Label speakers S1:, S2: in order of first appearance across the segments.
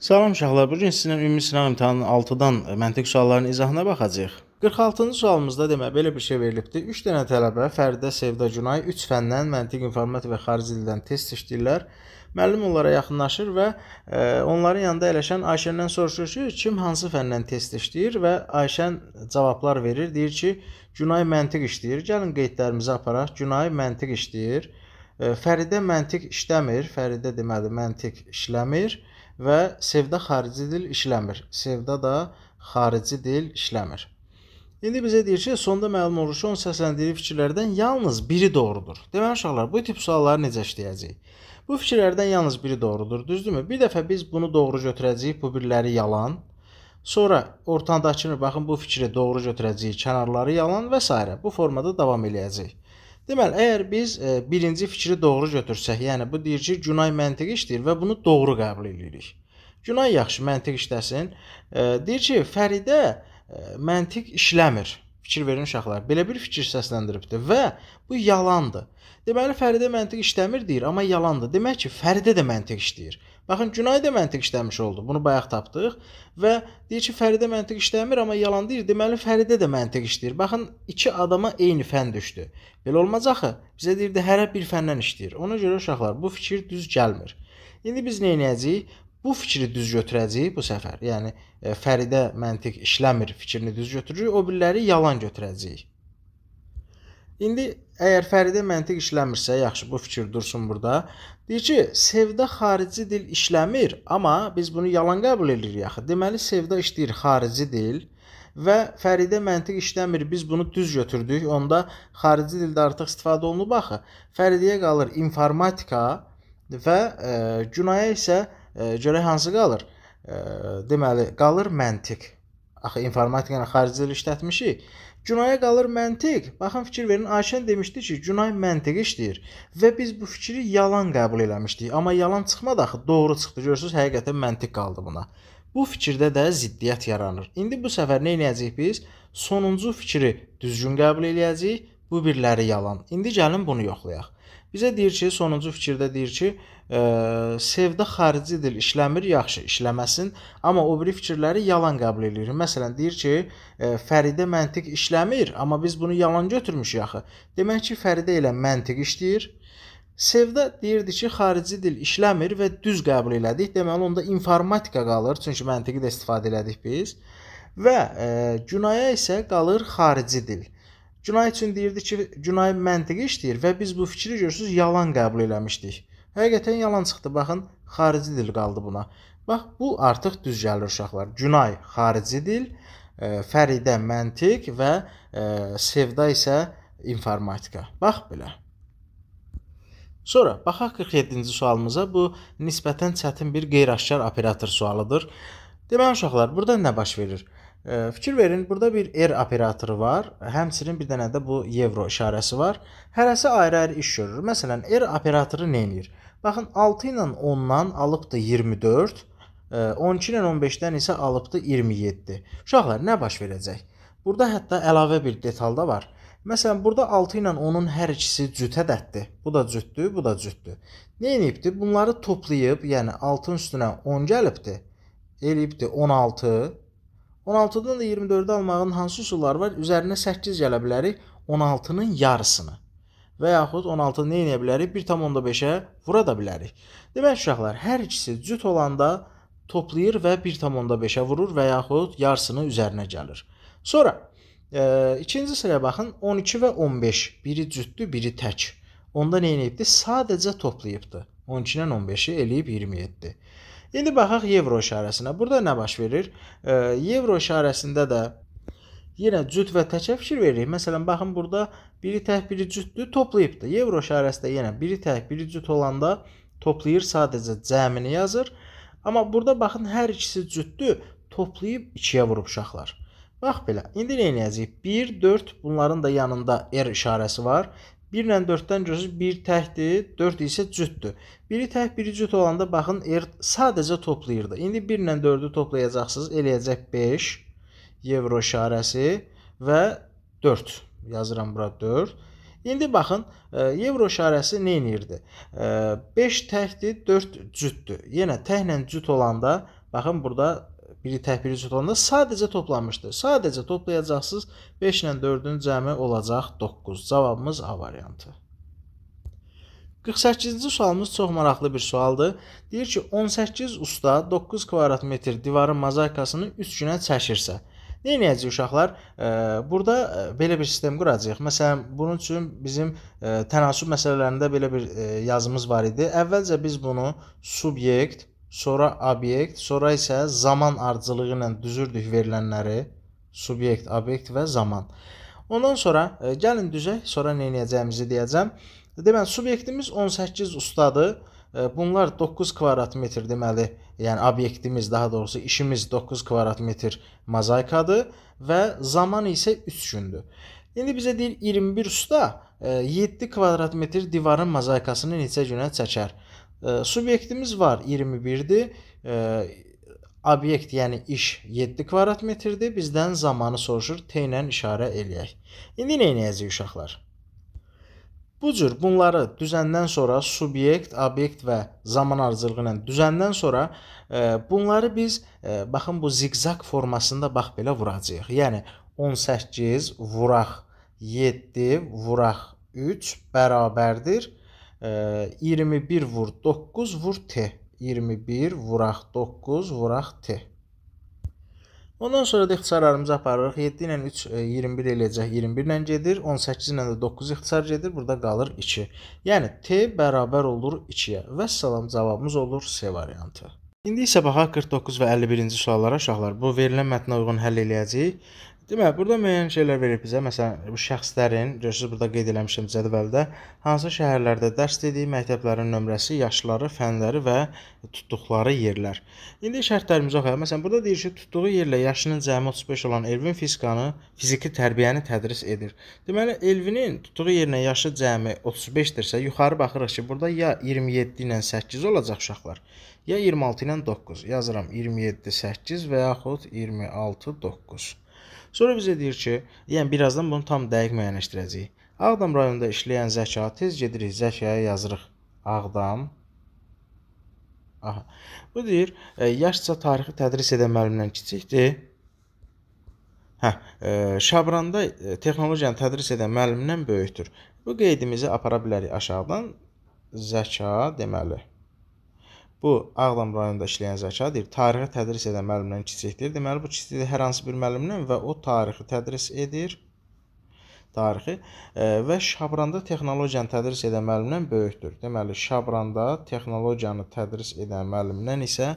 S1: Salam uşaqlar, bu gün sizin ümumi sınaq imtahanının 6-dan məntiq suallarının izahına baxacağıq. 46-cı sualımızda demə belə bir şey verilibdi. 3 dənə tələbə Fərdə Sevda Günay 3 fəndən məntiq informatika və xarici dildən test işləyirlər. Müəllim onlara yaxınlaşır və e, onların yanında əyləşən Ayşəndən soruşur ki, kim hansı fəndən test işləyir və Ayşən cavablar verir. Deyir ki, Günay məntiq işləyir. Gəlin qeydlərimizi aparaq. Günay məntiq işləyir. E, Fəridə məntiq işləmir. Fəridə deməli məntiq işləmir. E, və sevdə xarici dil işləmir. Sevdə da xarici dil işləmir. İndi bizə deyir ki, sonda məlum olur ki, onun səsləndirdiyi fikirlərdən yalnız biri doğrudur. Deməli uşaqlar, bu tip sualları necə işləyəcəyik? Bu fikirlərdən yalnız biri doğrudur, düzdürmü? Bir dəfə biz bunu doğru götürəcəyik, bu birləri yalan. Sonra ortadakını baxın bu fikri doğru götürəcəyik, kənarları yalan və s. bu formada davam eləyəcəyik. Deməli, əgər biz e, birinci fikri doğru götürsək, yəni bu deyir ki, Günay məntiq işləyir və bunu doğru qəbul edirik. Günay yaxşı məntiq işləsin. E, deyir ki, Fəridə e, məntiq işləmir. Fikir verin uşaqlar. Belə bir fikir səsləndiribdi və bu yalandır. Deməli Fəridə məntiq işləmir deyir, amma yalandır. Demək ki, Fəridə də məntiq işləyir. Baxın, Günay da məntiq işləmiş oldu. Bunu bayaq tapdıq və deyir ki, Fəridə məntiq işləmir, amma yalan deyir. Deməli Fəridə də məntiq işləyir. Baxın, iki adama eyni fən düşdü. Belə olmaz axı. Bizə deyirdi hərə bir fəndən işləyir. Ona görə uşaqlar bu fikir düz gəlmir. İndi biz nə edəcəyik? Bu fikri düz götürəcəyik bu səfər. Yəni e, Fəridə məntiq işləmir fikrini düz götürürük, o birləri yalan götürəcəyik. İndi əgər Fəridə məntiq işləmirsə, yaxşı bu fikir dursun burada. Deyir ki, sevdə xarici dil işləmir, amma biz bunu yalan qəbul edirik axı. Deməli sevdə işləyir xarici dil və Fəridə məntiq işləmir. Biz bunu düz götürdük. Onda xarici dildə artıq istifadə olunub axı. Fəridəyə qalır informatika və e, Günaya isə e, görək hansı qalır? E, deməli qalır məntiq. Axı informatikanı xarici dil işlətmişik. Günaya qalır məntiq. Baxın fikir verin, Ayşən demişdi ki, günay məntiq işləyir və biz bu fikri yalan qəbul eləmişdik. Amma yalan çıxmadı axı, doğru çıxdı. Görürsüz, həqiqətən məntiq qaldı buna. Bu fikirdə də ziddiyyət yaranır. İndi bu səfər nə eləyəcəyik biz? Sonuncu fikri düzgün qəbul eləyəcəyik, bu birləri yalan. İndi gəlin bunu yoxlayaq. Bizə deyir ki, sonuncu fikirdə deyir ki, ə, sevdə xarici dil işləmir, yaxşı işləməsin, amma o biri fikirləri yalan qəbul eləyir. Məsələn, deyir ki, ə, Fəridə məntiq işləmir, amma biz bunu yalan götürmüşük axı. Demək ki, Fəridə ilə məntiq işləyir. Sevdə deyirdi ki, xarici dil işləmir və düz qəbul elədik. Deməli, onda informatika qalır, çünki məntiqi də istifadə elədik biz. Və ə, günaya isə qalır xarici dil. Günay üçün deyirdi ki, Günay məntiqi işləyir və biz bu fikri görürsüz yalan qəbul eləmişdik. Həqiqətən yalan çıxdı. Baxın, xarici dil qaldı buna. Bax, bu artıq düz gəlir uşaqlar. Günay xarici dil, ə, e, Fəridə məntiq və ə, e, Sevda isə informatika. Bax belə. Sonra baxaq 47-ci sualımıza. Bu nisbətən çətin bir qeyri-aşkar operator sualıdır. Deməli uşaqlar, burada nə baş verir? Fikir verin, burada bir R operatoru var. Həmçinin bir dənə də bu euro işarəsi var. Hərəsi ayrı-ayrı iş görür. Məsələn, R operatoru nə edir? Baxın, 6 ilə 10-dan alıbdı 24, 12 e, ilə 15-dən isə alıbdı 27. Uşaqlar, nə baş verəcək? Burada hətta əlavə bir detal da var. Məsələn, burada 6 ilə 10-un hər ikisi cüt ədəddir. Bu da cütdür, bu da cütdür. Nə edibdi? Bunları toplayıb, yəni 6-ın üstünə 10 gəlibdi. Elibdi 16, 16-dan da 24-ü almağın hansı üsulları var? Üzərinə 8 gələ bilərik 16-nın yarısını. Və yaxud 16-nı nə edə bilərik? 1.5-ə vura da bilərik. Demək uşaqlar, hər ikisi cüt olanda toplayır və 1.5-ə vurur və yaxud yarısını üzərinə gəlir. Sonra e, ikinci sıraya baxın 12 və 15. Biri cütdür, biri tək. Onda nə edibdi? Sadəcə toplayıbdı. 12-dən 15-i eləyib 27. İndi baxaq Euro işarəsinə. Burada nə baş verir? Euro işarəsində də yenə cüt və təkə fikir veririk. Məsələn, baxın burada biri tək, biri cütdür, toplayıbdır. Euro işarəsi də yenə biri tək, biri cüt olanda toplayır, sadəcə cəmini yazır. Amma burada baxın hər ikisi cütdür, toplayıb 2-yə vurub uşaqlar. Bax belə. İndi nə edəcəyik? 1, 4 bunların da yanında R işarəsi var. 1 ilə 4-dən görürsüz 1 təkdir, 4 isə cütdür. Biri tək, biri cüt olanda baxın R er sadəcə toplayırdı. İndi 1 ilə 4-ü toplayacaqsınız, eləyəcək 5 evro işarəsi və 4 yazıram bura 4. İndi baxın, e, evro işarəsi nə edirdi? 5 e, təkdir, 4 cütdür. Yenə təklə cüt olanda baxın burada biri təhbirci olanda sadəcə toplanmışdır. Sadəcə toplayacaqsınız. 5 ilə 4-ün cəmi olacaq 9. Cavabımız A variantı. 48-ci sualımız çox maraqlı bir sualdır. Deyir ki, 18 usta 9 kvadrat metr divarın mozaikasını 3 günə çəkirsə, Nə edəcəyik uşaqlar? Burada belə bir sistem quracağıq. Məsələn, bunun üçün bizim tənasub məsələlərində belə bir yazımız var idi. Əvvəlcə biz bunu subyekt sonra obyekt, sonra isə zaman ardıcılığı ilə düzürdük verilənləri, subyekt, obyekt və zaman. Ondan sonra e, gəlin düzək, sonra nə edəcəyimizi deyəcəm. Deməli, subyektimiz 18 ustadır. E, bunlar 9 kvadrat metr deməli, yəni obyektimiz, daha doğrusu işimiz 9 kvadrat metr mozaikadır və zaman isə 3 gündür. İndi bizə deyir 21 usta 7 e, kvadrat metr divarın mozaikasını neçə günə çəkər? Subyektimiz var 21-dir. Obyekt, yəni iş 7 kvadrat metrdir. Bizdən zamanı soruşur, T ilə işarə eləyək. İndi nə edəcəyik uşaqlar? Bu cür bunları düzəndən sonra subyekt, obyekt və zaman ardıcılığı ilə düzəndən sonra e, bunları biz e, baxın bu zigzag formasında bax belə vuracağıq. Yəni 18 vuraq 7 vuraq 3 bərabərdir 21 vur 9 vur T. 21 vuraq 9 vuraq T. Ondan sonra da ixtisarlarımızı aparırıq. 7 ilə 3 21 e, eləyəcək. 21 ilə gedir. 18 ilə də 9 ixtisar gedir. Burada qalır 2. Yəni T bərabər olur 2-yə. Və salam cavabımız olur C variantı. İndi isə baxaq 49 və 51-ci suallara uşaqlar. Bu verilən mətnə uyğun həll eləyəcəyik. Deməli, burada müəyyən şeylər verib bizə. Məsələn, bu şəxslərin, görürsüz, burada qeyd eləmişəm cədvəldə, hansı şəhərlərdə dərs dediyi, məktəblərin nömrəsi, yaşları, fənləri və tutduqları yerlər. İndi şərtlərimiz oxuyaq. Məsələn, burada deyir ki, tutduğu yerlə yaşının cəmi 35 olan Elvin fizikanı, fiziki tərbiyəni tədris edir. Deməli, Elvinin tutduğu yerlə yaşı cəmi 35-dirsə, yuxarı baxırıq ki, burada ya 27 ilə 8 olacaq uşaqlar, ya 26 ilə 9. Yazıram 27 8 və yaxud 26 9. Sonra bizə deyir ki, yəni birazdan bunu tam dəqiq müəyyənləşdirəcəyik. Ağdam rayonunda işləyən zəka tez gedirik zəkaya yazırıq. Ağdam Aha. Bu deyir, e, yaşca tarixi tədris edən müəllimdən kiçikdir. Hə, e, Şabranda e, texnologiyanı tədris edən müəllimdən böyükdür. Bu qeydimizi apara bilərik aşağıdan zəka deməli. Bu Ağdam rayonunda işləyən zəkadır. Tarixi tədris edən müəllimdən kiçikdir. Deməli bu kiçikdir hər hansı bir müəllimdən və o tarixi tədris edir. Tarixi e, və Şabranda texnologiyanı tədris edən müəllimdən böyükdür. Deməli Şabranda texnologiyanı tədris edən müəllimdən isə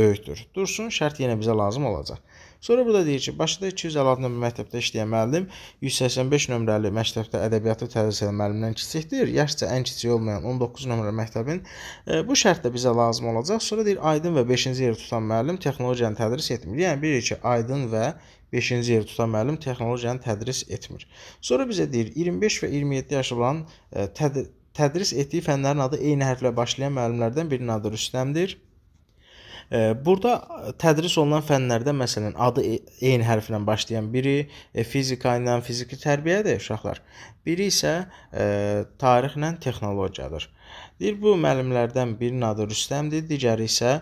S1: böyükdür. Dursun şərt yenə bizə lazım olacaq. Sonra burada deyir ki, başda 256 nömrəli məktəbdə işləyən müəllim 185 nömrəli məktəbdə ədəbiyyatı tədris edən müəllimdən kiçikdir. Yaşca ən kiçik olmayan 19 nömrəli məktəbin e, bu şərt də bizə lazım olacaq. Sonra deyir, aydın və 5-ci yeri tutan müəllim texnologiyanı tədris etmir. Yəni bilir ki, aydın və 5-ci yeri tutan müəllim texnologiyanı tədris etmir. Sonra bizə deyir, 25 və 27 yaş olan e, təd tədris etdiyi fənlərin adı eyni hərflə başlayan müəllimlərdən birinin adı Rüstəmdir. Burada tədris olunan fənlərdə məsələn adı e, eyni hərflə başlayan biri e, fizika ilə fiziki tərbiyədir uşaqlar. Biri isə e, tarixlə texnologiyadır. Deyir bu müəllimlərdən birinin adı Rüstəmdir, digəri isə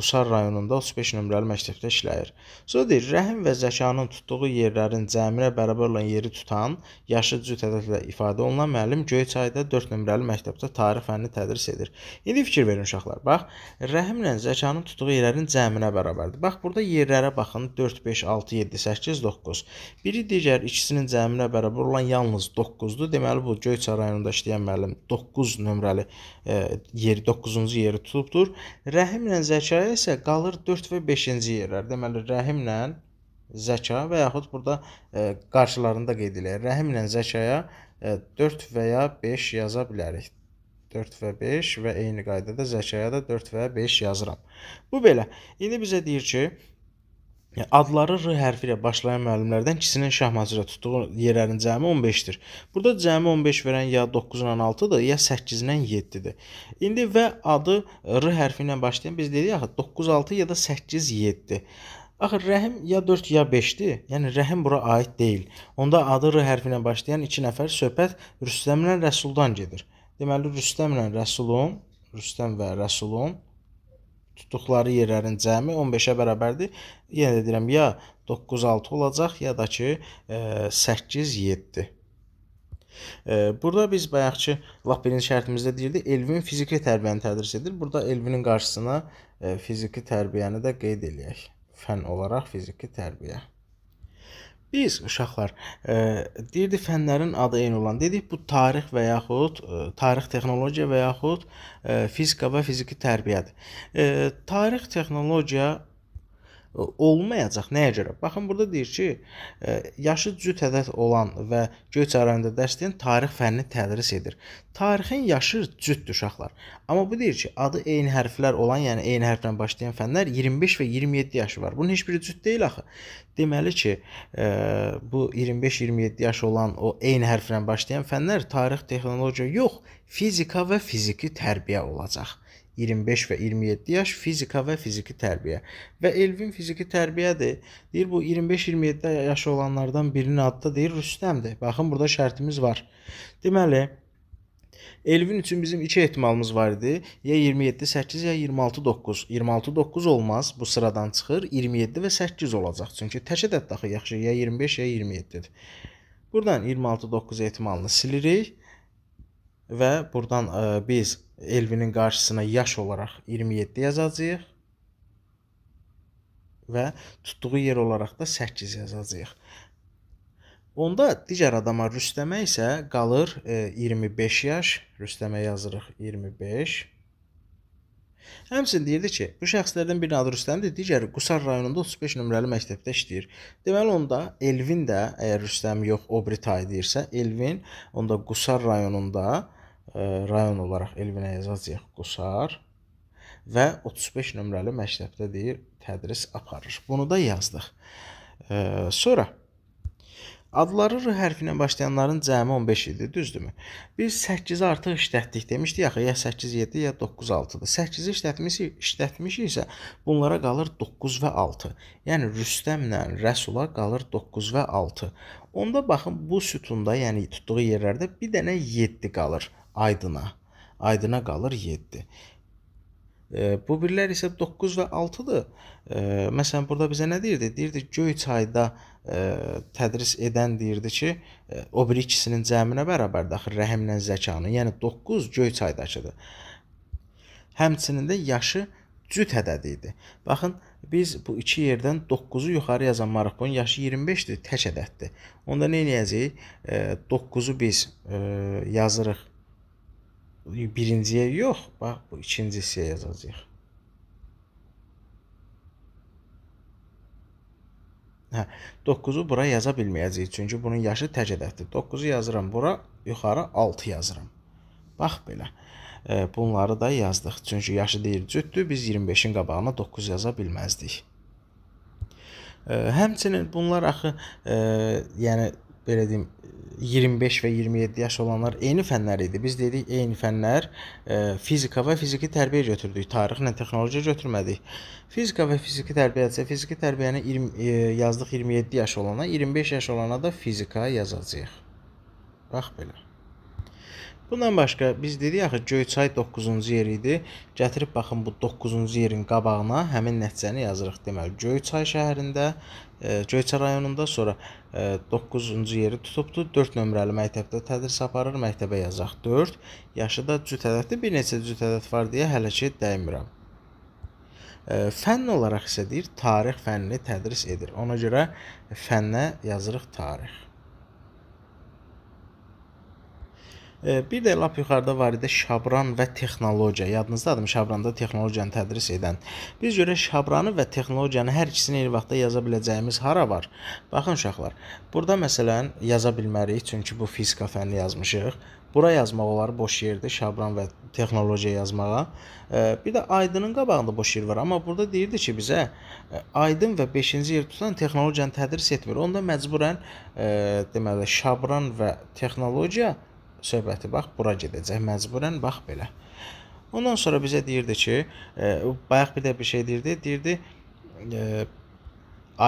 S1: Qusar rayonunda 35 nömrəli məktəbdə işləyir. Sonra deyir, rəhim və zəkanın tutduğu yerlərin cəminə bərabər olan yeri tutan, yaşı cüt ədədlə ifadə olunan müəllim Göyçayda 4 nömrəli məktəbdə tarix fənni tədris edir. İndi fikir verin uşaqlar. Bax, rəhimlə zəkanın tutduğu yerlərin cəminə bərabərdir. Bax, burada yerlərə baxın. 4 5 6 7 8 9. Biri digər ikisinin cəminə bərabər olan yalnız 9-dur. Deməli bu Göyçay rayonunda işləyən müəllim 9 nömrəli E, yeri 9-cu yeri tutubdur. Rəhimlə Zəkaya isə qalır 4 və 5-ci yerlər. Deməli Rəhimlə Zəka və yaxud burada ə, e, qarşılarında qeyd eləyir. Rəhimlə Zəkaya ə, e, 4 və ya 5 yaza bilərik. 4 və 5 və eyni qaydada Zəkaya da 4 və 5 yazıram. Bu belə. İndi bizə deyir ki, Yəni adları R hərfi ilə başlayan müəllimlərdən ikisinin şah matçıda tutduğu yerlərin cəmi 15-dir. Burada cəmi 15 verən ya 9-dan 6-dır, ya 8-dən 7-dir. İndi və adı R hərfi ilə başlayan biz dedik axı 9 6 ya da 8 7. Axı rəhim ya 4 ya 5-dir. Yəni rəhim bura aid deyil. Onda adı R hərfi ilə başlayan 2 nəfər söhbət Rüstəmlə Rəsuldan gedir. Deməli Rüstəmlə Rəsulun, Rüstəm və Rəsulun tutduqları yerlərin cəmi 15-ə bərabərdir. Yenə də deyirəm, ya 9-6 olacaq, ya da ki 8-7. E, e, burada biz bayaqçı lap birinci şərtimizdə deyirdi, Elvin fiziki tərbiyəni tədris edir. Burada Elvinin qarşısına e, fiziki tərbiyəni də qeyd eləyək. Fən olaraq fiziki tərbiyə. Biz uşaqlar e, deyirdi fənlərin adı eyni olan. Dedik bu tarix və yaxud e, tarix texnologiya və yaxud e, fizika və fiziki tərbiyədir. E, tarix texnologiya olmayacaq. Nəyə görə? Baxın, burada deyir ki, e, yaşı cüt ədəd olan və Göyçərəndə dərsliyin tarix fənnini tədris edir. Tarixin yaşı cütdür uşaqlar. Amma bu deyir ki, adı eyni hərflər olan, yəni eyni hərflə başlayan fənlər 25 və 27 yaşı var. Bunun heç biri cüt deyil axı. Deməli ki, e, bu 25-27 yaş olan o eyni hərflə başlayan fənlər tarix, texnologiya yox, fizika və fiziki tərbiyə olacaq. 25 və 27 yaş fizika və fiziki tərbiyə. Və Elvin fiziki tərbiyədir. Deyir bu 25-27 yaş olanlardan birinin adı da deyir Rüstəmdir. Baxın burada şərtimiz var. Deməli Elvin üçün bizim iki ehtimalımız var idi. Ya 27 8 ya 26 9. 26 9 olmaz, bu sıradan çıxır. 27 və 8 olacaq. Çünki tək ədəd axı yaxşı ya 25 ya 27-dir. Buradan 26 9 ehtimalını silirik və burdan ə, e, biz Elvinin qarşısına yaş olaraq 27 yazacağıq və tutduğu yer olaraq da 8 yazacağıq. Onda digər adama Rüstəmə isə qalır e, 25 yaş. Rüstəmə yazırıq 25. Həmçinin deyirdi ki, bu şəxslərdən birinin adı Rüstəmdir, digəri Qusar rayonunda 35 nömrəli məktəbdə işləyir. Deməli onda Elvin də əgər Rüstəm yox, o biri tay deyirsə, Elvin onda Qusar rayonunda rayon olaraq Elvinə Əzaciyyə Qusar və 35 nömrəli məktəbdə deyir tədris aparır. Bunu da yazdıq. E, sonra adları r hərfinə başlayanların cəmi 15 idi, düzdürmü? Biz 8-i artıq işlətdik demişdik axı, ya 8 7 ya 9 6-dır. 8-i işlətmişik, işlətmişiksə bunlara qalır 9 və 6. Yəni Rüstəmlə Rəsula qalır 9 və 6. Onda baxın bu sütunda, yəni tutduğu yerlərdə bir dənə 7 qalır. Aydına. Aydına qalır 7. E, bu birlər isə 9 və 6-dır. E, məsələn, burada bizə nə deyirdi? Deyirdi Göyçayda e, tədris edən deyirdi ki, o biri ikisinin cəminə bərabərdir axı rəhimlə zəkanı. Yəni 9 Göyçaydakıdır. Həmçinin də yaşı cüt ədədi idi. Baxın, biz bu iki yerdən 9-u yuxarı yazanmarıq. Bunun yaşı 25-dir, tək ədəddir. Onda nə eləyəcəyik? 9-u biz yazırıq birinciyə yox, bax bu ikincisiyə yazacağıq. Hə, 9-u bura yaza bilməyəcəyik, çünki bunun yaşı tək ədəddir. 9-u yazıram bura, yuxarı 6 yazıram. Bax belə. E, bunları da yazdıq. Çünki yaşı deyir cüddür, biz 25-in qabağına 9 yaza bilməzdik. E, həmçinin bunlar axı, e, yəni belə deyim 25 və 27 yaş olanlar eyni fənlər idi. Biz dedik eyni fənlər e, fizika və fiziki tərbiyə götürdük. Tarixlə texnologiya götürmədik. Fizika və fiziki tərbiyə isə fiziki tərbiyəni 20, e, yazdıq 27 yaş olana, 25 yaş olana da fizika yazacağıq. Bax belə. Bundan başqa biz dedik axı Göyçay 9-cu yer idi. Gətirib baxın bu 9-cu yerin qabağına həmin nəticəni yazırıq deməli. Göyçay şəhərində Göyçə rayonunda, sonra 9-cu e, yeri tutubdu. 4 nömrəli məktəbdə tədris aparır, məktəbə yazaq 4. Yaşı da cütədətdir. Bir neçə cütədət var deyə hələ ki dəymirəm. Fənn olaraq isə deyir, tarix fənnini tədris edir. Ona görə fənnə yazırıq tarix. Bir də lap yuxarıda var idi Şabran və texnologiya. Yadınızdadır, Şabranda texnologiyanı tədris edən. Biz görə Şabranı və texnologiyanı hər ikisini eyni vaxtda yaza biləcəyimiz hara var? Baxın uşaqlar, burada məsələn yaza bilmərik, çünki bu fizika fənni yazmışıq. Bura yazmaq olar boş yerdir, Şabran və texnologiya yazmağa. Bir də Aydının qabağında boş yer var, amma burada deyirdi ki, bizə e, Aydın və 5-ci yer tutan texnologiyanı tədris etmir. Onda məcburən e, deməli Şabran və texnologiya söhbəti bax bura gedəcək məcburən bax belə. Ondan sonra bizə deyirdi ki, e, bayaq bir də bir şey deyirdi, deyirdi e,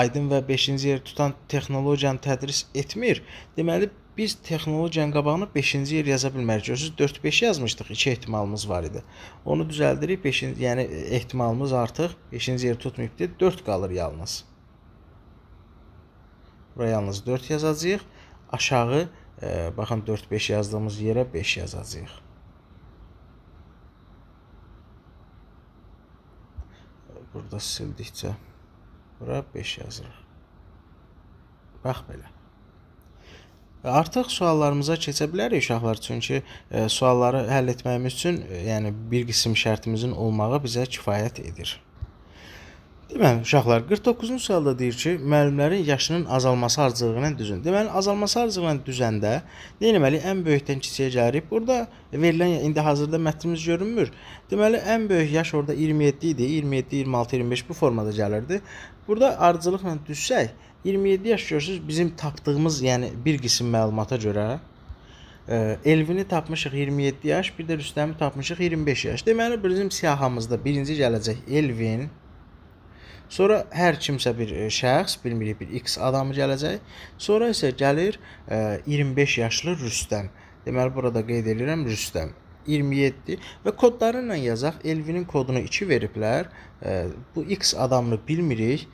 S1: aydın və 5-ci yer tutan texnologiyanı tədris etmir. Deməli biz texnologiyanın qabağına 5-ci yer yaza bilmərik. Görürsüz 4-5 yazmışdıq, 2 ehtimalımız var idi. Onu düzəldirik, 5-ci, yəni e, ehtimalımız artıq 5-ci yer tutmayıbdı, 4 qalır yalnız. Buraya yalnız 4 yazacağıq. Aşağı Baxın 4-5 yazdığımız yerə 5 yazacağıq. Burada sildikcə bura 5 yazırıq. Bax belə. Artıq suallarımıza keçə bilərik uşaqlar, çünki e, sualları həll etməyimiz üçün, e, yəni bir qism şərtimizin olmağı bizə kifayət edir. Deməli, uşaqlar 49-cu sualda deyir ki, müəllimlərin yaşının azalması ardıcılığı ilə düzün. Deməli, azalması ardıcılığı ilə düzəndə nə etməliyik? Ən böyükdən kiçiyə gəlirik. Burada verilən indi hazırda mətnimiz görünmür. Deməli, ən böyük yaş orada 27 idi. 27, 26, 25 bu formada gəlirdi. Burada ardıcılıqla düşsək, 27 yaş görürsüz bizim tapdığımız, yəni bir qism məlumata görə e, Elvini tapmışıq 27 yaş, bir də Rüstəmi tapmışıq 25 yaş. Deməli, bizim siyahımızda birinci gələcək Elvin, Sonra hər kimsə bir e, şəxs, bilmirik bir X adamı gələcək. Sonra isə gəlir 25 e, yaşlı Rüstəm. Deməli burada qeyd edirəm Rüstəm. 27 və kodlarıyla yazaq. Elvinin kodunu 2 veriblər. E, bu X adamını bilmirik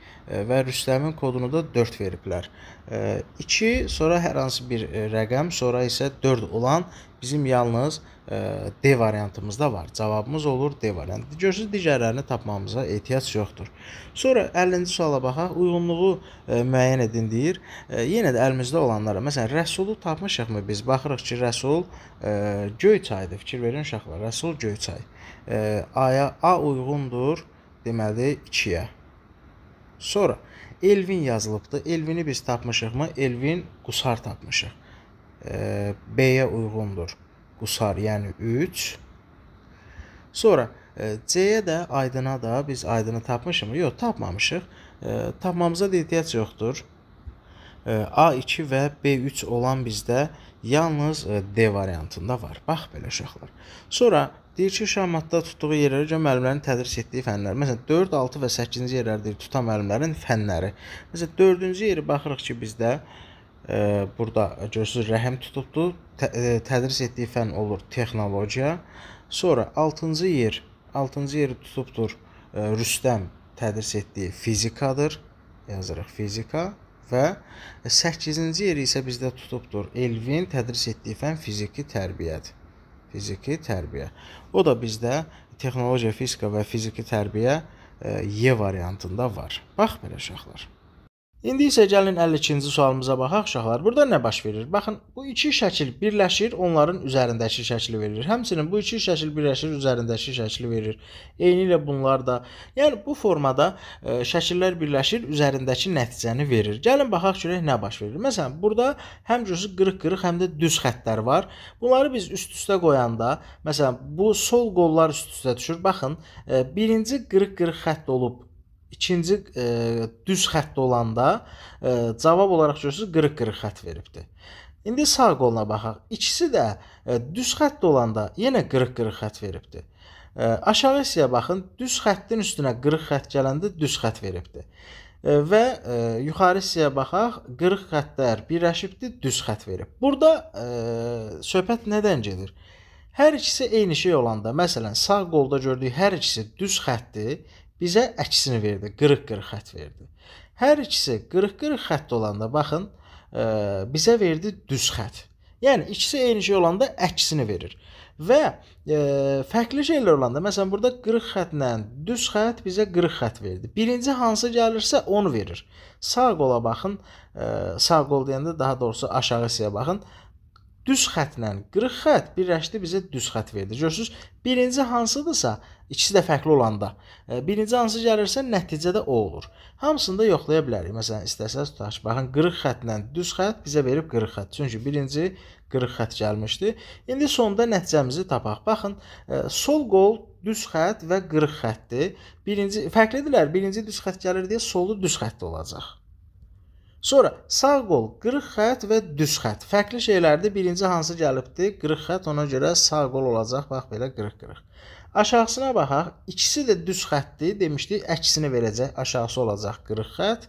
S1: və Rüstəmin kodunu da 4 veriblər. 2, sonra hər hansı bir e, rəqəm, sonra isə 4 olan bizim yalnız e, D variantımızda var. Cavabımız olur D variantı. Görürsüz, digərlərini tapmamıza ehtiyac yoxdur. Sonra 50-ci suala baxaq. Uyğunluğu e, müəyyən edin deyir. Yenə də əlimizdə olanlara, məsələn, Rəsulu tapmışıqmı biz? Baxırıq ki, Rəsul göy çaydır. Fikir verin uşaqlar. Rəsul göy çay. A-ya A uyğundur, deməli 2-yə. Sonra Elvin yazılıbdı. Elvini biz tapmışıqmı? Elvin qusar tapmışıq. E, B-yə uyğundur. Qusar, yəni 3. Sonra e, C-yə də aydına da biz aydını tapmışıq. Yox, tapmamışıq. E, tapmamıza da ehtiyac yoxdur. A2 və B3 olan bizdə yalnız D variantında var. Bax belə uşaqlar. Sonra Deyir ki, şahmatda tutduğu yerlərə görə müəllimlərin tədris etdiyi fənlər. Məsələn, 4, 6 və 8-ci yerlər deyir, tutan müəllimlərin fənləri. Məsələn, 4-cü yeri baxırıq ki, bizdə e, burada görürsüz rəhəm tutubdu. Tə, e, tədris etdiyi fən olur texnologiya. Sonra 6-cı yer, 6-cı yeri tutubdur e, Rüstəm tədris etdiyi fizikadır. Yazırıq fizika və 8-ci yeri isə bizdə tutubdur Elvin tədris etdiyi fən fiziki tərbiyədir fiziki tərbiyə. O da bizdə texnologiya, fizika və fiziki tərbiyə E variantında var. Bax belə uşaqlar. İndi isə gəlin 52-ci sualımıza baxaq uşaqlar. Burada nə baş verir? Baxın, bu iki şəkil birləşir, onların üzərindəki şəkli verir. Həmçinin bu iki şəkil birləşir, üzərindəki şəkli verir. Eyni ilə bunlar da. Yəni bu formada ə, e, şəkillər birləşir, üzərindəki nəticəni verir. Gəlin baxaq görək nə baş verir. Məsələn, burada həm gözü qırıq-qırıq, həm də düz xəttlər var. Bunları biz üst-üstə qoyanda, məsələn, bu sol qollar üst-üstə düşür. Baxın, ə, e, birinci qırıq-qırıq xətt olub ikinci e, düz xətt olanda e, cavab olaraq görürsüz 40-40 xətt veribdi. İndi sağ qoluna baxaq. İkisi də e, düz xətt olanda yenə 40-40 xətt veribdi. E, aşağı hissəyə baxın. Düz xəttin üstünə 40 xətt gələndə düz xətt veribdi. E, və e, yuxarı hissəyə baxaq. 40 xəttlər birləşibdi, düz xətt verib. Burada e, söhbət nədən gedir? Hər ikisi eyni şey olanda, məsələn, sağ qolda gördüyü hər ikisi düz xəttdir bizə əksini verdi. 40-40 xətt verdi. Hər ikisi 40-40 xətt olanda baxın, ə, e, bizə verdi düz xətt. Yəni ikisi eyni şey olanda əksini verir. Və e, fərqli şeylər olanda, məsələn, burada 40 xəttlə düz xətt bizə 40 xətt verdi. Birinci hansı gəlirsə onu verir. Sağ qola baxın, e, sağ qol deyəndə daha doğrusu aşağı hissəyə baxın. E, düz xətlə 40 xətt birləşdi bizə düz xətt verdi. Görürsüz, birinci hansıdırsa, ikisi də fərqli olanda, e, birinci hansı gəlirsə, nəticədə o olur. Hamısını da yoxlaya bilərik. Məsələn, istəsəz tutaq, baxın 40 xəttlə düz xətt bizə verib 40 xətt. Çünki birinci 40 xətt gəlmişdi. İndi sonda nəticəmizi tapaq. Baxın, e, sol qol düz xətt və 40 xəttdir. Birinci fərqlidirlər. Birinci düz xətt gəlir deyə solu düz xəttdə olacaq. Sonra sağ qol qırıq xətt və düz xətt. Fərqli şeylərdir. Birinci hansı gəlibdi? Qırıq xətt, ona görə sağ qol olacaq. Bax belə qırıq-qırıq. Aşağısına baxaq. İkisi də düz xəttdir demişdik. Əksini verəcək. Aşağısı olacaq qırıq xətt.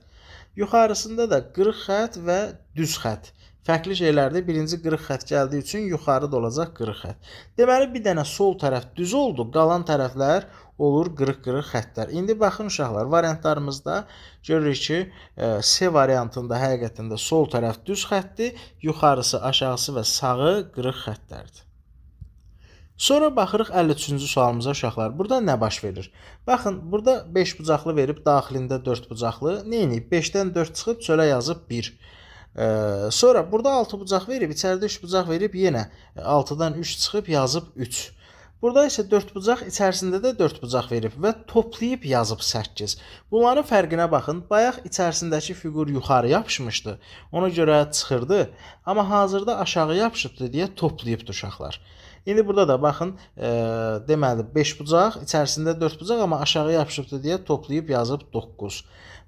S1: Yuxarısında da qırıq xətt və düz xətt. Fərqli şeylərdə birinci qırıq xətt gəldiyi üçün yuxarı da olacaq qırıq xətt. Deməli bir dənə sol tərəf düz oldu, qalan tərəflər olur qırıq-qırıq xəttlər. İndi baxın uşaqlar, variantlarımızda görürük ki, e, C variantında həqiqətən də sol tərəf düz xəttdir, yuxarısı, aşağısı və sağı qırıq xəttlərdir. Sonra baxırıq 53-cü sualımıza uşaqlar. Burada nə baş verir? Baxın, burada 5 bucaqlı verib daxilində 4 bucaqlı. Neyiniyib? 5-dən 4 çıxıb çölə yazıb 1. Ee, sonra burada 6 bucaq verib, içəridə 3 bucaq verib, yenə 6-dan e, 3 çıxıb yazıb 3. Burada isə 4 bucaq içərisində də 4 bucaq verib və toplayıb yazıb 8. Bunların fərqinə baxın. Bayaq içərisindəki fiqur yuxarı yapışmışdı. Ona görə çıxırdı, amma hazırda aşağı yapışıbdı deyə toplayıbdı uşaqlar. İndi burada da baxın, e, deməli 5 bucaq içərisində 4 bucaq, amma aşağı yapışıbdı deyə toplayıb yazıb 9.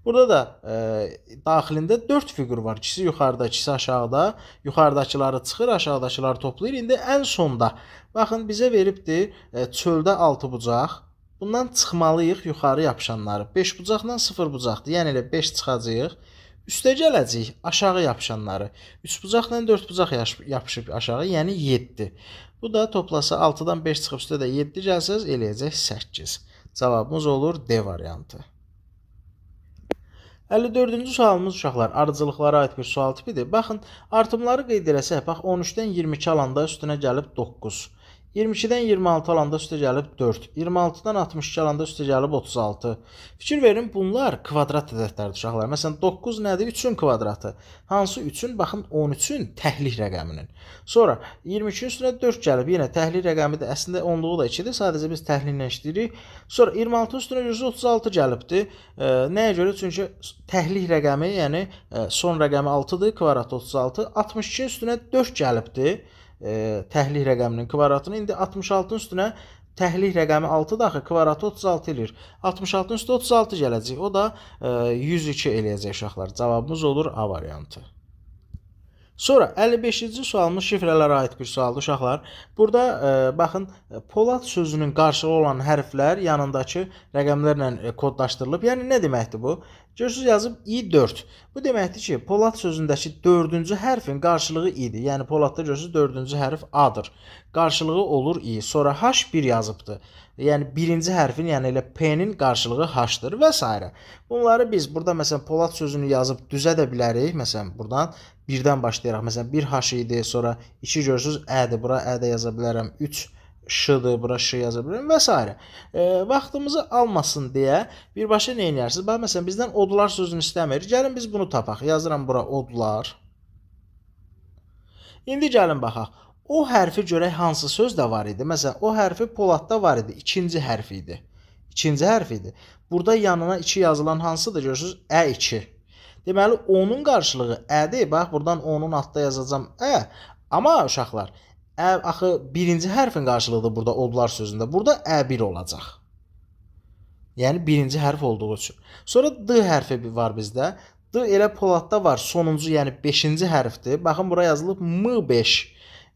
S1: Burada da e, daxilində 4 fiqur var. İkisi yuxarıda, ikisi aşağıda. Yuxarıdakıları çıxır, aşağıdakıları toplayır. İndi ən sonda baxın bizə veribdi e, çöldə 6 bucaq. Bundan çıxmalıyıq yuxarı yapışanları. 5 bucaqla 0 bucaqdır. Yəni elə 5 çıxacağıq. Üstə gələcəyik aşağı yapışanları. 3 bucaqla 4 bucaq yapışıb aşağı, yəni 7. Bu da toplasa 6-dan 5 çıxıb üstə də 7 gəlsəz eləyəcək 8. Cavabımız olur D variantı. 54-cü sualımız uşaqlar arıcılıqlara aid bir sual tipidir. Baxın, artımları qeyd eləsək, bax 13-dən 22 alanda üstünə gəlib 9. 22-dən 26 alanda üstə gəlib 4. 26-dan 62 alanda üstə gəlib 36. Fikir verin, bunlar kvadrat ədədlərdir uşaqlar. Məsələn, 9 nədir? 3-ün kvadratı. Hansı 3-ün? Baxın, 13-ün təhlil rəqəminin. Sonra 22-nin üstünə 4 gəlib. Yenə təhlil rəqəmi də əslində 10-luğu da 2-dir. Sadəcə biz təhlillə işləyirik. Sonra 26-nın üstünə 136 gəlibdi. E, nəyə görə? Çünki təhlil rəqəmi, yəni e, son rəqəmi 6-dır, kvadrat 36. 62-nin üstünə 4 gəlibdi. E, təhlil rəqəminin kvadratını indi 66-ın üstünə təhlil rəqəmi 6-dır axı, kvadratı 36 eləyir. 66-ın üstə 36 gələcək. O da 102 e, eləyəcək uşaqlar. Cavabımız olur A variantı. Sonra 55-ci sualımız şifrələrə aid bir sualdır uşaqlar. Burada e, baxın Polad sözünün qarşılığı olan hərflər yanındakı rəqəmlərlə e, kodlaşdırılıb. Yəni nə deməkdir bu? Görürsüz yazıb i4. Bu deməkdir ki, Polad sözündəki 4-cü hərfin qarşılığı i-dir. Yəni Poladda görürsüz 4-cü hərf a-dır. Qarşılığı olur i. Sonra h1 yazıbdı yəni birinci hərfin, yəni elə P-nin qarşılığı H-dır və s. Bunları biz burada məsələn Polad sözünü yazıb düzə də bilərik. Məsələn burdan birdən başlayaraq məsələn 1 H idi, sonra 2 görürsüz Ə-dir. Bura Ə də yaza bilərəm. 3 ş-dır, bura ş yaza bilərəm və s. E, vaxtımızı almasın deyə birbaşa nə edərsiniz? Bax məsələn bizdən odlar sözünü istəmir. Gəlin biz bunu tapaq. Yazıram bura odlar. İndi gəlin baxaq. O hərfi görək hansı sözdə var idi? Məsələn, o hərfi Poladda var idi, ikinci hərf idi. İkinci hərf idi. Burada yanına 2 yazılan hansıdır? Görürsüz, ə2. Deməli, onun qarşılığı ədir. Bax, burdan onun altda yazacağam ə. Amma uşaqlar, ə axı birinci hərfin qarşılığıdır burada odlar sözündə. Burada ə1 olacaq. Yəni birinci hərf olduğu üçün. Sonra d hərfi var bizdə. D elə Poladda var. Sonuncu, yəni 5-ci hərfdir. Baxın bura yazılıb M5.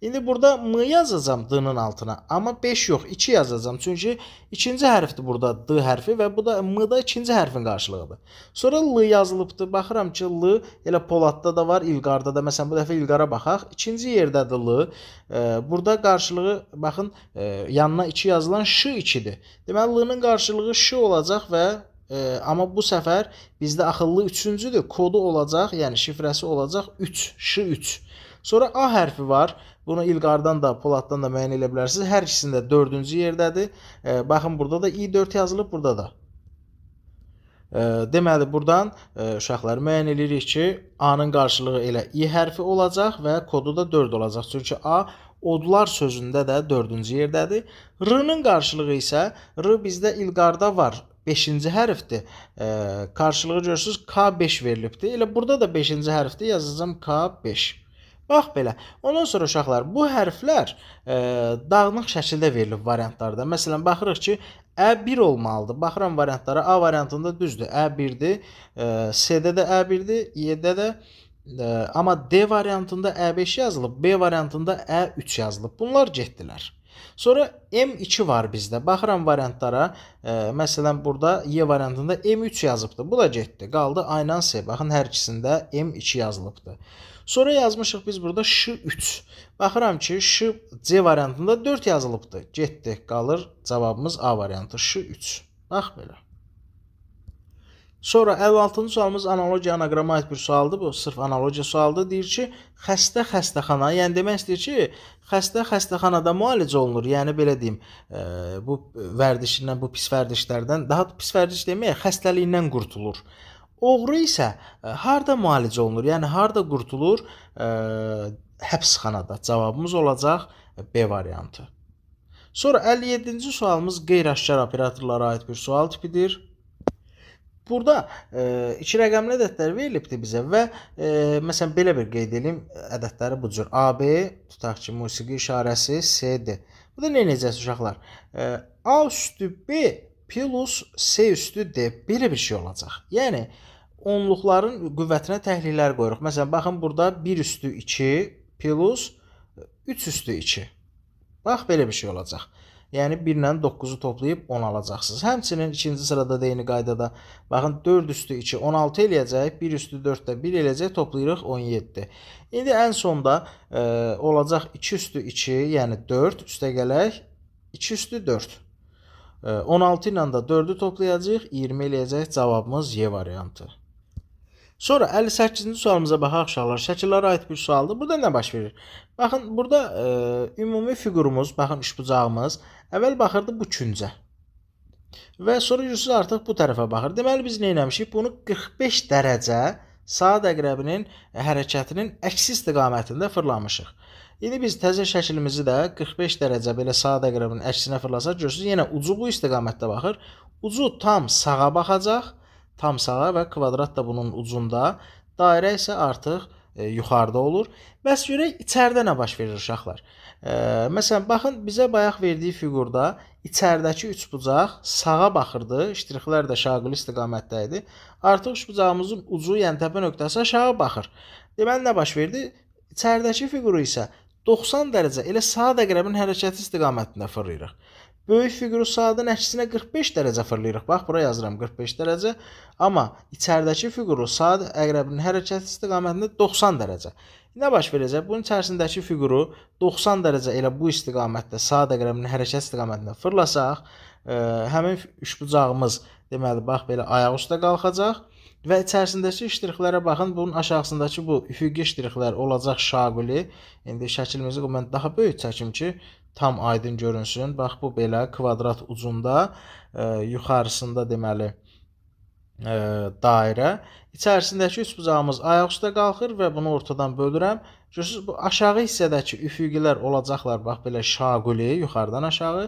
S1: İndi burada M yazacağım D-nın altına. Amma 5 yox, 2 yazacağım. Çünki ikinci hərfdir burada D hərfi və bu da M-da ikinci hərfin qarşılığıdır. Sonra L yazılıbdır. Baxıram ki, L elə Poladda da var, İlqarda da. Məsələn, bu dəfə İlqara baxaq. İkinci yerdədir L. E, burada qarşılığı, baxın, e, yanına 2 yazılan Ş 2-dir. Deməli, L-nın qarşılığı Ş olacaq və Ə, e, amma bu səfər bizdə axıllı üçüncüdür. Kodu olacaq, yəni şifrəsi olacaq 3, ş3. Sonra A hərfi var. Bunu İlqardan da, Poladdan da müəyyən elə bilərsiniz. Hər ikisində dördüncü yerdədir. E, baxın, burada da i4 yazılıb, burada da. E, deməli, buradan e, uşaqları müəyyən edirik ki, A-nın qarşılığı elə i hərfi olacaq və kodu da 4 olacaq. Çünki A odlar sözündə də dördüncü yerdədir. R-nın qarşılığı isə, R bizdə İlqarda var. 5-ci hərfdir. E, qarşılığı görürsüz K5 verilibdir. Elə burada da 5-ci hərfdir. Yazacağım K5. Bax belə. Ondan sonra uşaqlar bu hərflər e, dağınıq şəkildə verilib variantlarda. Məsələn, baxırıq ki, Ə1 olmalıdır. Baxıram variantlara. A variantında düzdür. Ə1-dir. E, C-də də Ə1-dir. Y-də də e, amma D variantında Ə5 yazılıb, B variantında Ə3 yazılıb. Bunlar getdilər. Sonra M2 var bizdə. Baxıram variantlara. E, məsələn, burada Y variantında M3 yazıbdı. Bu da getdi. Qaldı aynan C. Baxın hər ikisində M2 yazılıbdı. Sonra yazmışıq biz burada ş3. Baxıram ki, ş C variantında 4 yazılıbdı. Getdi, qalır cavabımız A variantı ş3. Bax belə. Sonra 56-cı sualımız analogiya anaqrama aid bir sualdır. Bu sırf analogiya sualdır. Deyir ki, xəstə xəstəxana, yəni demək istəyir ki, xəstə xəstəxanada müalicə olunur. Yəni belə deyim, e, bu vərdişindən, bu pis vərdişlərdən, daha pis vərdiş deməyə, xəstəliyindən qurtulur. Oğru isə e, harda müalicə olunur? Yəni harda qurtulur? E, həbsxanada. Cavabımız olacaq e, B variantı. Sonra 57-ci sualımız qeyri-aşkar operatorlara aid bir sual tipidir. Burada e, iki rəqəmli ədədlər verilibdi bizə və e, məsələn belə bir qeyd edeyim, ədədləri bu cür AB tutaq ki, musiqi işarəsi CD. Bu da nə necəsiz uşaqlar? E, A üstü B plus C üstü D belə bir şey olacaq. Yəni e, onluqların qüvvətinə təhlillər qoyuruq. Məsələn, baxın burada 1 üstü 2 plus 3 üstü 2. Bax, belə bir şey olacaq. Yəni 1 ilə 9-u toplayıb 10 alacaqsınız. Həmçinin ikinci sırada da eyni qaydada baxın 4 üstü 2 16 eləyəcək, 1 üstü 4 də 1 eləyəcək, toplayırıq 17. İndi ən sonda e, olacaq 2 üstü 2, yəni 4 üstə gələk 2 üstü 4. E, 16 ilə də 4-ü toplayacağıq, 20 eləyəcək cavabımız Y variantı. Sonra 58-ci sualımıza baxaq uşaqlar. Şəkillərə aid bir sualdır. Burada nə baş verir? Baxın, burada ə, e, ümumi fiqurumuz, baxın üçbucağımız əvvəl baxırdı bu küncə. Və sonra yüzsüz artıq bu tərəfə baxır. Deməli biz nə etmişik? Bunu 45 dərəcə saat əqrəbinin e, hərəkətinin əksi istiqamətində fırlamışıq. İndi biz təzə şəklimizi də 45 dərəcə belə saat əqrəbinin əksinə fırlasaq, görürsüz, yenə ucu bu istiqamətdə baxır. Ucu tam sağa baxacaq tam sağa və kvadrat da bunun ucunda. Dairə isə artıq e, yuxarıda olur. Bəs görək içəridə nə baş verir uşaqlar? E, məsələn, baxın bizə bayaq verdiyi fiqurda içəridəki üçbucaq sağa baxırdı. Ştrixlər də şaquli istiqamətdə idi. Artıq üçbucağımızın ucu, yəni təpə nöqtəsi aşağı baxır. Deməli nə baş verdi? İçəridəki fiquru isə 90 dərəcə elə sağ əqrəbin hərəkəti istiqamətində fırlayırıq. Böyük fiquru saatın əksinə 45 dərəcə fırlayırıq. Bax, bura yazıram 45 dərəcə. Amma içəridəki fiquru saat əqrəbinin hərəkət istiqamətində 90 dərəcə. Nə baş verəcək? Bunun içərisindəki fiquru 90 dərəcə elə bu istiqamətdə saat əqrəbinin hərəkət istiqamətində fırlasaq, ə, e, həmin üçbucağımız deməli bax belə ayaq üstə qalxacaq və içərisindəki ştrixlərə baxın. Bunun aşağısındakı bu üfüqi ştrixlər olacaq şaquli. İndi şəklimizi mən daha böyük çəkim ki, tam aydın görünsün. Bax bu belə kvadrat ucunda e, yuxarısında deməli e, dairə. İçərisindəki üç bucağımız ayaq üstə qalxır və bunu ortadan bölürəm. Görürsüz bu aşağı hissədəki üfüqlər olacaqlar. Bax belə şaquli yuxarıdan aşağı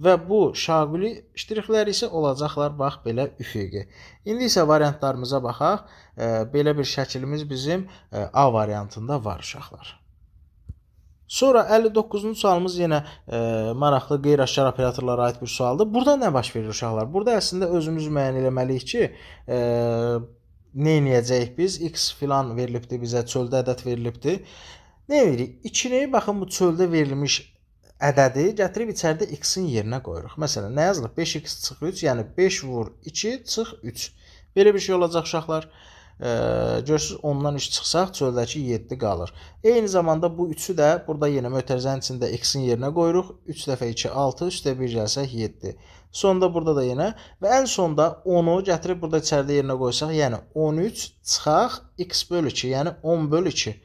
S1: və bu şaquli ştrixləri isə olacaqlar bax belə üfüqi. İndi isə variantlarımıza baxaq. E, belə bir şəklimiz bizim e, A variantında var uşaqlar. Sonra 59-cu sualımız yenə e, maraqlı qeyri-aşkar operatorlara aid bir sualdır. Burada nə baş verir uşaqlar? Burada əslində özümüz müəyyən eləməliyik ki, e, nə edəcəyik biz? X filan verilibdi bizə, çöldə ədəd verilibdi. Nə edirik? 2-ni baxın bu çöldə verilmiş ədədi gətirib içəridə x-in yerinə qoyuruq. Məsələn, nə yazılıb? 5x çıx 3, yəni 5 vur 2 çıx 3. Belə bir şey olacaq uşaqlar. E, Görürsüz, ondan 3 çıxsaq, çöldəki 7 qalır. Eyni zamanda bu 3-ü də burada yenə mötərizənin içində x-in yerinə qoyuruq. 3 dəfə 2, 6, 3 də 1 gəlsək, 7. Sonda burada da yenə və ən sonda 10-u gətirib burada içəridə yerinə qoysaq, yəni 13 çıxaq x böl 2, yəni 10 böl 2.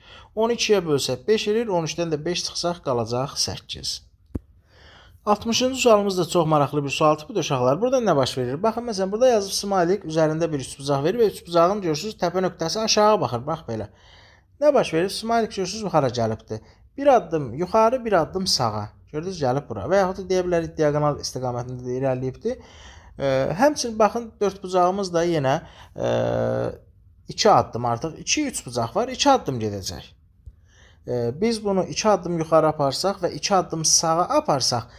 S1: 12-yə bölsək 5 edir, 13-dən də 5 çıxsaq qalacaq 8. 60-cı sualımız da çox maraqlı bir sual tipidir uşaqlar. Burada nə baş verir? Baxın, məsələn, burada yazıb smilik üzərində bir üçbucaq verir və üçbucağın görürsüz təpə nöqtəsi aşağı baxır. Bax belə. Nə baş verir? Smilik görürsüz yuxarı gəlibdir. Bir addım yuxarı, bir addım sağa. Gördünüz, gəlib bura. Və yaxud da deyə bilərik diaqonal istiqamətində də irəliləyibdir. E, həmçinin baxın, dörd bucağımız da yenə 2 e, addım artıq 2 3 bucaq var. 2 addım gedəcək. E, biz bunu 2 addım yuxarı aparsaq və 2 addım sağa aparsaq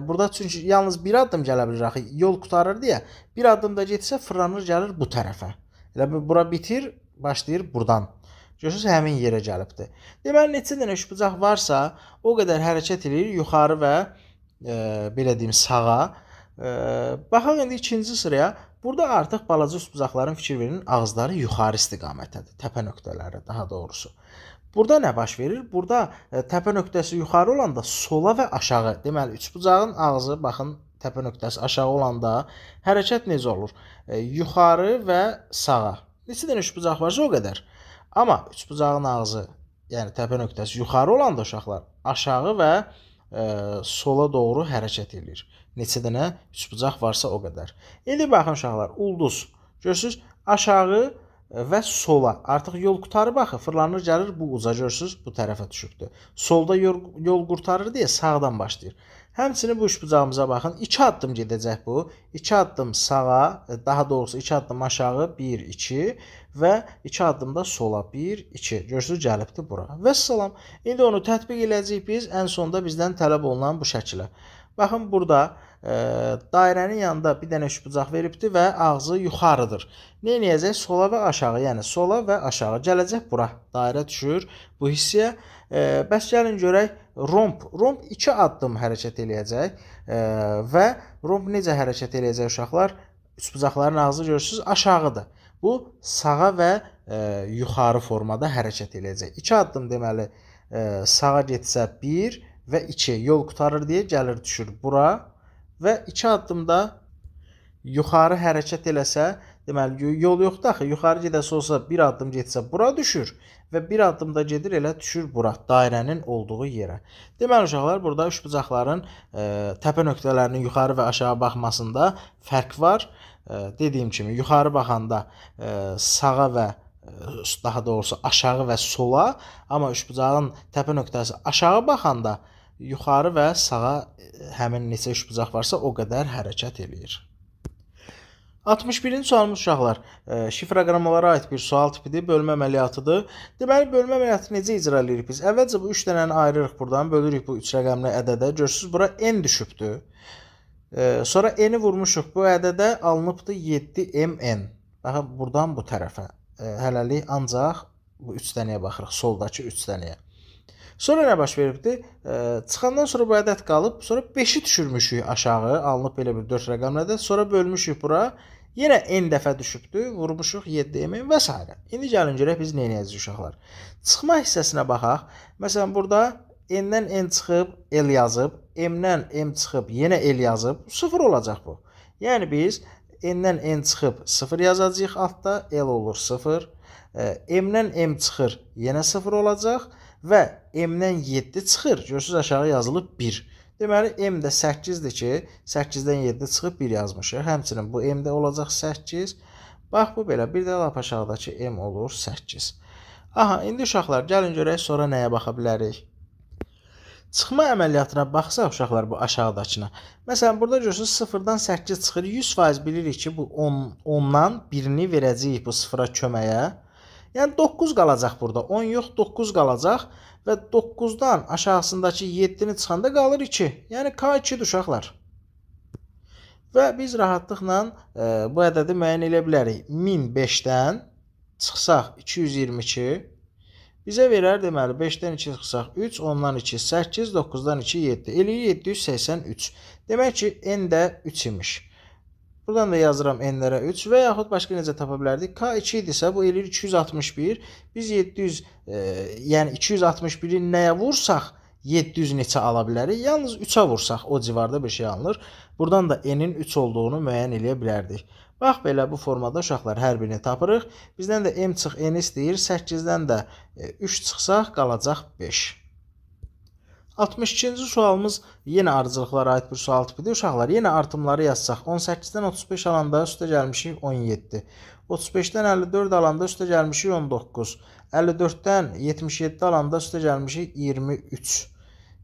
S1: Burada çünki yalnız bir addım gələ bilir axı. Yol qutarır deyə bir addım da getsə fırlanır gəlir bu tərəfə. Elə bura bitir, başlayır burdan. Görürsüz həmin yerə gəlibdi. Deməli neçə dənə üçbucaq varsa, o qədər hərəkət eləyir yuxarı və e, belə deyim sağa. E, baxaq indi ikinci sıraya. Burada artıq balaca üçbucaqların fikir verin, ağızları yuxarı istiqamətdədir, təpə nöqtələri daha doğrusu. E, Burada nə baş verir? Burada e, təpə nöqtəsi yuxarı olanda sola və aşağı, deməli üçbucağın ağzı baxın təpə nöqtəsi aşağı olanda hərəkət necə olur? E, yuxarı və sağa. Neçə dənə üçbucaq varsa o qədər. Amma üçbucağın ağzı, yəni təpə nöqtəsi yuxarı olanda uşaqlar aşağı və ə, e, sola doğru hərəkət eləyir. Neçə dənə üçbucaq varsa o qədər. İndi baxın uşaqlar, ulduz. Görürsüz? Aşağı və sola. Artıq yol qutarıb axı, fırlanır gəlir bu uca görürsüz, bu tərəfə düşübdü. Solda yol, yol qurtarır deyə sağdan başlayır. Həmçinin bu üçbucağımıza baxın. 2 addım gedəcək bu. 2 addım sağa, daha doğrusu 2 addım aşağı 1 2 və 2 addımda sola 1 2. Görürsüz gəlibdi bura. Və salam. İndi onu tətbiq eləyəcəyik biz. Ən sonda bizdən tələb olunan bu şəkilə. Baxın burada dairənin yanında bir dənə üçbucaq veribdi və ağzı yuxarıdır. Nə edəcək? Sola və aşağı, yəni sola və aşağı gələcək bura. Dairə düşür bu hissəyə. Bəs gəlin görək romb. Romb 2 addım hərəkət eləyəcək və romb necə hərəkət eləyəcək uşaqlar? Üçbucaqların ağzı görürsüz aşağıdır. Bu sağa və yuxarı formada hərəkət eləyəcək. 2 addım deməli sağa getsə 1 və 2 yol qutarır deyə gəlir düşür bura və iki addımda yuxarı hərəkət eləsə, deməli yol yoxdur axı. Yuxarı gedəsi olsa bir addım getsə bura düşür və bir addımda gedir elə düşür bura, dairənin olduğu yerə. Deməli uşaqlar burada üç bucaqların ə, e, təpə nöqtələrinin yuxarı və aşağı baxmasında fərq var. Ə, e, dediyim kimi yuxarı baxanda ə, e, sağa və daha doğrusu aşağı və sola, amma üçbucağın təpə nöqtəsi aşağı baxanda yuxarı və sağa e, həmin neçə üçbucaq varsa o qədər hərəkət eləyir. 61-ci sualımız uşaqlar, e, şifrəqramalara aid bir sual tipidir, bölmə əməliyyatıdır. Deməli, bölmə əməliyyatı necə icra edirik biz? Əvvəlcə bu 3 dənəni ayırırıq buradan, bölürük bu 3 rəqəmli ədədə. Görürsüz, bura n düşübdür. E, sonra n-i vurmuşuq. Bu ədədə alınıbdı 7mn. Baxın, buradan bu tərəfə. Hələlik ancaq bu 3 dənəyə baxırıq, soldakı 3 dənəyə. Sonra nə baş veribdi? Çıxandan sonra bu ədəd qalıb, sonra 5-i düşürmüşük aşağı, alınıb belə bir 4 rəqəmlə də, sonra bölmüşük bura. Yenə n dəfə düşübdü, vurmuşuq 7m və s. İndi gəlin görək biz nə edəcəyik uşaqlar. Çıxma hissəsinə baxaq. Məsələn, burada n-dən n çıxıb l yazıb, m-dən m çıxıb yenə l yazıb, 0 olacaq bu. Yəni biz n-dən n çıxıb 0 yazacağıq altda, l olur 0. M-dən m çıxır, yenə 0 olacaq və M-dən 7 çıxır. Görürsüz aşağı yazılıb 1. Deməli M də 8-dir ki, 8-dən 7 çıxıb 1 yazmışıq. Həmçinin bu M də olacaq 8. Bax bu belə bir də lap aşağıdakı M olur 8. Aha, indi uşaqlar gəlin görək sonra nəyə baxa bilərik. Çıxma əməliyyatına baxsaq uşaqlar bu aşağıdakına. Məsələn, burada görürsüz 0-dan 8 çıxır. 100% bilirik ki, bu 10 ondan 1-ni verəcəyik bu sıfıra köməyə. Yəni 9 qalacaq burada. 10 yox, 9 qalacaq və 9-dan aşağısındakı 7-ni çıxanda qalır 2. Yəni K2-dir uşaqlar. Və biz rahatlıqla e, bu ədədi müəyyən eləyə bilərik. 1005-dən çıxsaq 222 bizə verər deməli 5-dən 2 çıxsaq 3, 10-dan 2 8, 9-dan 2 7. Eləyə 783. Demək ki, n də 3 imiş. Buradan da yazıram n-lərə 3 və yaxud başqa necə tapa bilərdik? K2 idisə bu eləyir 261. Biz 700, e, yəni 261-i nəyə vursaq 700 neçə ala bilərik? Yalnız 3-ə vursaq o civarda bir şey alınır. Buradan da n-in 3 olduğunu müəyyən eləyə bilərdik. Bax belə bu formada uşaqlar hər birini tapırıq. Bizdən də m çıx n istəyir. 8-dən də 3 e, çıxsaq qalacaq 5. 62-ci sualımız yenə arıcılıqlara aid bir sual tipidir. Uşaqlar, yenə artımları yazsaq, 18-dən 35 alanda üstə gəlmişik 17. 35-dən 54 alanda üstə gəlmişik 19. 54-dən 77 alanda üstə gəlmişik 23.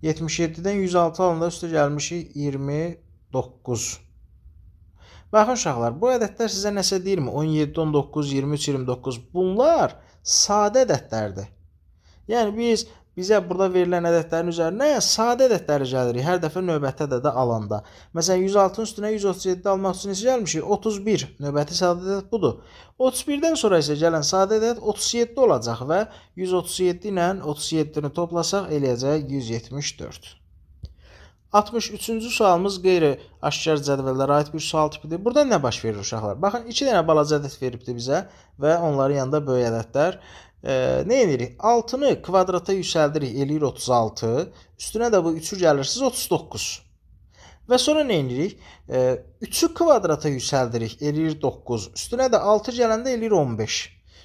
S1: 77-dən 106 alanda üstə gəlmişik 29. Baxın uşaqlar, bu ədədlər sizə nəsə deyirmi? 17, 19, 23, 29. Bunlar sadə ədədlərdir. Yəni biz bizə burada verilən ədədlərin üzərinə sadə ədədləri gəlirik. Hər dəfə növbəti ədədə alanda. Məsələn 106-nın üstünə 137 almaq üçün necə gəlmişik? 31. Növbəti sadə ədəd budur. 31-dən sonra isə gələn sadə ədəd 37 olacaq və 137 ilə 37-ni toplasaq eləyəcək 174. 63-cü sualımız qeyri-aşkar cədvəllərə aid bir sual tipidir. Burada nə baş verir uşaqlar? Baxın, 2 dənə balaca ədəd veribdi bizə və onların yanında böyük ədədlər e, nə edirik? 6-nı kvadrata yüksəldirik, eləyir 36. Üstünə də bu 3-ü gəlirsiniz 39. Və sonra nə edirik? E, 3-ü kvadrata yüksəldirik, eləyir 9. Üstünə də 6 gələndə eləyir 15.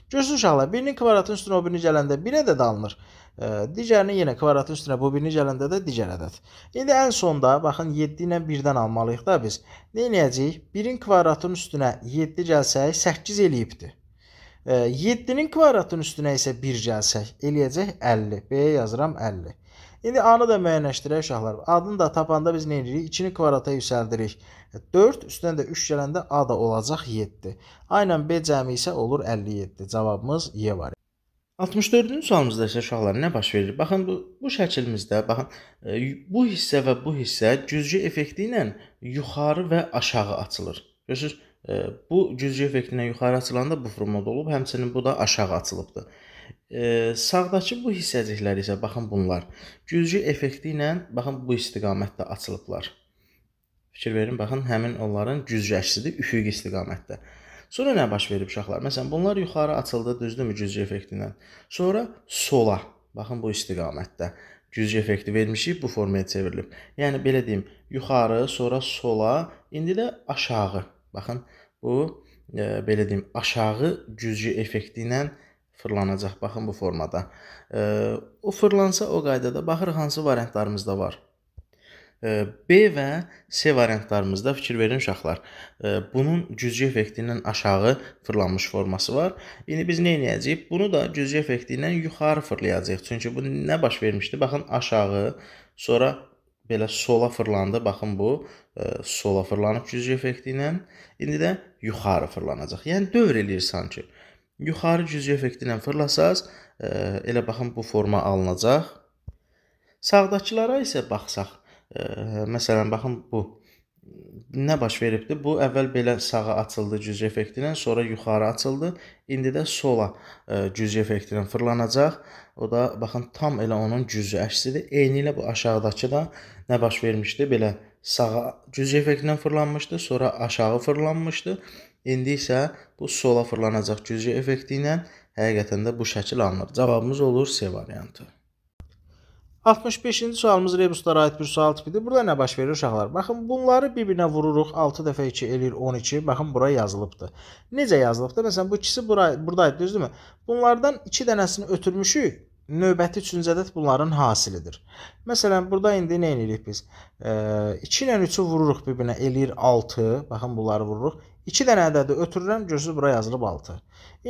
S1: Gözlü uşaqlar, birinin kvadratın üstünə o birini gələndə birə də dalınır. E, digərini yenə kvadratın üstünə bu birini gələndə də digər ədəd. İndi ən sonda, baxın, 7 ilə 1-dən almalıyıq da biz. Nə edəcəyik? 1-in kvadratın üstünə 7 gəlsək, 8 eləyibdir. 7-nin kvadratının üstünə isə 1 gəlsək, eləyəcək 50. B-yə yazıram 50. İndi A-nı da müəyyənləşdirək uşaqlar. A-nı da tapanda biz nə edirik? 2-ni kvadrata yüksəldirik. 4 üstünə də 3 gələndə A da olacaq 7. A ilə B cəmi isə olur 57. Cavabımız Y var. 64-cü sualımızda isə uşaqlar nə baş verir? Baxın bu, bu şəkilimizdə baxın e, bu hissə və bu hissə güzgü effekti ilə yuxarı və aşağı açılır. Görürsüz? Bu güzgü effektinə yuxarı açılanda buffer mod olub, həmçinin bu da aşağı açılıbdı. Sağdakı bu hissəciklər isə baxın bunlar. Güzgü effekti ilə baxın bu istiqamətdə açılıblar. Fikir verin, baxın həmin onların güzgü əksidir üfüq istiqamətdə. Sonra nə baş verib uşaqlar? Məsələn, bunlar yuxarı açıldı, düzdürmü güzgü effektindən? Sonra sola, baxın bu istiqamətdə güzgü effekti vermişik, bu formaya çevrilib. Yəni belə deyim, yuxarı, sonra sola, indi də aşağı Baxın, bu e, belə deyim, aşağı güzgü effekti ilə fırlanacaq. Baxın bu formada. E, o fırlansa o qaydada baxır hansı variantlarımızda var. E, B və C variantlarımızda fikir verin uşaqlar. E, bunun güzgü effekti ilə aşağı fırlanmış forması var. İndi biz nə edəcəyik? Bunu da güzgü effekti ilə yuxarı fırlayacağıq. Çünki bu nə baş vermişdi? Baxın aşağı, sonra belə sola fırlandı. Baxın bu E, sola fırlanıb güclü effekti ilə, indi də yuxarı fırlanacaq. Yəni dövr eləyir sanki. Yuxarı güclü effekti ilə fırlasaz, e, elə baxın bu forma alınacaq. Sağdakılara isə baxsaq, e, məsələn baxın bu nə baş veribdi? Bu əvvəl belə sağa açıldı güc effekti ilə, sonra yuxarı açıldı. İndi də sola güc effekti ilə fırlanacaq. O da baxın tam elə onun gücü əksidir. Eyni ilə bu aşağıdakı da nə baş vermişdi? Belə sağa güc effektindən fırlanmışdı, sonra aşağı fırlanmışdı. İndi isə bu sola fırlanacaq güc effekti ilə həqiqətən də bu şəkil alınır. Cavabımız olur C variantı. 65-ci sualımız rebuslara aid bir sual tipidir. Burada nə baş verir uşaqlar? Baxın, bunları bir-birinə vururuq. 6 dəfə 2 eləyir 12. Baxın, bura yazılıbdı. Necə yazılıbdı? Məsələn, bu ikisi bura, buradaydı, düzdürmü? Bunlardan 2 dənəsini ötürmüşük növbəti üçüncədəd bunların hasilidir. Məsələn, burada indi nə edirik biz? 2 ilə 3-ü vururuq bir-birinə, eləyir 6. Baxın, bunları vururuq. 2 dənə ədədi ötürürəm, gözü bura yazılıb 6.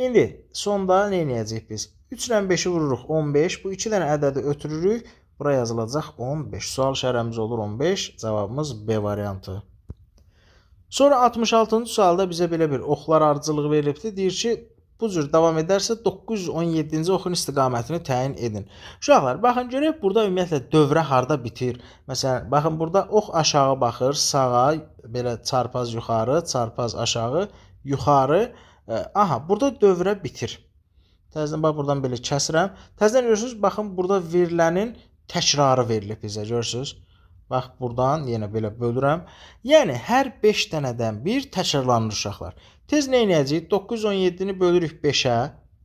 S1: İndi sonda nə edəcəyik biz? 3 ilə 5-i vururuq 15. Bu 2 dənə ədədi ötürürük, bura yazılacaq 15. Sual şərəmiz olur 15. Cavabımız B variantı. Sonra 66-cı sualda bizə belə bir oxlar ardıcılığı verilibdi. Deyir ki, bu cür davam edərsə 917-ci oxun istiqamətini təyin edin. Uşaqlar, baxın görək burada ümumiyyətlə dövrə harda bitir. Məsələn, baxın burada ox aşağı baxır, sağa, belə çarpaz yuxarı, çarpaz aşağı, yuxarı. Ə, aha, burada dövrə bitir. Təzədən bax buradan belə kəsirəm. Təzədən görürsüz, baxın burada verilənin təkrarı verilib bizə, görürsüz? Bax buradan yenə belə bölürəm. Yəni hər 5 dənədən bir təkrarlanır uşaqlar. Tez nə edəcəyik? 917-ni bölürük 5-ə.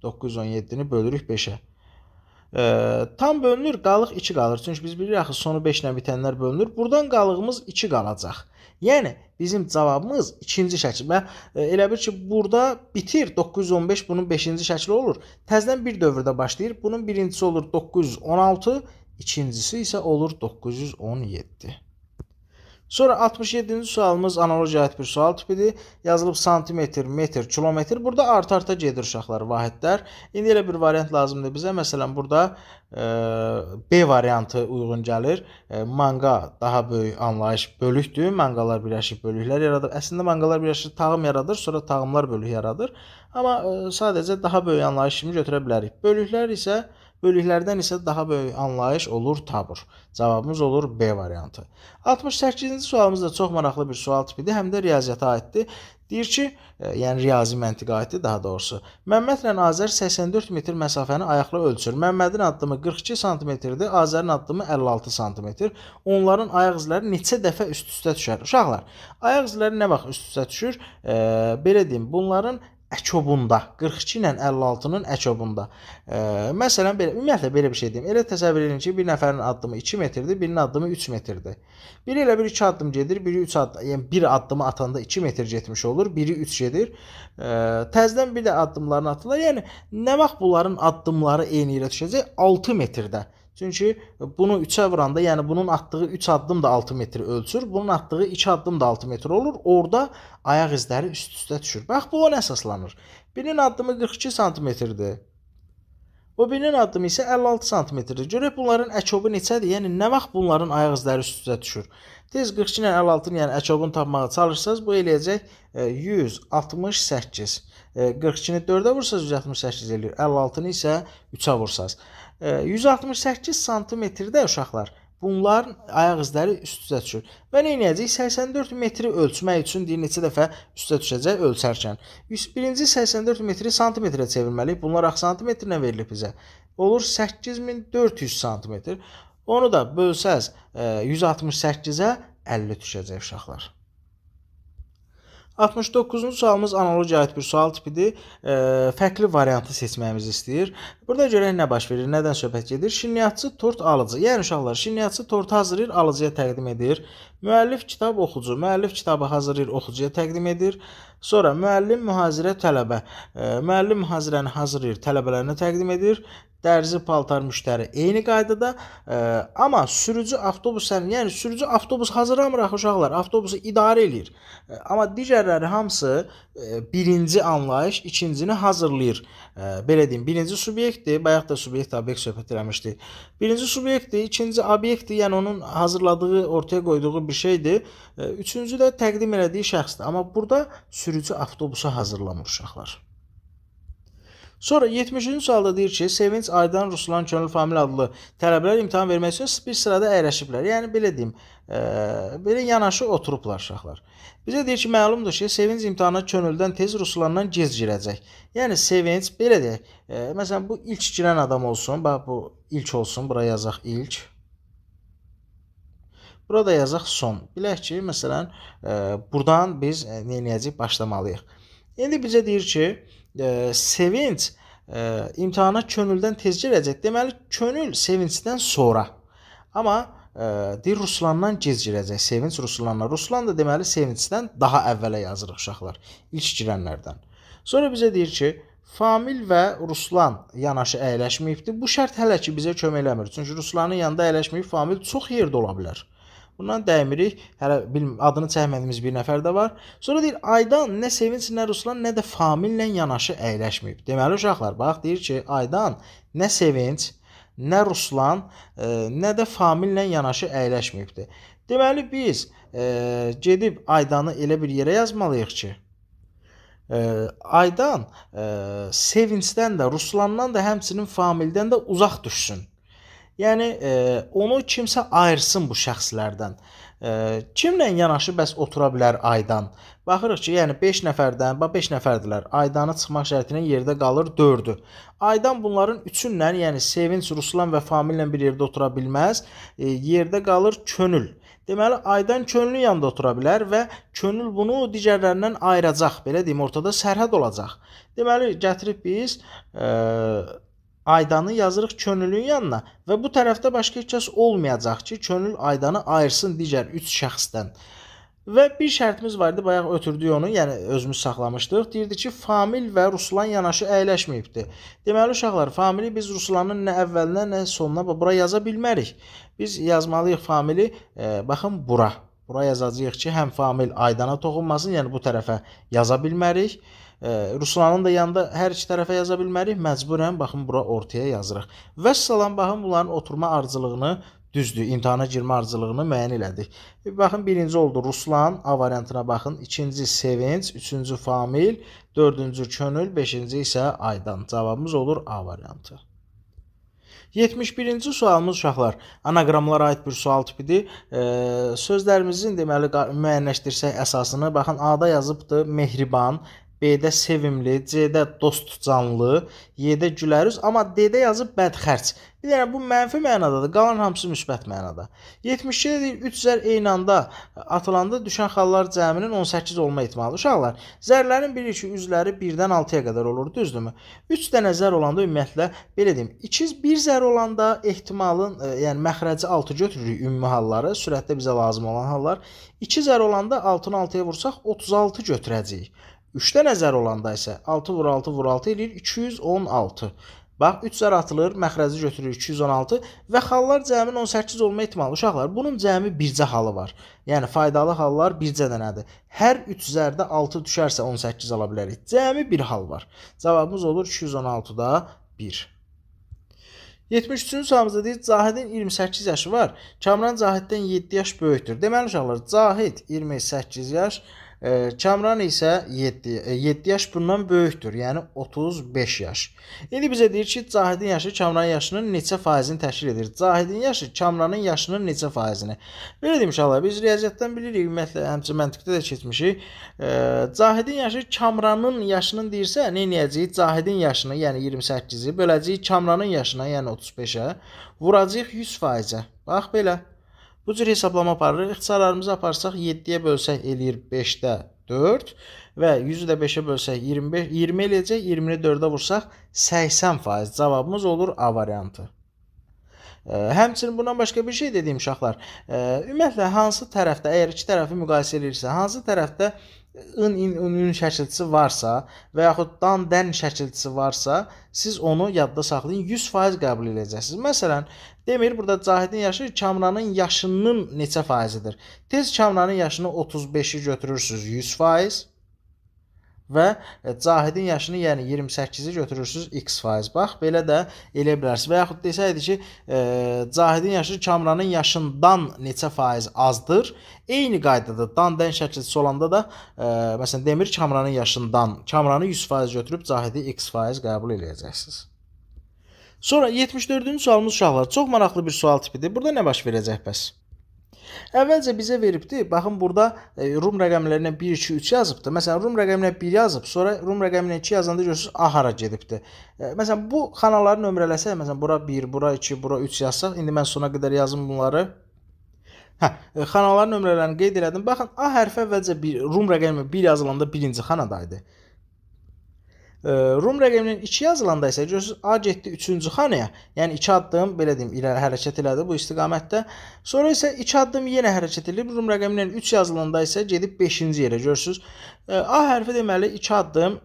S1: 917-ni bölürük 5-ə. E, tam bölünür, qalıq 2 qalır. Çünki biz bilirik axı sonu 5 ilə bitənlər bölünür. Burdan qalığımız 2 qalacaq. Yəni bizim cavabımız ikinci şəkil. Və e, elə bil ki, burada bitir 915 bunun 5-ci şəkli olur. Təzədən bir dövrdə başlayır. Bunun birincisi olur 916, ikincisi isə olur 917. Sonra 67-ci sualımız analoji aid bir sual tipidir. Yazılıb santimetr, metr, kilometr. Burada art-arta gedir uşaqlar, vahidlər. İndi elə bir variant lazımdır bizə. Məsələn, burada e, B variantı uyğun gəlir. E, manga daha böyük anlayış bölükdür. Mangalar birləşib bölüklər yaradır. Əslində mangalar birləşir, tağım yaradır, sonra tağımlar bölük yaradır. Amma e, sadəcə daha böyük anlayış kimi götürə bilərik. Bölüklər isə e, Bölüklərdən isə daha böyük anlayış olur tabur. Cavabımız olur B variantı. 68-ci sualımız da çox maraqlı bir sual tipidir, həm də riyaziyyata aiddir. Deyir ki, e, yəni riyazi məntiqə aiddir daha doğrusu. Məmmədlə Azər 84 metr məsafəni ayaqla ölçür. Məmmədin addımı 42 sm-dir, Azərin addımı 56 sm. Onların ayaq izləri neçə dəfə üst-üstə düşər? Uşaqlar, ayaq izləri nə vaxt üst-üstə düşür? E, belə deyim, bunların əkobunda, 42 ilə 56-nın əkobunda. E, məsələn belə ümumiyyətlə belə bir şey deyim. Elə təsəvvür edin ki, bir nəfərin addımı 2 metrdir, birinin addımı 3 metrdir. Biri elə bir 2 addım gedir, biri 3 addım, yəni bir addımı atanda 2 metr getmiş olur, biri 3 gedir. E, təzədən bir də addımlarını atırlar. Yəni nə vaxt bunların addımları eyni yerə düşəcək? 6 metrdə. Çünki bunu 3-ə vuranda, yəni bunun atdığı 3 addım da 6 metr ölçür. Bunun atdığı 2 addım da 6 metr olur. Orda ayaq izləri üst-üstə düşür. Bax bu ona əsaslanır. Birinin addımı 42 sm-dir. O birinin addımı isə 56 sm-dir. Görək bunların əkobu neçədir? Yəni nə vaxt bunların ayaq izləri üst-üstə düşür? Tez 42 ilə 56-nı, yəni əkobunu tapmağa çalışsanız, bu eləyəcək 168. 42-ni 4-ə vursanız 168 eləyir. 56-nı isə 3-ə vursanız. 168 sm-də uşaqlar Bunların ayaq izləri üst-üzə düşür. Və nə edəcəyik? 84 metri ölçmək üçün deyir neçə dəfə üstə düşəcək ölçərkən. 101-ci 84 metri santimetrə çevirməliyik. Bunlar ax santimetrinə verilib bizə. Olur 8400 santimetr. Onu da bölsəz 168-ə e, 50 düşəcək uşaqlar. 69-cu sualımız analogiya aid bir sual tipidir. E, fərqli variantı seçməyimizi istəyir. Burada görək nə baş verir, nədən söhbət gedir. Şirniyyatçı tort alıcı. Yəni uşaqlar, şirniyyatçı tort hazırlayır, alıcıya təqdim edir. Müəllif kitab oxucu, müəllif kitabı hazırlayır, oxucuya təqdim edir. Sonra müəllim mühazirə tələbə. Müəllim mühazirəni hazırlayır, tələbələrinə təqdim edir. Dərzi paltar müştəri eyni qaydada, ə, amma sürücü avtobus sən, yəni sürücü avtobus hazırlamır axı uşaqlar, avtobusu idarə eləyir. Ə, amma digərləri hamısı ə, e, birinci anlayış, ikincini hazırlayır belə deyim, birinci subyektdir. Bayaq da subyekt, obyekt söhbət eləmişdik. Birinci subyektdir, ikinci obyektdir, yəni onun hazırladığı, ortaya qoyduğu bir şeydir. Üçüncü də təqdim elədiyi şəxsdir. Amma burada sürücü avtobusa hazırlamır uşaqlar. Sonra 70-ci sualda deyir ki, Sevinç, Aydan, Ruslan, Könül Famil adlı tələbələr imtahan vermək üçün bir sırada əyləşiblər. Yəni belə deyim, e, belə yanaşı oturublar uşaqlar. Bizə deyir ki, məlumdur ki, Sevinç imtahana Könüldən tez, Ruslandan gec girəcək. Yəni Sevinç belə deyək, e, məsələn bu ilk girən adam olsun, bax bu ilk olsun, bura yazaq ilk. Burada yazaq son. Bilək ki, məsələn, e, burdan biz e, nə edəcəyik başlamalıyıq. İndi bizə deyir ki, e, sevinç e, imtahana könüldən tez girəcək. Deməli könül sevincdən sonra. Amma e, deyir Ruslandan gec girəcək. Sevinç Ruslanla. Ruslan da deməli sevincdən daha əvvələ yazırıq uşaqlar. İlk girənlərdən. Sonra bizə deyir ki, Famil və Ruslan yanaşı əyləşməyibdi. Bu şərt hələ ki bizə kömək eləmir. Çünki Ruslanın yanında əyləşməyib Famil çox yerdə ola bilər. Bundan dəymirik. Hələ bilmir, adını çəkmədiyimiz bir nəfər də var. Sonra deyir, Aydan nə Sevinç, nə Ruslan, nə də famillə yanaşı əyləşməyib. Deməli uşaqlar, bax deyir ki, Aydan nə Sevinç, nə Ruslan, e, nə də famillə yanaşı əyləşməyibdi. Deməli biz e, gedib Aydanı elə bir yerə yazmalıyıq ki, Ə, e, Aydan ə, e, Sevincdən də, Ruslandan da, həmçinin Famildən də uzaq düşsün. Yəni e, onu kimsə ayırsın bu şəxslərdən. E, kimlə yanaşı bəs otura bilər aydan? Baxırıq ki, yəni 5 nəfərdən, bax 5 nəfərdilər. Aydanı çıxmaq şərti ilə yerdə qalır 4-ü. Aydan bunların üçünlə, yəni Sevinç, Ruslan və Famillə bir yerdə otura bilməz. E, yerdə qalır Könül. Deməli, aydan könlün yanında otura bilər və könül bunu digərlərindən ayıracaq, belə deyim, ortada sərhəd olacaq. Deməli, gətirib biz e, Aydanı yazırıq könülün yanına və bu tərəfdə başqa kəs olmayacaq ki, könül aydanı ayırsın digər 3 şəxsdən. Və bir şərtimiz var idi, bayaq ötürdük onu, yəni özümüz saxlamışdıq. Deyirdi ki, Famil və Ruslan yanaşı əyləşməyibdi. Deməli uşaqlar, Famili biz Ruslanın nə əvvəlinə, nə sonuna bura yaza bilmərik. Biz yazmalıyıq Famili, e, baxın bura. Bura yazacağıq ki, həm Famil aydana toxunmasın, yəni bu tərəfə yaza bilmərik. Ruslanın da yanında hər iki tərəfə yaza bilmərik, məcburən baxın bura ortaya yazırıq. Vəssalam baxın bunların oturma ardıcılığını Düzdür, imtahana girmə arzuculuğunu müəyyən elədik. E, baxın, birinci oldu Ruslan, A variantına baxın. İkinci Sevinç, üçüncü Famil, dördüncü Könül, beşinci isə Aydan. Cavabımız olur A variantı. 71-ci sualımız uşaqlar, anaqramlara aid bir sual tipidir. E, sözlərimizin deməli müəyyənləşdirsək əsasını, baxın A-da yazıbdı mehriban, B-də sevimli, C-də dost canlı, Y-də gülərüz, amma D-də yazıb bədxərç. Bir dənə bu mənfi mənadadır, qalan hamısı müsbət mənada. 72-də deyir 3 zər eyni anda atılanda düşən xallar cəminin 18 olma ehtimalı. Uşaqlar, zərlərin 1 2 üzləri 1-dən 6-ya qədər olur, düzdürmü? 3 dənə zər olanda ümumiyyətlə belə deyim, ikiz 1 zər olanda ehtimalın, e, yəni məxrəci 6 götürürük ümumi halları, sürətdə bizə lazım olan hallar. 2 zər olanda 6-nı 6-ya vursaq 36 götürəcəyik. 3-də nəzər olanda isə 6 vur 6 vur 6 eləyir 216. Bax 3 zər atılır, məxrəzi götürür 216 və xallar cəmin 18 olma ehtimalı. Uşaqlar, bunun cəmi bircə halı var. Yəni faydalı hallar bircə dənədir. Hər 3 zərdə 6 düşərsə 18 ala bilərik. Cəmi bir hal var. Cavabımız olur 216-da 1. 73-cü sualımızda deyir, Cahidin 28 yaşı var. Kamran Cahiddən 7 yaş böyükdür. Deməli uşaqlar, Cahid 28 yaş, Kamran isə 7, 7 e, yaş bundan böyükdür, yəni 35 yaş. İndi bizə deyir ki, Cahidin yaşı Kamranın yaşının neçə faizini təşkil edir? Cahidin yaşı Kamranın yaşının neçə faizini? Belə deyim inşallah, biz riyaziyyatdan bilirik, ümumiyyətlə həmçə məntiqdə də keçmişik. Cahidin yaşı Kamranın yaşının deyirsə, nə edəcəyik? Cahidin yaşını, yəni 28-i böləcəyik Kamranın yaşına, yəni 35-ə, vuracağıq 100%-ə. Bax belə. Bu cür hesablama aparırıq. İxtisarlarımızı aparsaq 7-yə bölsək eləyir 5-də 4 və 100-ü də 5-ə bölsək 25, 20 eləyəcək. 20-ni 4-ə vursaq 80% cavabımız olur A variantı. Həmçinin bundan başqa bir şey dediyim uşaqlar, ümumiyyətlə hansı tərəfdə, əgər iki tərəfi müqayisə edirsə, hansı tərəfdə ın-ün şəkilçisi varsa və yaxud dan-dən şəkilçisi varsa, siz onu yadda saxlayın, 100% qəbul edəcəksiniz. Məsələn, demir burada Cahidin yaşı Kamranın yaşının neçə faizidir? Tez Kamranın yaşını 35-i götürürsüz 100% və cahidin e, yaşını, yəni 28-i götürürsüz x faiz. Bax, belə də eləyə bilərsiniz. Və yaxud desəydi ki, e, cahidin yaşı Kamranın yaşından neçə faiz azdır? Eyni qaydada dan-dən şəklisi olanda da, e, məsələn, demir Kamranın yaşından, Kamranı 100% götürüb cahidi x faiz qəbul eləyəcəksiniz. Sonra 74-cü sualımız uşaqlar çox maraqlı bir sual tipidir. Burada nə baş verəcək bəs? Əvvəlcə bizə veribdi. Baxın burada e, Rum rəqəmlərinə 1 2 3 yazıbdı. Məsələn Rum rəqəminə 1 yazıb, sonra Rum rəqəminə 2 yazanda görürsüz A hara gedibdi. E, məsələn bu xanaları nömrələsək, məsələn bura 1, bura 2, bura 3 yazsaq, indi mən sona qədər yazım bunları. Hə, e, xanaların nömrələrini qeyd elədim. Baxın A hərfi əvvəlcə bir Rum rəqəmi 1 yazılanda birinci xanadaydı. Rum rəqəminin 2 yazılanda isə görürsüz A getdi 3-cü xanaya. Yəni 2 addım belə deyim irəli hərəkət elədi bu istiqamətdə. Sonra isə 2 addım yenə hərəkət edib Rum rəqəminin 3 yazılanda isə gedib 5-ci yerə görürsüz. E, A hərfi deməli 2 addım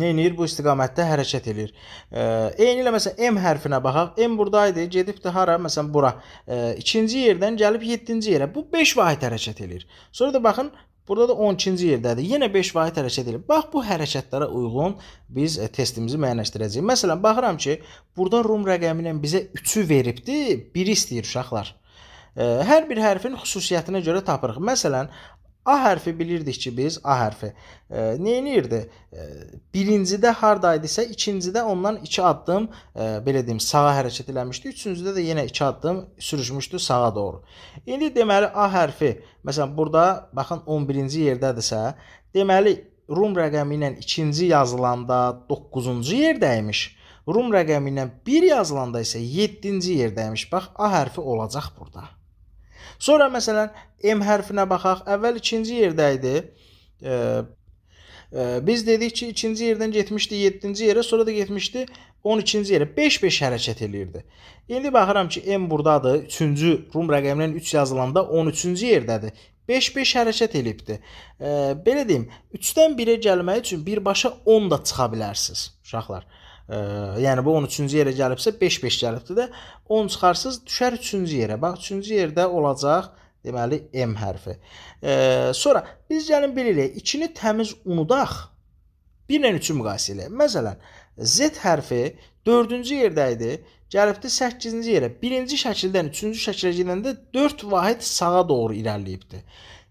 S1: nə eləyir? Bu istiqamətdə hərəkət eləyir. E, eyni ilə məsələn M hərfinə baxaq. M burdaydı, gedib də hara? Məsələn bura. 2-ci e, yerdən gəlib 7-ci yerə. Bu 5 vahid hərəkət eləyir. Sonra da baxın, Burada da 12-ci yerdədir. Yenə 5 vahid hərəkət edilib. Bax bu hərəkətlərə uyğun biz e, testimizi müəyyənləşdirəcəyik. Məsələn, baxıram ki, burada rum rəqəmi ilə bizə 3-ü veribdi, 1 istəyir uşaqlar. E, hər bir hərfin xüsusiyyətinə görə tapırıq. Məsələn, A hərfi bilirdik ki, biz A hərfi e, neynirdi? E, birincidə hardaydısa, ikincidə ondan iki addım, e, belə deyim, sağa hərəkət eləmişdi. Üçüncüdə də yenə iki addım sürüşmüşdü sağa doğru. İndi deməli A hərfi, məsələn, burada baxın 11-ci yerdədirsə, deməli Rum rəqəmi ilə 2-ci yazılanda 9-cu yerdəymiş. Rum rəqəmi ilə 1 yazılanda isə 7-ci yerdəymiş. Bax, A hərfi olacaq burada. Sonra məsələn M hərfinə baxaq. Əvvəl ikinci yerdə idi. E, e, biz dedik ki, ikinci yerdən getmişdi 7-ci yerə, sonra da getmişdi 12-ci yerə. 5-5 hərəkət eləyirdi. İndi baxıram ki, M burdadır. 3-cü rum rəqəminin 3 yazılanda 13-cü yerdədir. 5-5 hərəkət elibdi. E, belə deyim, 3-dən 1-ə gəlmək üçün birbaşa 10 da çıxa bilərsiniz uşaqlar. Ə, yəni bu 13-cü yerə gəlibsə 5-5 gəlibdi də 10 çıxarsız düşər 3-cü yerə. Bax 3-cü yerdə olacaq deməli M hərfi. E, sonra biz gəlin bilirik, 2-ni təmiz unudaq. 1 ilə 3-ü müqayisə eləyək. Məsələn, Z hərfi 4-cü yerdə idi, gəlibdi 8-ci yerə. Birinci şəkildən 3-cü şəkilə gedəndə 4 vahid sağa doğru irəliləyibdi.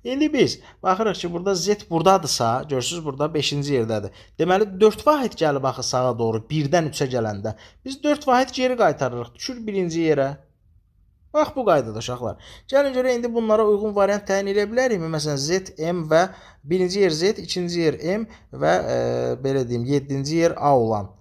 S1: İndi biz baxırıq ki, burada Z burdadırsa, görürsüz burada 5-ci yerdədir. Deməli 4 vahid gəlib axı sağa doğru 1-dən 3-ə gələndə. Biz 4 vahid geri qaytarırıq, düşür 1-ci yerə. Bax bu qaydadır uşaqlar. Gəlin görək indi bunlara uyğun variant təyin edə bilərikmi? Məsələn Z, M və birinci yer Z, ikinci yer M və e, belə deyim 7-ci yer A olan.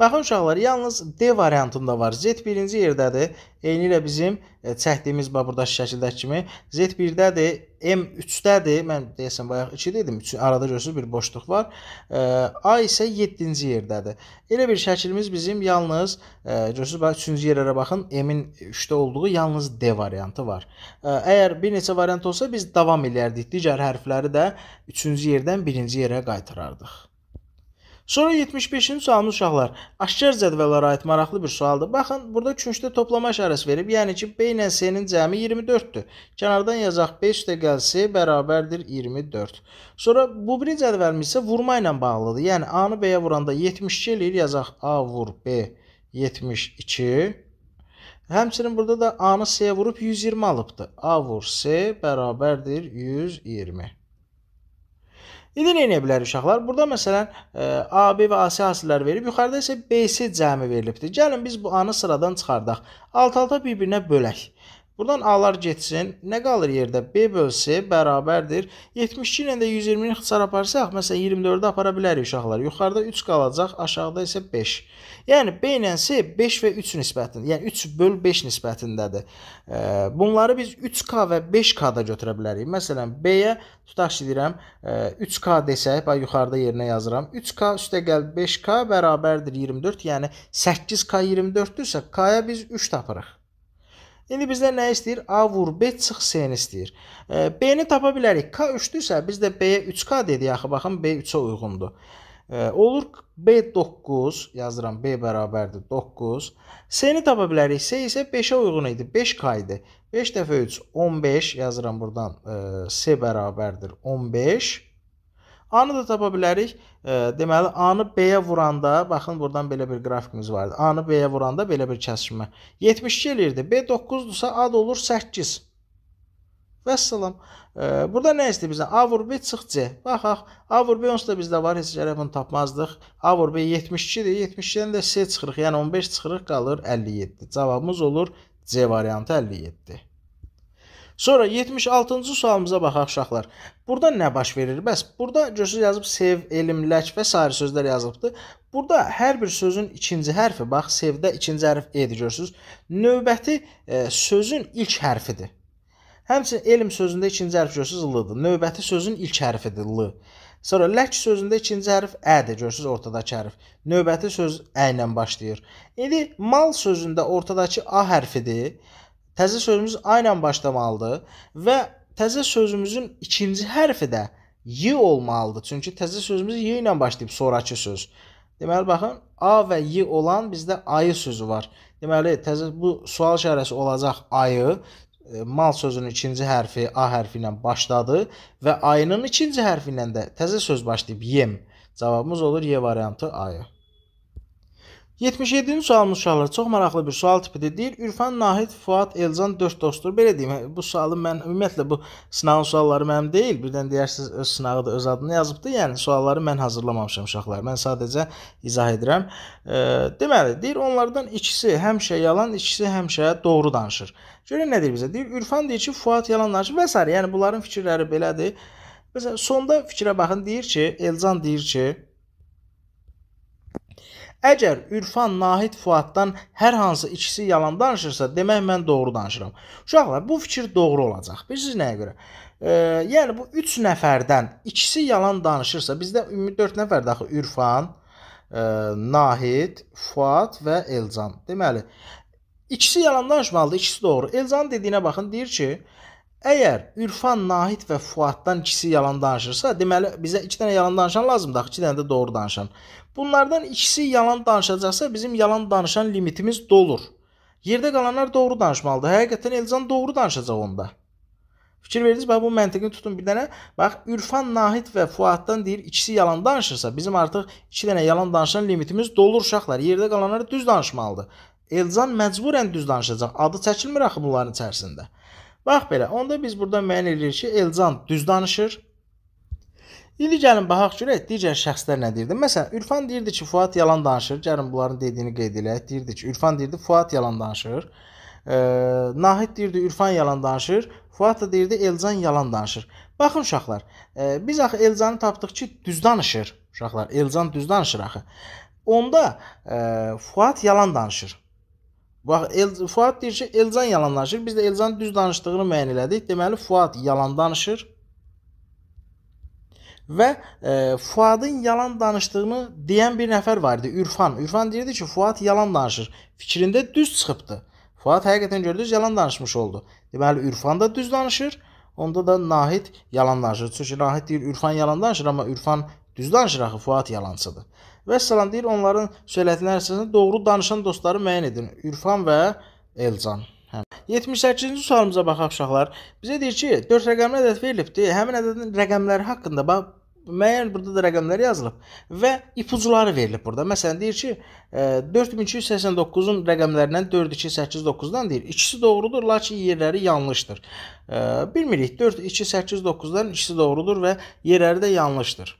S1: Baxın uşaqlar, yalnız D variantında var. Z birinci yerdədir. Eyni ilə bizim e, çəkdiyimiz bax buradakı şəkildəki kimi Z 1-dədir, M 3-dədir. Mən deyəsən bayaq 2 dedim. 3 arada görürsüz bir boşluq var. E, A isə 7-ci yerdədir. Elə bir şəklimiz bizim yalnız e, görürsüz bax 3-cü yerlərə baxın. M-in 3-də olduğu yalnız D variantı var. Əgər bir neçə variant olsa biz davam edərdik. Digər hərfləri də 3-cü yerdən 1-ci yerə qaytarardıq. Sonra 75-ci sualımız uşaqlar. Aşkar cədvəllərə aid maraqlı bir sualdır. Baxın, burada küncdə toplama işarəsi verib. Yəni ki, B ilə C-nin cəmi 24-dür. Kənardan yazaq 5 də gəlsi bərabərdir 24. Sonra bu biri cədvəlimiz isə vurma ilə bağlıdır. Yəni A-nı B-yə vuranda 72 eləyir. Yazaq A vur B 72. Həmçinin burada da A-nı C-yə vurub 120 alıbdı. A vur C bərabərdir 120. İndi nə edə bilər uşaqlar? Burada məsələn e, AB və AC hasillər verib, yuxarıda isə BC cəmi verilibdir. Gəlin biz bu A-nı sıradan çıxardaq. Alt-alta bir-birinə bölək. Buradan A-lar getsin. Nə qalır yerdə? B bölsə bərabərdir. 72 ilə də 120-ni ixtisar aparsaq, məsələn 24-ü apara bilərik uşaqlar. Yuxarıda 3 qalacaq, aşağıda isə 5. Yəni B ilə S 5 və 3 nisbətində, yəni 3 böl 5 nisbətindədir. Bunları biz 3K və 5K-da götürə bilərik. Məsələn B-yə tutaq ki, deyirəm 3K e, desək, bax yuxarıda yerinə yazıram. 3K üstəgəl 5K bərabərdir 24, yəni 8K 24-dürsə, K-ya biz 3 tapırıq. İndi bizdən nə istəyir? A vur B çıx C-ni istəyir. E, B-ni tapa bilərik. K 3-dürsə biz də B-yə 3K dedik axı. Baxın B 3-ə uyğundur. E, olur B 9 yazıram B bərabərdir 9. C-ni tapa bilərik. C isə 5-ə uyğun idi. 5K idi. 5 dəfə 3 15 yazıram burdan e, C bərabərdir 15. A-nı da tapa bilərik. E, deməli, A-nı B-yə vuranda, baxın, buradan belə bir qrafikimiz vardı. A-nı B-yə vuranda belə bir kəsişmə. 72 eləyirdi. B 9-dursa, A da olur 8. Vəssalam. E, burada nə istəyir bizə? A vur B çıx C. Baxaq, A vur B onsuz da bizdə var, heç gərək bunu tapmazdıq. A vur B 72-dir. 72-dən də C çıxırıq, yəni 15 çıxırıq, qalır 57. Cavabımız olur C variantı 57. Sonra 76-cı sualımıza baxaq uşaqlar. Burada nə baş verir? Bəs burada görürsüz yazıb sev, elimlək və sair sözlər yazılıbdı. Burada hər bir sözün ikinci hərfi, bax sevdə ikinci hərf e-dir görürsüz. Növbəti e, sözün ilk hərfidir. Həmçinin elm sözündə ikinci hərf görürsüz l-dır. Növbəti sözün ilk hərfidir l. Sonra lək sözündə ikinci hərf ə-dir. Görürsüz ortadakı hərf. Növbəti söz ə ilə başlayır. İndi mal sözündə ortadakı a hərfidir. Təzə sözümüz aynən başlamalıdır və təzə sözümüzün ikinci hərfi də y olmalıdır. Çünki təzə sözümüz y ilə başlayıb sonrakı söz. Deməli baxın, a və y olan bizdə ayı sözü var. Deməli təzə bu sual işarəsi olacaq ayı. E, mal sözünün ikinci hərfi a hərfi ilə başladı və ayının ikinci hərfi ilə də təzə söz başlayıb yem. Cavabımız olur y variantı ayı. 77-ci sualımız uşaqlar çox maraqlı bir sual tipidir. Deyir, Ürfan, Nahid, Fuad, Elcan 4 dostdur. Belə deyim, hə, bu sualı mən ümumiyyətlə bu sınağın sualları mənim deyil. Birdən deyərsiniz öz sınağı da öz adını yazıbdı. Yəni sualları mən hazırlamamışam uşaqlar. Mən sadəcə izah edirəm. E, deməli, deyir, onlardan ikisi həmişə yalan, ikisi həmişə doğru danışır. Görün nə deyir bizə? Deyir, Ürfan deyir ki, Fuad yalan danışır və s. yəni bunların fikirləri belədir. Məsələn, sonda fikrə baxın, deyir ki, Elcan deyir ki, Əgər Ürfan, Nahid, Fuaddan hər hansı ikisi yalan danışırsa, demək mən doğru danışıram. Uşaqlar, bu fikir doğru olacaq. Bilirsiniz nəyə görə? E, yəni bu 3 nəfərdən ikisi yalan danışırsa, bizdə ümumi 4 nəfərdir axı Ürfan, e, Nahid, Fuad və Elcan. Deməli, ikisi yalan danışmalıdır, ikisi doğru. Elcanın dediyinə baxın, deyir ki, Əgər Ürfan, Nahid və Fuaddan ikisi yalan danışırsa, deməli bizə 2 dənə yalan danışan lazımdır, 2 dənə də doğru danışan. Bunlardan ikisi yalan danışacaqsa, bizim yalan danışan limitimiz dolur. Yerdə qalanlar doğru danışmalıdır. Həqiqətən Elcan doğru danışacaq onda. Fikir verdiniz, bax bu məntiqini tutun bir dənə. Bax Ürfan, Nahid və Fuaddan deyir ikisi yalan danışırsa, bizim artıq 2 dənə yalan danışan limitimiz dolur uşaqlar. Yerdə qalanlar düz danışmalıdır. Elcan məcburən düz danışacaq. Adı çəkilmir axı bunların içərisində. Bax belə, onda biz burada müəyyən edirik ki, Elcan düz danışır. İndi gəlin baxaq görək digər şəxslər nə deyirdi. Məsələn, Ürfan deyirdi ki, Fuad yalan danışır. Gəlin bunların dediyini qeyd eləyək. Deyirdi ki, Ürfan deyirdi, Fuad yalan danışır. E, Nahid deyirdi, Ürfan yalan danışır. Fuad da deyirdi, Elcan yalan danışır. Baxın uşaqlar, e, biz axı Elcanı tapdıq ki, düz danışır. Uşaqlar, Elcan düz danışır axı. Onda e, Fuad yalan danışır. Bax, El Fuad deyir ki, Elcan yalan danışır. Biz də Elcanın düz danışdığını müəyyən elədik. Deməli, Fuad yalan danışır. Və e, Fuadın yalan danışdığını deyən bir nəfər var idi, Ürfan. Ürfan deyirdi ki, Fuad yalan danışır. Fikrində düz çıxıbdı. Fuad həqiqətən gördünüz, yalan danışmış oldu. Deməli, Ürfan da düz danışır. Onda da Nahid yalan danışır. Çünki Nahid deyir, Ürfan yalan danışır, amma Ürfan düz danışır axı, Fuad yalancıdır. Və salam deyir, onların söylədikləri əsasında doğru danışan dostları müəyyən edin. Ürfan və Elcan. Hə. 78-ci sualımıza baxaq uşaqlar. Bizə deyir ki, 4 rəqəmli ədəd verilibdi. Həmin ədədin rəqəmləri haqqında bax müəyyən burada da rəqəmlər yazılıb və ipucuları verilib burada. Məsələn deyir ki, 4289-un e, rəqəmlərindən 4289-dan deyir. İkisi doğrudur, lakin yerləri yanlışdır. E, bilmirik 4289-dan ikisi doğrudur və yerləri də yanlışdır.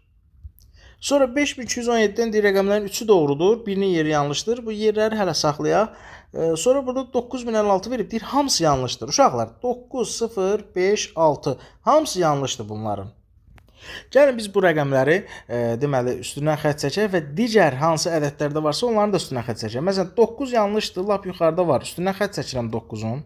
S1: Sonra 5217-dən deyir rəqəmlərin 3-ü doğrudur, birinin yeri yanlışdır. Bu yerləri hələ saxlayaq. Sonra burada 9056 verib deyir hamısı yanlışdır. Uşaqlar 9 0 5 6 hamısı yanlışdır bunların. Gəlin biz bu rəqəmləri e, deməli üstündən xətt çəkək və digər hansı ədədlərdə varsa onların da üstündən xətt çəkək. Məsələn 9 yanlışdır, lap yuxarıda var. Üstündən xətt çəkirəm 9-un.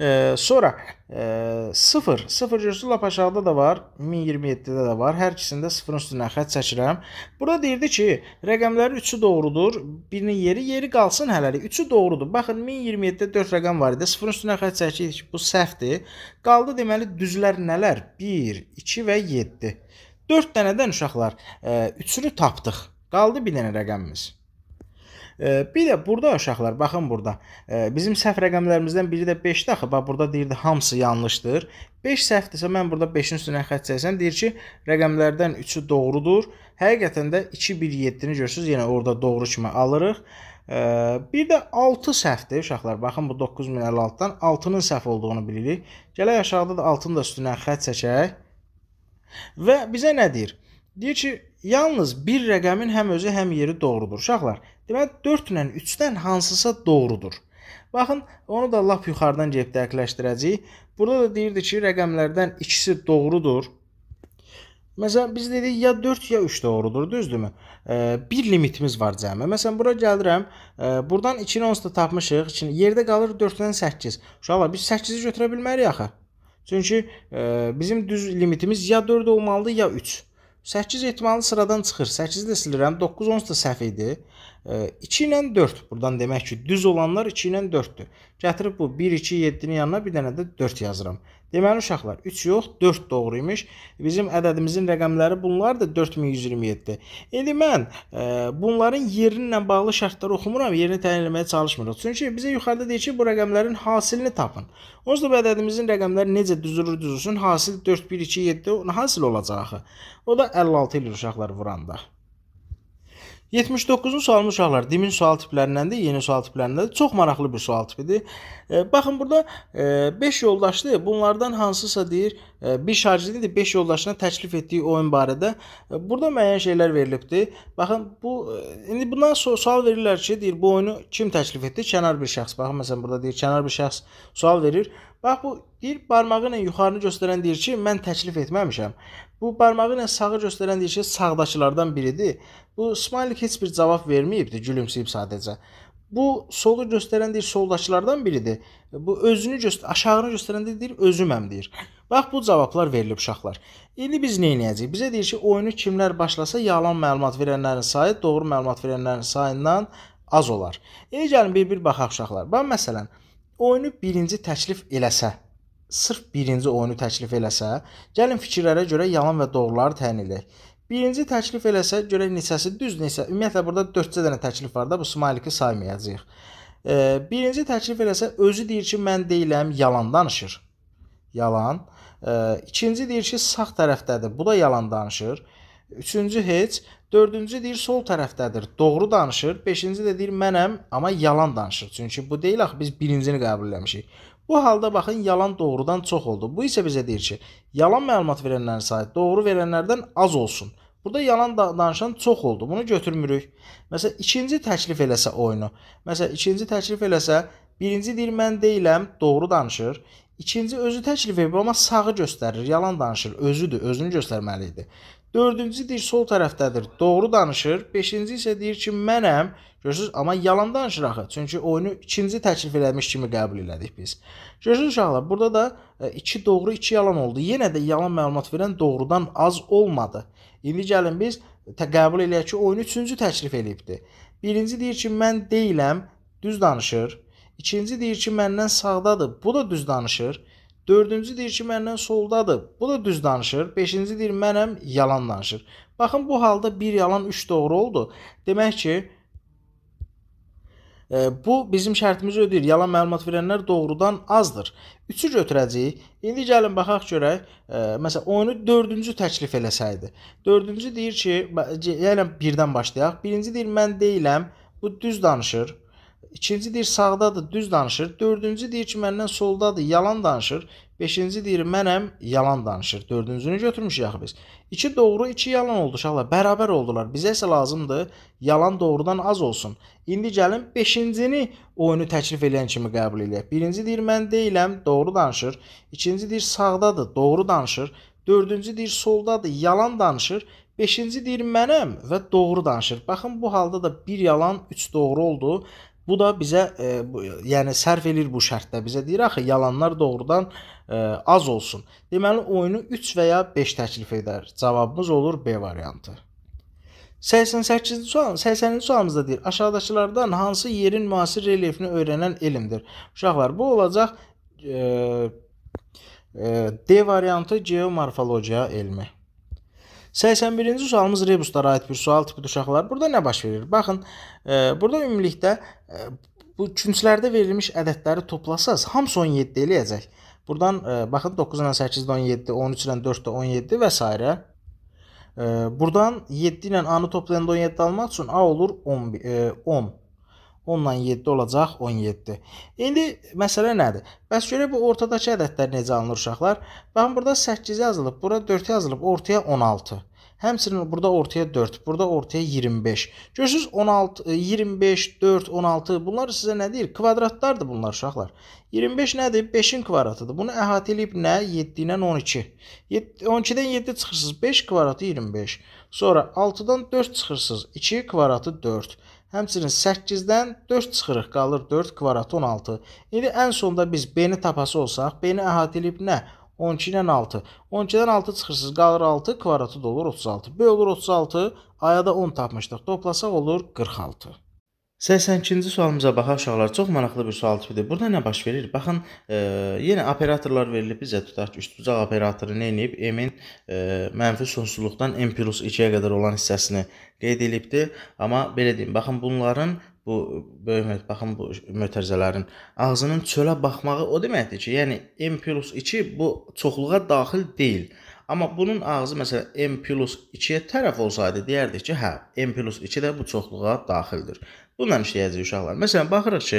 S1: E, sonra e, 0, 0 görsün lap aşağıda da var, 1027-də də var. Hər ikisində 0-ın üstündən xətt çəkirəm. Burada deyirdi ki, rəqəmlərin üçü doğrudur. Birinin yeri yeri qalsın hələlik. Üçü doğrudur. Baxın 1027-də 4 rəqəm var idi. 0-ın üstündən xətt çəkirik. Bu səhvdir. Qaldı deməli düzlər nələr? 1, 2 və 7. 4 dənədən uşaqlar, 3-ünü e, tapdıq. Qaldı bir dənə rəqəmimiz. Bir də burada uşaqlar, baxın burada. Bizim səhv rəqəmlərimizdən biri də 5-dir axı. Bax burada deyirdi hamısı yanlışdır. 5 səhvdirsə mən burada 5-in üstünə xətt çəksəm deyir ki, rəqəmlərdən 3-ü doğrudur. Həqiqətən də 2 1 7-ni görürsüz, yenə orada doğru kimi alırıq. Bir də 6 səhvdir uşaqlar. Baxın bu 9056-dan 6-nın səhv olduğunu bilirik. Gələk aşağıda da 6-nın da üstünə xətt çəkək. Və bizə nə deyir? Deyir ki, yalnız bir rəqəmin həm özü, həm yeri doğrudur uşaqlar. Deməli 4 ilə 3-dən hansısa doğrudur. Baxın, onu da lap yuxarıdan gəlib dəqiqləşdirəcəyik. Burada da deyirdi ki, rəqəmlərdən ikisi doğrudur. Məsələn, biz dedik ya 4 ya 3 doğrudur, düzdürmü? E, bir limitimiz var cəmi. Məsələn, bura gəlirəm. E, buradan 2-ni onsuz da tapmışıq. Şimdi yerdə qalır 4-dən 8. Uşaqlar, biz 8-i götürə bilməliyik axı. Çünki e, bizim düz limitimiz ya 4 olmalıdır, ya 3. 8 ehtimalı sıradan çıxır. 8-i də silirəm. 9 onsuz da səhv idi. 2 ilə 4. Buradan demək ki, düz olanlar 2 ilə 4-dür. Gətirib bu 1, 2, 7-nin yanına bir dənə də 4 yazıram. Deməli uşaqlar, 3 yox, 4 doğru imiş. Bizim ədədimizin rəqəmləri bunlardır, 4127. İndi mən e, bunların yeri ilə bağlı şərtləri oxumuram, yerini təyin etməyə çalışmırıq. Çünki bizə yuxarıda deyir ki, bu rəqəmlərin hasilini tapın. Onsuz da bu ədədimizin rəqəmləri necə düzülür, düzülsün, hasil 4127 hasil olacaq axı. O da 56 ilə uşaqlar vuranda. 79-cu sualımız uşaqlar, dimin sual tiplərindəndir, yeni sual tiplərindəndir. Çox maraqlı bir sual tipidir. E, baxın burada 5 e, yoldaşdır. Bunlardan hansısa deyir, e, bir şarjlidir 5 yoldaşına təklif etdiyi oyun barədə. E, burada müəyyən şeylər verilibdir. Baxın bu e, indi bundan so sual verirlər ki, deyir bu oyunu kim təklif etdi? Kənar bir şəxs. Baxın məsələn burada deyir kənar bir şəxs sual verir. Bax bu deyir barmağı ilə yuxarını göstərən deyir ki, mən təklif etməmişəm. Bu barmağı ilə sağı göstərən deyir ki, sağdakılardan biridir Bu Smilik heç bir cavab verməyibdi, gülümsəyib sadəcə. Bu solu göstərən deyir soldakılardan biridir. Bu özünü göstər aşağını göstərəndə deyir özüməm deyir. Bax bu cavablar verilib uşaqlar. İndi biz nə edəcəyik? Bizə deyir ki, oyunu kimlər başlasa yalan məlumat verənlərin sayı doğru məlumat verənlərin sayından az olar. İndi gəlin bir-bir baxaq uşaqlar. Bax məsələn, oyunu birinci təklif eləsə sırf birinci oyunu təklif eləsə, gəlin fikirlərə görə yalan və doğruları təyin edək. Birinci təklif eləsə, görək neçəsi düz neçə. Ümumiyyətlə burada 4-cə dənə təklif var da, bu smiley-i saymayacağıq. E, birinci təklif eləsə, özü deyir ki, mən deyiləm, yalan danışır. Yalan. E, ikinci deyir ki, sağ tərəfdədir. Bu da yalan danışır. Üçüncü heç. Dördüncü deyir sol tərəfdədir. Doğru danışır. Beşinci də deyir mənəm, amma yalan danışır. Çünki bu deyil axı biz birincini qəbul eləmişik. Bu halda baxın yalan doğrudan çox oldu. Bu isə bizə deyir ki, yalan məlumat verənlərin sayı doğru verənlərdən az olsun. Burada yalan da danışan çox oldu. Bunu götürmürük. Məsələn, ikinci təklif eləsə oyunu. Məsələn, ikinci təklif eləsə, birinci deyir mən deyiləm, doğru danışır. İkinci özü təklif edib, amma sağı göstərir, yalan danışır. Özüdür, özünü göstərməli idi. Dördüncü deyir sol tərəfdədir, doğru danışır. Beşinci isə deyir ki, mənəm. Görürsüz, amma yalan danışır axı. Çünki oyunu ikinci təklif eləmiş kimi qəbul elədik biz. Görürsüz uşaqlar, burada da 2 e, doğru, 2 yalan oldu. Yenə də yalan məlumat verən doğrudan az olmadı. İndi gəlin biz qəbul eləyək ki, oyunu üçüncü təklif eləyibdi. Birinci deyir ki, mən deyiləm, düz danışır. İkinci deyir ki, məndən sağdadır, bu da düz danışır. Dördüncü deyir ki, məndən soldadır, bu da düz danışır. Beşinci deyir, mənəm, yalan danışır. Baxın, bu halda bir yalan, üç doğru oldu. Demək ki, Bu bizim şərtimizi ödəyir. Yalan məlumat verənlər doğrudan azdır. 3-ü götürəcəyik. İndi gəlin baxaq görək, ə, məsələn, oyunu 4-cü təklif eləsəydi. 4-cü deyir ki, gəlin yəni birdən başlayaq. Birinci deyir mən deyiləm, bu düz danışır. İkinci deyir sağdadır, düz danışır. Dördüncü deyir ki, məndən soldadır, yalan danışır. Beşinci deyir mənəm, yalan danışır. Dördüncünü götürmüşük axı biz. İki doğru, iki yalan oldu uşaqlar. Bərabər oldular. Bizə isə lazımdır yalan doğrudan az olsun. İndi gəlin beşincini oyunu təklif edən kimi qəbul edək. Birinci deyir mən deyiləm, doğru danışır. İkinci deyir sağdadır, doğru danışır. Dördüncü deyir soldadır, yalan danışır. Beşinci deyir mənəm və doğru danışır. Baxın bu halda da bir yalan, üç doğru oldu. Bu da bizə e, bu, yəni sərf eləyir bu şərtdə bizə deyir axı yalanlar doğrudan e, az olsun. Deməli oyunu 3 və ya 5 təklif edər. Cavabımız olur B variantı. 88-ci sual, 80-ci sualımızda deyir: Aşağıdakılardan hansı yerin müasir relyefini öyrənən elmdir? Uşaqlar, bu olacaq e, e, D variantı geomorfologiya elmi. 81-ci sualımız rebuslara aid bir sual tipi uşaqlar. Burada nə baş verir? Baxın, e, burada ümumilikdə e, bu künclərdə verilmiş ədədləri toplasaz, hamısı 17 eləyəcək. Buradan e, baxın 9-dan 8-də 17, 13-dən 4-də 17 və s. E, buradan 7 ilə A-nı toplayanda 17 almaq üçün A olur 10. E, 10. 10-la 7 olacaq 17. İndi məsələ nədir? Bəs görə bu ortadakı ədədlər necə alınır uşaqlar? Baxın burada 8 yazılıb, bura 4 yazılıb, ortaya 16. Həmçinin burada ortaya 4, burada ortaya 25. Görürsüz 16, 25, 4, 16 bunlar sizə nə deyir? Kvadratlardır bunlar uşaqlar. 25 nədir? 5-in kvadratıdır. Bunu əhatə eləyib nə? 7-dən 12. 12-dən 7 çıxırsınız. 5 kvadratı 25. Sonra 6-dan 4 çıxırsınız. 2 kvadratı 4. Həmçinin 8-dən 4 çıxırıq, qalır 4 kvadrat 16. İndi ən sonda biz B-ni tapası olsaq, B-ni əhatə edib nə? 12 ilə 6. 12-dən 6 çıxırsınız, qalır 6, kvadratı da olur 36. B olur 36, aya da 10 tapmışdıq. Toplasaq olur 46. 82-ci sualımıza baxaq uşaqlar. Çox maraqlı bir sual tipidir. Burada nə baş verir? Baxın, e, yenə operatorlar verilib bizə tutaq ki, üçbucaq operatoru nə edib? M-in e, mənfi sonsuzluqdan n plus 2-yə qədər olan hissəsini qeyd edibdi. Amma belə deyim, baxın bunların bu böyük baxın bu mötərizələrin ağzının çölə baxmağı o deməkdir ki, yəni n plus 2 bu çoxluğa daxil deyil. Amma bunun ağzı məsələn m plus 2-yə tərəf olsaydı deyərdik ki, hə, m plus 2 də bu çoxluğa daxildir. Bununla işləyəcəyik uşaqlar. Məsələn, baxırıq ki,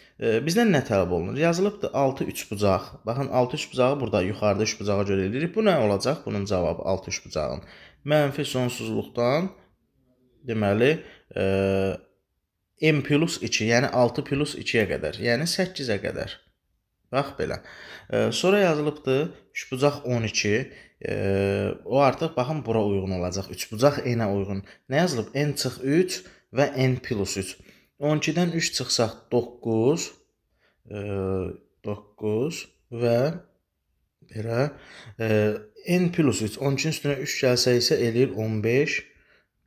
S1: e, bizdən nə tələb olunur? Yazılıbdır 6 3 bucaq. Baxın 6 3 bucağı burada yuxarıda 3 bucağa görə eləyirik. Bu nə olacaq? Bunun cavabı 6 3 bucağın mənfi sonsuzluqdan deməli e, m plus 2, yəni 6 plus 2-yə qədər, yəni 8-ə qədər. Bax belə. E, sonra yazılıbdır 3 bucaq 12. E, o artıq baxın bura uyğun olacaq. 3 bucaq n-ə uyğun. Nə yazılıb? n çıx 3 və n plus 3. 12-dən 3 çıxsaq 9, 9 e, və belə e, n plus 3, 12-nin üstünə 3 gəlsə isə eləyir 15,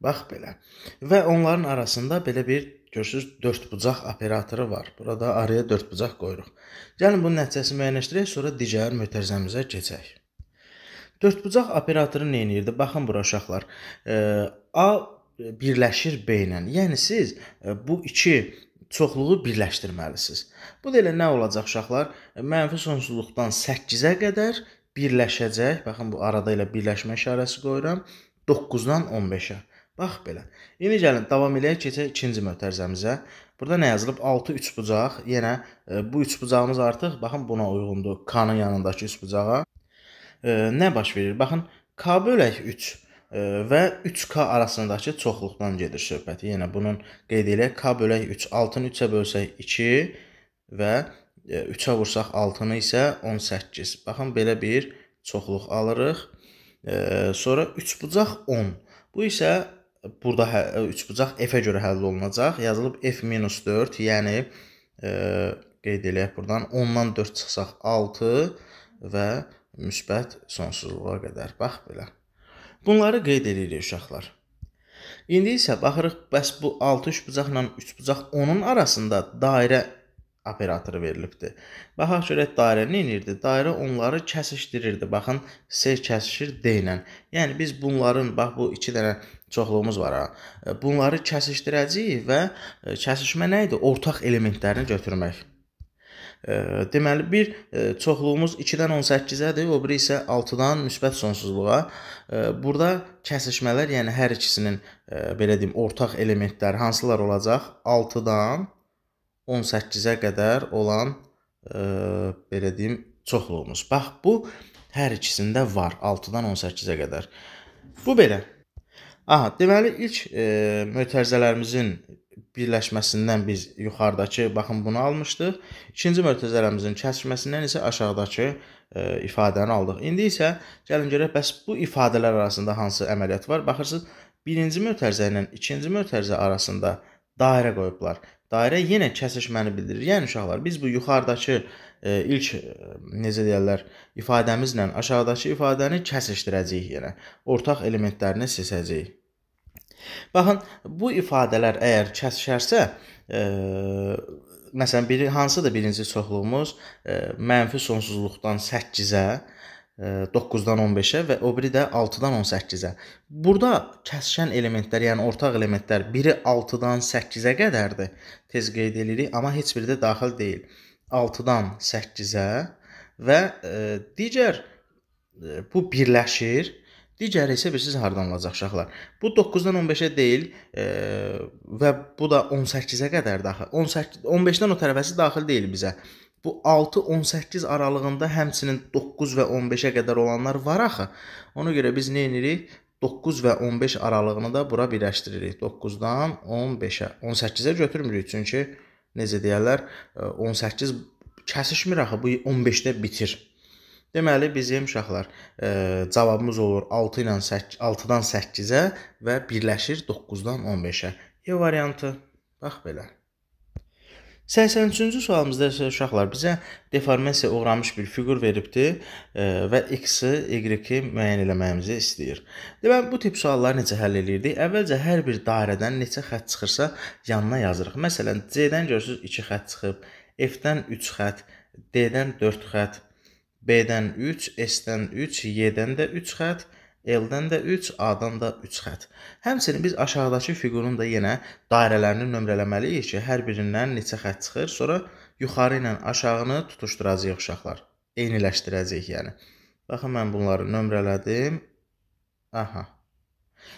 S1: bax belə. Və onların arasında belə bir Görürsüz, dörd bucaq operatoru var. Burada araya dörd bucaq qoyuruq. Gəlin bunun nəticəsini müəyyənləşdirək, sonra digər mötərizəmizə keçək. Dörd bucaq operatoru nə edirdi? Baxın bura uşaqlar. E, A E, birləşir beynən. Yəni siz e, bu iki çoxluğu birləşdirməlisiniz. Bu da elə nə olacaq uşaqlar? E, mənfi sonsuzluqdan 8-ə qədər birləşəcək. Baxın bu arada elə birləşmə işarəsi qoyuram. 9-dan 15-ə. Bax belə. İndi gəlin davam eləyək keçək ikinci mötərizəmizə. Burada nə yazılıb? 6 üç bucaq. Yenə bu üç bucağımız artıq baxın buna uyğundur. K-nın yanındakı üç bucağa. Nə baş verir? Baxın K bölək 3 və 3K arasındakı çoxluqdan gedir söhbət. Yenə yəni bunun qeyd eləyək, K bölək 3, 6-nı 3-ə bölsək 2 və 3-ə e, vursaq 6-nı isə 18. Baxın, belə bir çoxluq alırıq. Sonra 3 bucaq 10. Bu isə burada 3 hə, e, bucaq F-ə görə həll olunacaq. Yazılıb F-4, yəni e, qeyd eləyək buradan 10-dan 4 çıxsaq 6 və müsbət sonsuzluğa qədər. Bax belə. Bunları qeyd edirik uşaqlar. İndi isə baxırıq, bəs bu 6 üçbucaqla üçbucaq onun arasında dairə operatoru verilibdi. Baxaq görək dairə nə edirdi? Dairə onları kəsişdirirdi. Baxın, S kəsişir D ilə. Yəni biz bunların bax bu 2 dənə çoxluğumuz var ha. Bunları kəsişdirəcəyik və e, kəsişmə nə idi? Ortaq elementlərini götürmək. E, deməli bir e, çoxluğumuz 2-dən 18-ədir, o biri isə 6-dan müsbət sonsuzluğa. Burada kəsişmələr, yəni hər ikisinin e, belə deyim, ortaq elementləri hansılar olacaq? 6-dan 18-ə qədər olan e, belə deyim, çoxluğumuz. Bax bu hər ikisində var 6-dan 18-ə qədər. Bu belə. Aha, deməli ilk e, mötərizələrimizin birləşməsindən biz yuxarıdakı baxın bunu almışdıq. İkinci mötərizələrimizin kəsişməsindən isə aşağıdakı E, ifadəni aldıq. İndi isə gəlin görək bəs bu ifadələr arasında hansı əməliyyat var? Baxırsınız, birinci mötərizə ilə ikinci mötərizə arasında dairə qoyublar. Dairə yenə kəsişməni bildirir. Yəni uşaqlar, biz bu yuxarıdakı e, ilk e, necə deyirlər, ifadəmizlə aşağıdakı ifadəni kəsişdirəcəyik yenə. Ortaq elementlərini seçəcəyik. Baxın, bu ifadələr əgər kəsişərsə, e, məsələn biri hansıdır birinci çoxluğumuz? E, mənfi sonsuzluqdan 8-ə, 9-dan 15-ə və o biri də 6-dan 18-ə. Burada kəsişən elementlər, yəni ortaq elementlər biri 6-dan 8-ə qədərdir. Tez qeyd edirik, amma heç biri də daxil deyil. 6-dan 8-ə və e, digər e, bu birləşir Digəri isə bilirsiniz hardan alacaq uşaqlar. Bu 9-dan 15-ə deyil e, və bu da 18-ə qədər daxil. 18 15-dən o tərəfəsi daxil deyil bizə. Bu 6-18 aralığında həmçinin 9 və 15-ə qədər olanlar var axı. Ona görə biz nə edirik? 9 və 15 aralığını da bura birləşdiririk. 9-dan 15-ə, 18-ə götürmürük çünki necə deyirlər, 18 e, kəsişmir axı bu 15-də bitir. Deməli bizim uşaqlar e, cavabımız olur 6 ilə 8 6-dan 8-ə və birləşir 9-dan 15-ə. E variantı. Bax belə. 83-cü sualımızda isə uşaqlar bizə deformasiya uğramış bir fiqur veribdi e, və x-i, y-i müəyyən eləməyimizi istəyir. Deməli bu tip sualları necə həll eləyirdik? Əvvəlcə hər bir dairədən neçə xətt çıxırsa yanına yazırıq. Məsələn, C-dən görürsüz 2 xətt çıxıb, F-dən 3 xətt, D-dən 4 xətt, B-dən 3, S-dən 3, Y-dən də 3 xətt, L-dən də 3, A-dan da 3 xətt. Həmçinin biz aşağıdakı fiqurun da yenə dairələrini nömrələməliyik ki, hər birindən neçə xətt çıxır, sonra yuxarı ilə aşağını tutuşduracağıq uşaqlar. Eyniləşdirəcəyik yəni. Baxın, mən bunları nömrələdim. Aha.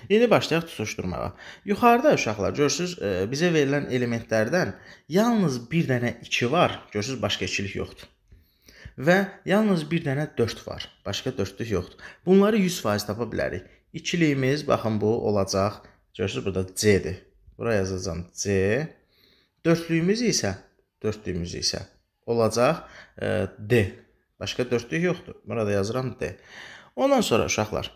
S1: İndi başlayaq tutuşdurmağa. Yuxarıda uşaqlar görürsüz, e, bizə verilən elementlərdən yalnız bir dənə 2 var. Görürsüz, başqa ikilik yoxdur və yalnız bir dənə 4 var. Başqa 4-lük yoxdur. Bunları 100% tapa bilərik. İkiliyimiz baxın bu olacaq. Görürsüz burada C-dir. Bura yazacağam C. Dördlüyümüz isə dördlüyümüz isə olacaq e, D. Başqa dördlük yoxdur. Burada yazıram D. Ondan sonra uşaqlar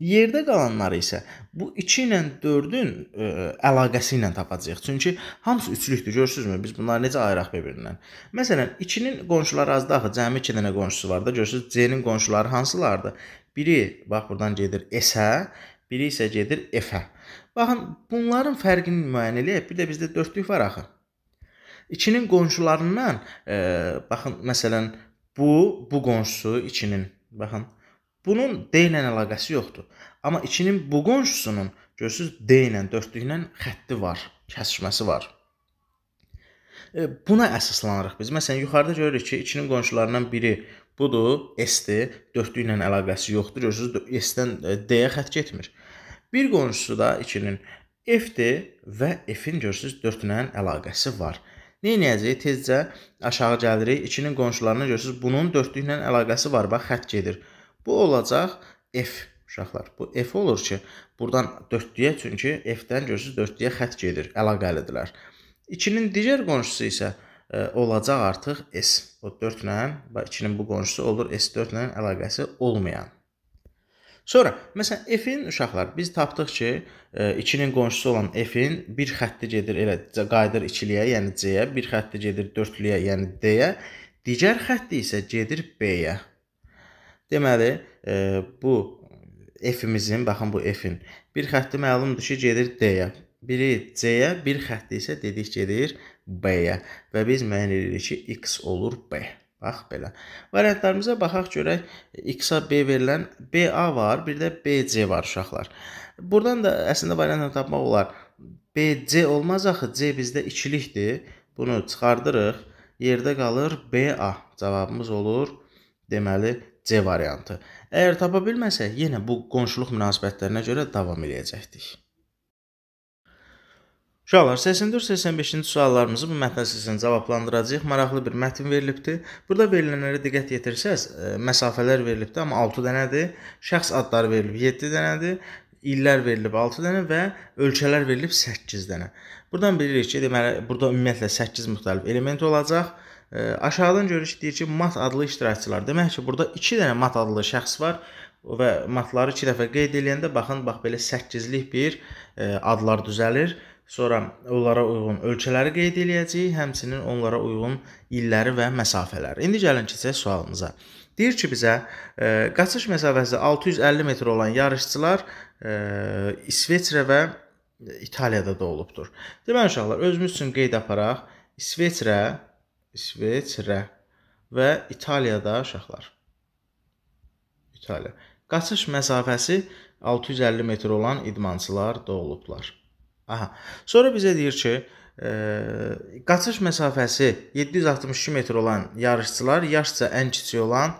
S1: Yerdə qalanları isə bu 2 ilə 4-ün e, əlaqəsi ilə tapacağıq. Çünki hamısı üçlükdür, görürsüzmü? Biz bunları necə ayıraq bir-birindən? Məsələn, 2-nin qonşuları azdır axı, cəmi 2 dənə qonşusu var da. Görürsüz, C-nin qonşuları hansılardır? Biri bax buradan gedir S-ə, biri isə gedir F-ə. Baxın, bunların fərqini müəyyən eləyək. Bir də bizdə dördlük var axı. 2-nin qonşularından e, baxın, məsələn, bu bu qonşusu 2-nin, baxın, Bunun D ilə əlaqəsi yoxdur. Amma 2-nin bu qonşusunun görürsüz D ilə dördlüklə xətti var, kəsişməsi var. E, buna əsaslanırıq biz. Məsələn, yuxarıda görürük ki, 2-nin qonşularından biri budur, S-dir. Dördlüklə əlaqəsi yoxdur. Görürsüz, S-dən e, D-yə xətt getmir. Bir qonşusu da 2-nin F-dir və F-in görürsüz 4 ilə əlaqəsi var. Neynəyəcəyik? Tezcə aşağı gəlirik. 2-nin qonşularına görürsüz bunun 4-lüklə əlaqəsi var. Bax, xətt gedir. Bu olacaq F uşaqlar. Bu F olur ki, buradan 4-düyə çünki F-dən görürsüz 4-düyə xətt gedir, əlaqəlidirlər. 2-nin digər qonşusu isə ə, e, olacaq artıq S. O 4 ilə və 2-nin bu qonşusu olur S4 ilə əlaqəsi olmayan. Sonra məsələn F-in uşaqlar biz tapdıq ki, 2-nin e, qonşusu olan F-in bir xətti gedir elə qayıdır 2-liyə, yəni C-yə, bir xətti gedir 4-lüyə, yəni D-yə, digər xətti isə gedir B-yə. Deməli, e, bu F-imizin, baxın bu F-in bir xətti məlumdur ki, gedir D-yə. Biri C-yə, bir xətti isə dedik gedir B-yə və biz müəyyən edirik ki, X olur B. Bax belə. Variantlarımıza baxaq görək. X-a B verilən BA var, bir də BC var uşaqlar. Buradan da əslində variantını tapmaq olar. BC olmaz axı, C bizdə ikilikdir. Bunu çıxardırıq. Yerdə qalır BA. Cavabımız olur deməli C variantı. Əgər tapa bilməsək, yenə bu qonşuluq münasibətlərinə görə davam eləyəcəkdik. Uşaqlar, 84-85-ci suallarımızı bu mətn əsasında cavablandıracağıq. Maraqlı bir mətn verilibdi. Burada verilənlərə diqqət yetirsəz, e, məsafələr verilibdi, amma 6 dənədir. Şəxs adları verilib 7 dənədir. İllər verilib 6 dənə və ölkələr verilib 8 dənə. Burdan bilirik ki, deməli, burada ümumiyyətlə 8 müxtəlif element olacaq. Aşağıdan görürük deyir ki, mat adlı iştirakçılar. Demək ki, burada 2 dənə mat adlı şəxs var və matları 2 dəfə qeyd eləyəndə baxın, bax belə 8-lik bir e, adlar düzəlir. Sonra onlara uyğun ölkələri qeyd eləyəcəyik, həmçinin onlara uyğun illəri və məsafələri. İndi gəlin keçək sualımıza. Deyir ki, bizə e, qaçış məsafəsi 650 metr olan yarışçılar e, İsveçrə və İtaliyada da olubdur. Deməli uşaqlar, özümüz üçün qeyd aparaq İsveçrə İsveçrə və İtaliyada uşaqlar. İtaliya. Qaçış məsafəsi 650 metr olan idmançılar doğulublar. Aha. Sonra bizə deyir ki, ə, e, qaçış məsafəsi 762 metr olan yarışçılar yaşca ən kiçik olan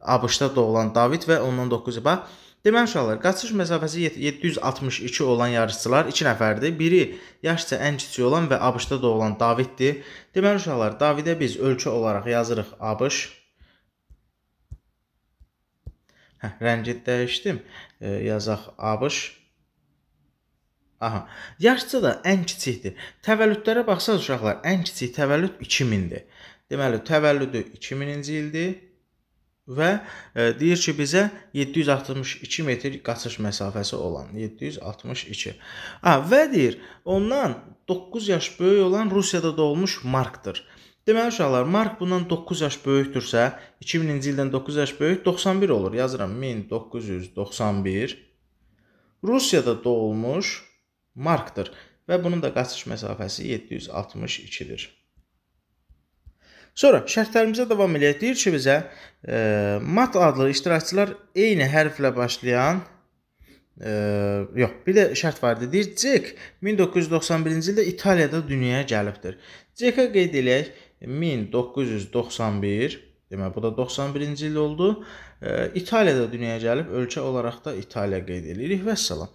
S1: ABŞ-da doğulan David və ondan 9 bax Deməli uşaqlar, qaçış məsafəsi 762 olan yarışçılar 2 nəfərdir. Biri yaşca ən kiçik olan və ABŞ-da doğulan Daviddir. Deməli uşaqlar, Davidə biz ölkə olaraq yazırıq ABŞ. Hə, rəngi dəyişdim. E, yazaq ABŞ. Aha. Yaşca da ən kiçikdir. Təvəllüdlərə baxsanız uşaqlar, ən kiçik təvəllüd 2000-dir. Deməli, təvəllüdü 2000-ci ildir və e, deyir ki, bizə 762 metr qaçış məsafəsi olan 762. A və deyir, ondan 9 yaş böyük olan Rusiyada doğulmuş Markdır. Deməli uşaqlar, Mark bundan 9 yaş böyükdürsə, 2000-ci ildən 9 yaş böyük 91 olur. Yazıram 1991. Rusiyada doğulmuş Markdır və bunun da qaçış məsafəsi 762-dir. Sonra şərtlərimizə davam eləyək. Deyir ki, bizə e, mat adlı iştirakçılar eyni hərflə başlayan e, yox, bir də şərt var idi. Deyir, Cek 1991-ci ildə İtaliyada dünyaya gəlibdir. Cekə qeyd eləyək 1991 Deməli bu da 91-ci il oldu. E, İtaliyada dünyaya gəlib ölkə olaraq da İtaliya qeyd edirik və salam.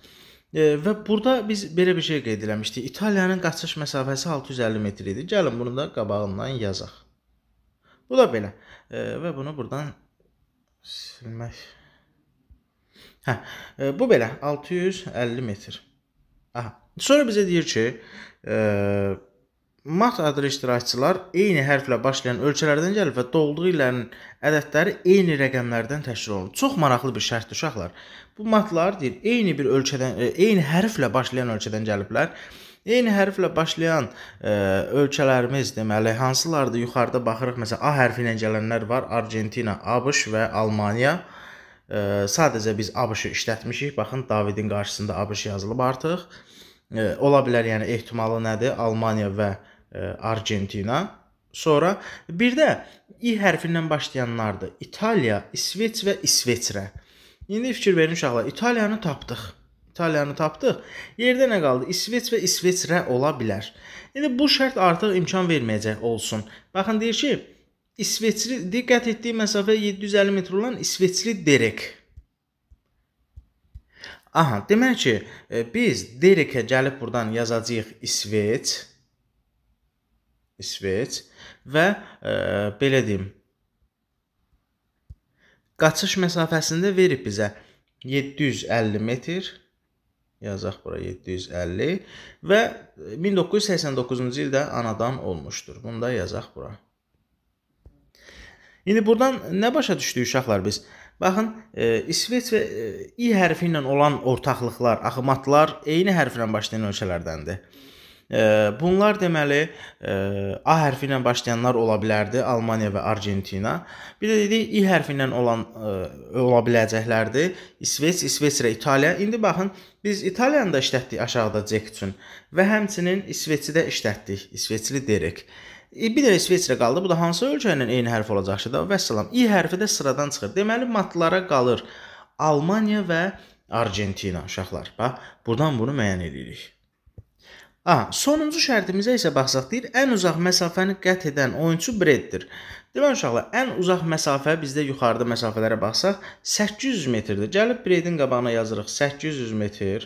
S1: E, və burada biz belə bir şey qeyd eləmişdik. İtaliyanın qaçış məsafəsi 650 metr idi. Gəlin bunu da qabağından yazaq. Bu da belə. E, və bunu buradan silmək. Hə, e, bu belə 650 metr. Aha. Sonra bizə deyir ki, e, mat adlı iştirakçılar eyni hərflə başlayan ölkələrdən gəlib və doğulduğu illərin ədədləri eyni rəqəmlərdən təşkil olunur. Çox maraqlı bir şərtdir uşaqlar. Bu matlar deyir, eyni bir ölkədən, e, eyni hərflə başlayan ölkədən gəliblər Eyni hərflə başlayan ə, e, ölkələrimiz deməli hansılardır? Yuxarıda baxırıq. Məsələn, A hərfi ilə gələnlər var: Argentina, ABŞ və Almaniya. Ə, e, sadəcə biz ABŞ-ı işlətmişik. Baxın, Davidin qarşısında ABŞ yazılıb artıq. Ə, e, ola bilər, yəni ehtimalı nədir? Almaniya və ə, Argentina. Sonra bir də İ hərfindən başlayanlardır: İtaliya, İsveç və İsveçrə. İndi fikir verin uşaqlar, İtaliyanı tapdıq. İtaliyanı tapdıq. Yerdə nə qaldı? İsveç və İsveçrə ola bilər. İndi bu şərt artıq imkan verməyəcək olsun. Baxın deyir ki, İsveçli diqqət etdiyi məsafə 750 metr olan İsveçli Derek. Aha, demək ki, e, biz Derekə gəlib burdan yazacağıq İsveç. İsveç və e, belə deyim. Qaçış məsafəsində verib bizə 750 metr Yazaq bura 750 və 1989-cu ildə anadan olmuşdur. Bunu da yazaq bura. İndi buradan nə başa düşdük uşaqlar biz? Baxın, e, İsveç və e, i hərfi ilə olan ortaqlıqlar, axı matlar eyni hərflə başlayan ölkələrdəndir. E, bunlar deməli e, A hərfi ilə başlayanlar ola bilərdi, Almaniya və Argentina. Bir də dedik i hərfi ilə olan e, ola biləcəklərdi. İsveç, İsveçrə, İtaliya. İndi baxın, e, Biz İtaliyanda işlətdik aşağıda Jack üçün və həmçinin İsveçdə işlətdik. İsveçli deyirik. E, bir dənə İsveçrə qaldı. Bu da hansı ölkə ilə eyni hərf olacaq da? Vəssalam. İ hərfi də sıradan çıxır. Deməli matlara qalır Almaniya və Argentina uşaqlar. Bax, burdan bunu müəyyən edirik. A, sonuncu şərtimizə isə baxsaq deyir, ən uzaq məsafəni qət edən oyunçu Breddir. Deməli uşaqlar, ən uzaq məsafə bizdə yuxarıda məsafələrə baxsaq 800 metrdir. Gəlib Breydin qabağına yazırıq 800 metr.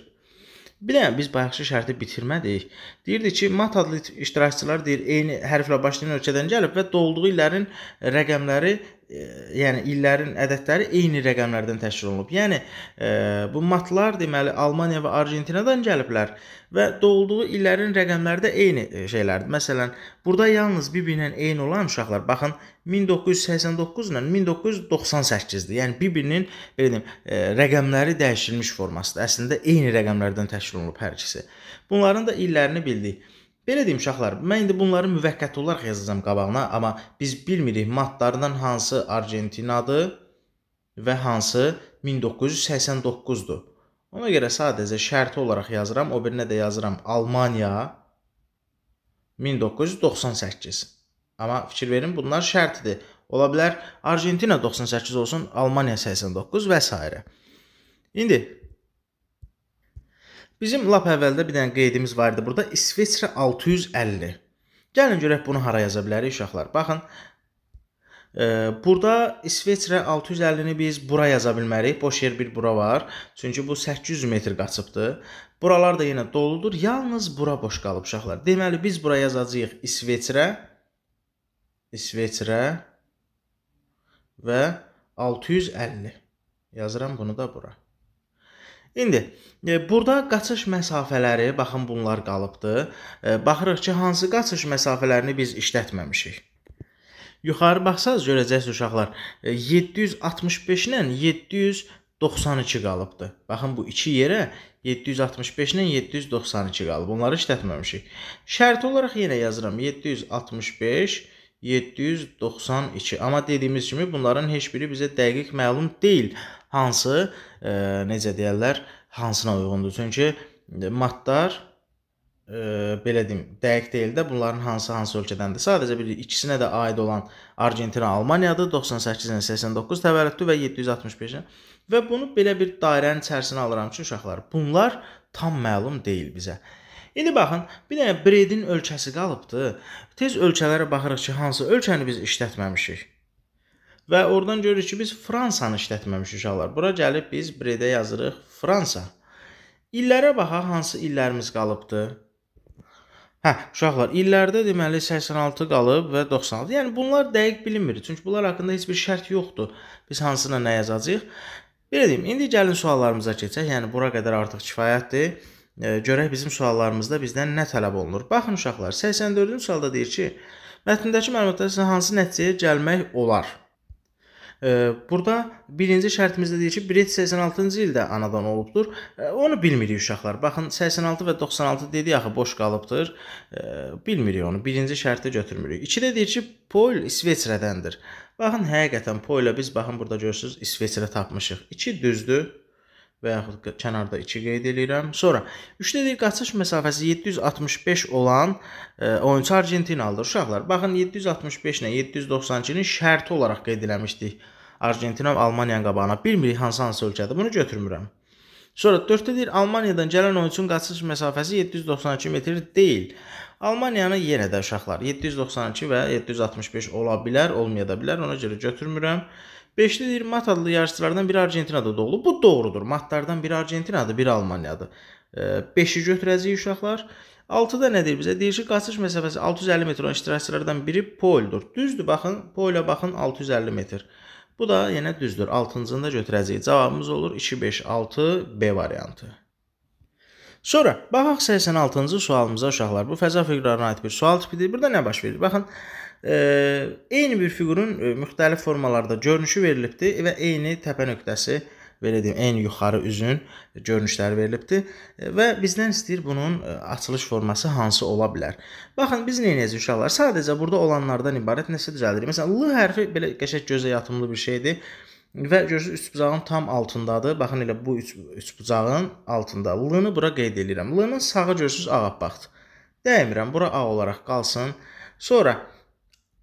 S1: Bir dənə biz bayaqçı şərti bitirmədik. Deyirdi ki, mat adlı iştirakçılar deyir, eyni hərflə başlayan ölkədən gəlib və doğulduğu illərin rəqəmləri yəni illərin ədədləri eyni rəqəmlərdən təşkil olunub. Yəni e, bu matlar deməli Almaniya və Argentinadan gəliblər və doğulduğu illərin rəqəmləri də eyni şeylərdir. Məsələn, burada yalnız bir-birinə eyni olan uşaqlar baxın 1989 ilə 1998-dir. Yəni bir-birinin belə deyim, e, rəqəmləri dəyişilmiş formasıdır. Əslində eyni rəqəmlərdən təşkil olunub hər ikisi. Bunların da illərini bildik. Belə deyim uşaqlar, mən indi bunları müvəqqəti olaraq yazacağam qabağına, amma biz bilmirik matlardan hansı Argentinadır və hansı 1989-dur. Ona görə sadəcə şərti olaraq yazıram, o birinə də yazıram Almaniya 1998. Amma fikir verin, bunlar şərtidir. Ola bilər Argentina 98 olsun, Almaniya 89 və s. İndi Bizim lap əvvəldə bir dənə qeydimiz var idi. Burada İsveçrə 650. Gəlin görək bunu hara yaza bilərik uşaqlar. Baxın. E, burada İsveçrə 650-ni biz bura yaza bilmərik. Boş yer bir bura var. Çünki bu 800 metr qaçıbdı. Buralar da yenə doludur. Yalnız bura boş qalıb uşaqlar. Deməli biz bura yazacağıq İsveçrə İsveçrə və 650. Yazıram bunu da bura. İndi e, burada qaçış məsafələri, baxın bunlar qalıbdı. E, baxırıq ki, hansı qaçış məsafələrini biz işlətməmişik. Yuxarı baxsaz görəcəksiniz uşaqlar, 765 ilə 792 qalıbdı. Baxın bu iki yerə 765 ilə 792 qalıb. Onları işlətməmişik. Şərt olaraq yenə yazıram 765 792. Amma dediyimiz kimi bunların heç biri bizə dəqiq məlum deyil. Hansı, e, necə deyərlər, hansına uyğundur. Çünki e, matlar e, belə deyim, dəqiq deyil də bunların hansı hansı ölkədəndir. Sadəcə bir ikisinə də aid olan Argentina, Almaniyadır. 98-dən 89 təvəllüddü və 765-in. Və bunu belə bir dairənin içərisinə alıram ki, uşaqlar, bunlar tam məlum deyil bizə. İndi baxın, bir dənə Bredin ölkəsi qalıbdı. Tez ölkələrə baxırıq ki, hansı ölkəni biz işlətməmişik. Və oradan görürük ki, biz Fransanı işlətməmişik uşaqlar. Bura gəlib biz Bredə yazırıq Fransa. İllərə baxaq, hansı illərimiz qalıbdı? Hə, uşaqlar, illərdə deməli 86 qalıb və 96. Yəni bunlar dəqiq bilinmir, çünki bunlar haqqında heç bir şərt yoxdur. Biz hansına nə yazacağıq? Belə deyim, indi gəlin suallarımıza keçək. Yəni bura qədər artıq kifayətdir görək bizim suallarımızda bizdən nə tələb olunur. Baxın uşaqlar, 84-cü sualda deyir ki, mətndəki məlumatlar sizə hansı nəticəyə gəlmək olar? Burada birinci şərtimizdə deyir ki, Bret 86-cı ildə anadan olubdur. Onu bilmirik uşaqlar. Baxın 86 və 96 dedi axı boş qalıbdır. Bilmirik onu. Birinci şərtdə götürmürük. 2-də deyir ki, Pol İsveçrədəndir. Baxın həqiqətən Pola biz baxın burada görürsüz İsveçrə tapmışıq. 2 düzdür və yaxud kənarda 2 qeyd eləyirəm. Sonra 3-də deyir qaçış məsafəsi 765 olan e, oyunçu Argentinalıdır uşaqlar. Baxın 765 ilə 792-ni şərti olaraq qeyd eləmişdik. Argentina Almaniyanın qabağına bilmirik hansı-hansı ölkədir. Bunu götürmürəm. Sonra 4-də deyir Almaniyadan gələn oyunçunun qaçış məsafəsi 792 metr deyil. Almaniyanı yenə də uşaqlar 792 və 765 ola bilər, olmaya da bilər. Ona görə götürmürəm. Beşli deyir mat adlı yarışçılardan biri Argentinada doğulub. Bu doğrudur. Matlardan biri Argentinadır, biri Almaniyadır. 5-i götürəcəyik uşaqlar. 6-da nə deyir bizə? Deyir ki, qaçış məsafəsi 650 metr olan iştirakçılardan biri Poldur. Düzdür, baxın, Pola baxın 650 metr. Bu da yenə düzdür. 6-cını da götürəcəyik. Cavabımız olur 2 5 6 B variantı. Sonra baxaq 86-cı sualımıza uşaqlar. Bu fəza fiqrlarına aid bir sual tipidir. Burada nə baş verir? Baxın, eyni bir fiqurun e, müxtəlif formalarda görünüşü verilibdir və eyni təpə nöqtəsi belə deyim, eyni yuxarı üzün görünüşləri verilibdir e, və bizdən istəyir bunun e, açılış forması hansı ola bilər. Baxın biz nə edəcəyik uşaqlar? Sadəcə burada olanlardan ibarət nəsə düzəldirik. Məsələn, l hərfi belə qəşəng gözə yatımlı bir şeydir. Və görürsüz üçbucağın tam altındadır. Baxın elə bu üç üçbucağın altında. L-nı bura qeyd eləyirəm. L-nın sağı görürsüz ağappaqdır. Dəymirəm. Bura A olaraq qalsın. Sonra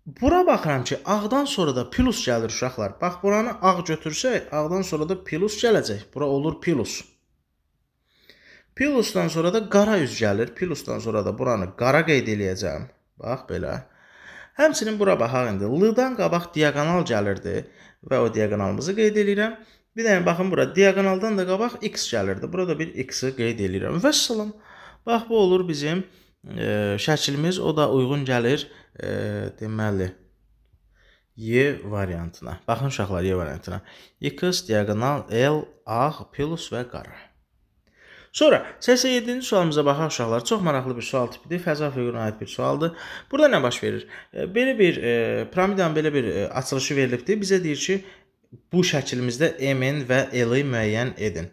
S1: Bura baxıram ki, ağdan sonra da plus gəlir uşaqlar. Bax buranı ağ götürsək, ağdan sonra da plus gələcək. Bura olur plus. Plusdan sonra da qara üz gəlir. Plusdan sonra da buranı qara qeyd eləyəcəm. Bax belə. Həmçinin bura baxaq indi. L-dan qabaq diaqonal gəlirdi və o diaqonalımızı qeyd eləyirəm. Bir dənə baxın bura diaqonaldan da qabaq x gəlirdi. Burada bir x-i qeyd eləyirəm. Vəssalam. Bax bu olur bizim e, şəklimiz. O da uyğun gəlir e, deməli Y variantına. Baxın uşaqlar, Y variantına. X diagonal L ağ plus və qara. Sonra 87-ci sualımıza baxaq uşaqlar. Çox maraqlı bir sual tipidir. Fəza figuruna aid bir sualdır. Burada nə baş verir? Belə bir e, piramidanın belə bir e, açılışı verilibdir. Bizə deyir ki, bu şəklimizdə M-in və L-i müəyyən edin.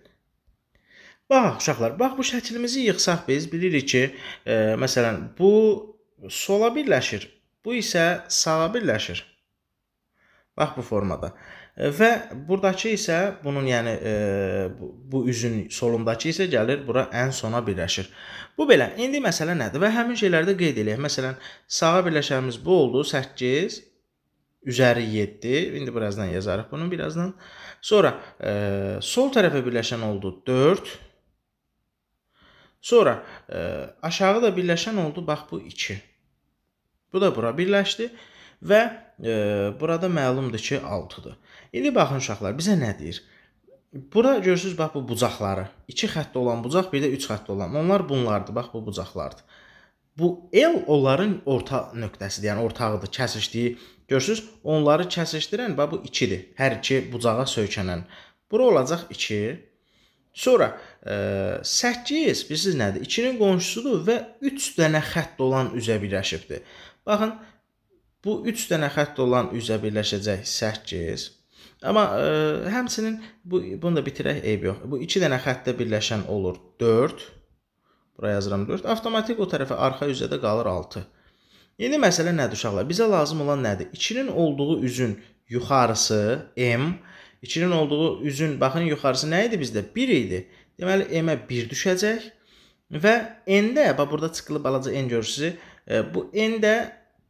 S1: Bax uşaqlar, bax bu şəklimizi yığsaq biz bilirik ki, e, məsələn, bu sola birləşir. Bu isə sağa birləşir. Bax bu formada. Və burdakı isə bunun yəni e, bu üzün solundakı isə gəlir bura ən sona birləşir. Bu belə. İndi məsələ nədir? Və həmin şeyləri də qeyd eləyək. Məsələn, sağa birləşənimiz bu oldu 8 üzəri 7. İndi birazdan yazarıq bunu birazdan. Sonra e, sol tərəfə birləşən oldu 4. Sonra e, aşağıda birləşən oldu bax bu 2. Bu da bura birləşdi və e, burada məlumdur ki, 6-dır. İndi baxın uşaqlar, bizə nə deyir? Bura görürsüz bax bu bucaqları. 2 xəttdə olan bucaq, bir də 3 xəttdə olan. Onlar bunlardır. Bax bu bucaqlardır. Bu L onların orta nöqtəsidir, yəni ortağıdır, kəsişdiyi. Görürsüz, onları kəsişdirən bax bu 2-dir. Hər iki bucağa söykənən. Bura olacaq 2. Sonra e, 8 bilirsiniz nədir? 2-nin qonşusudur və 3 dənə xətt olan üzə birləşibdir. Baxın, bu 3 dənə xətt olan üzə birləşəcək 8. Amma ə, e, həmsinin bu bunu da bitirək eyb yox. Bu 2 dənə xəttdə birləşən olur 4. Bura yazıram 4. Avtomatik o tərəfə arxa üzə də qalır 6. İndi məsələ nədir uşaqlar? Bizə lazım olan nədir? 2-nin olduğu üzün yuxarısı m, 2-nin olduğu üzün baxın yuxarısı nə idi bizdə? 1 idi. Deməli m-ə 1 düşəcək və n-də bax burada çıxılı balaca n görürsüz. Bu n də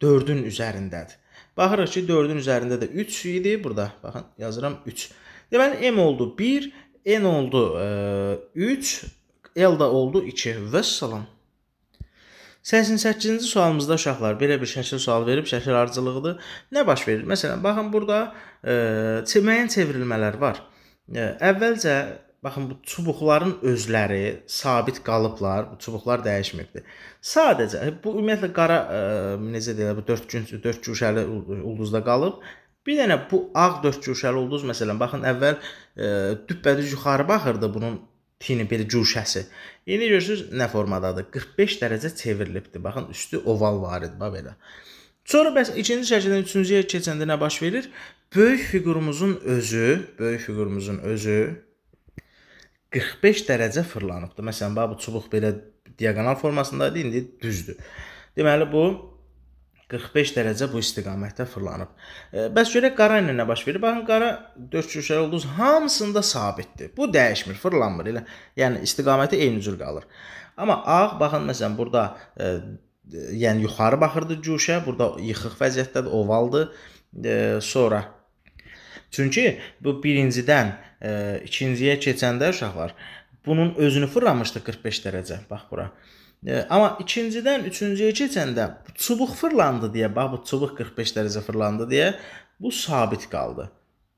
S1: 4-ün üzərindədir. Baxırıq ki, 4-ün üzərində də 3 idi. Burada baxın yazıram 3. Deməli m oldu 1, n oldu 3, e, l də oldu 2. Vəssalam. 88-ci sualımızda uşaqlar belə bir şəkil sual verib, şəkil ardıcılığıdır. Nə baş verir? Məsələn, baxın burada e, çiməyin çevrilmələr var. E, əvvəlcə Baxın bu çubuqların özləri sabit qalıblar. Bu çubuqlar dəyişməyibdi. Sadəcə e, bu ümumiyyətlə qara ə, e, necə deyirlər bu 4 gün 4 guşəli e, ulduzda qalıb. Bir dənə bu ağ 4 guşəli ulduz məsələn baxın əvvəl düppədüz yuxarı baxırdı bunun tini bir guşəsi. İndi görürsüz nə formadadır? 45 dərəcə çevrilibdi. Baxın üstü oval var idi bax belə. Sonra bəs ikinci şəkildən üçüncüyə keçəndə nə baş verir? Böyük fiqurumuzun özü, böyük fiqurumuzun özü 45 dərəcə fırlanıbdı. Məsələn, bax bu çubuq belə diaqonal formasındaydı, indi düzdür. Deməli bu 45 dərəcə bu istiqamətdə fırlanıb. E, bəs görək qara ilə nə baş verir? Baxın, qara dörd köşəli ulduz hamısında sabitdir. Bu dəyişmir, fırlanmır elə. Yəni istiqaməti eyni cür qalır. Amma ağ baxın məsələn burada e, yəni yuxarı baxırdı cüşə, burada yıxıq vəziyyətdədir, ovaldır. E, sonra çünki bu birincidən ikinciyə keçəndə uşaqlar bunun özünü fırlamışdı 45 dərəcə. Bax bura. E, amma ikincidən üçüncüyə keçəndə çubuq fırlandı deyə, bax bu çubuq 45 dərəcə fırlandı deyə bu sabit qaldı.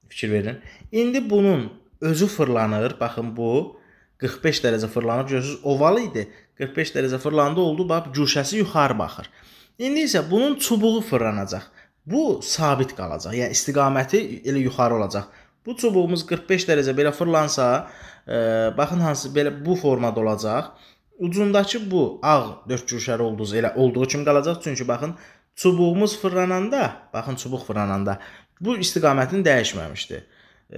S1: Fikir verin. İndi bunun özü fırlanır. Baxın bu 45 dərəcə fırlanıb görürsüz oval idi. 45 dərəcə fırlandı oldu. Bax güşəsi yuxarı baxır. İndi isə bunun çubuğu fırlanacaq. Bu sabit qalacaq. Yəni istiqaməti elə yuxarı olacaq. Bu çubuğumuz 45 dərəcə belə fırlansa, e, baxın hansı belə bu formada olacaq. Ucundakı bu ağ dördgüşər ulduz elə olduğu kimi qalacaq. Çünki baxın çubuğumuz fırlananda, baxın çubuq fırlananda bu istiqamətini dəyişməmişdi.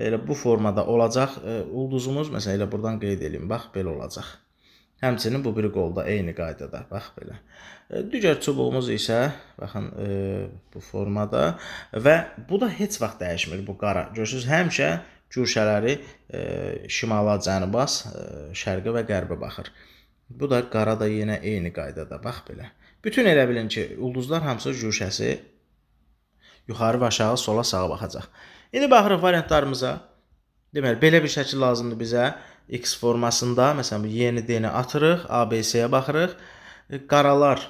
S1: Elə bu formada olacaq e, ulduzumuz, məsələn elə burdan qeyd edeyim. Bax belə olacaq. Həmçinin bu bir qolda eyni qaydada, bax belə. E, Digər çubuğumuz isə baxın e, bu formada və bu da heç vaxt dəyişmir bu qara. Görürsüz, həmişə güşələri e, şimala, cənuba, e, şərqə və qərbə baxır. Bu da qara da yenə eyni qaydada, bax belə. Bütün elə bilin ki, ulduzlar hamısı güşəsi yuxarı və aşağı, sola, sağa baxacaq. İndi baxırıq variantlarımıza. Deməli, belə bir şəkil lazımdır bizə. X formasında, məsələn, yeni DNA atırıq, ABC-yə baxırıq. E, qaralar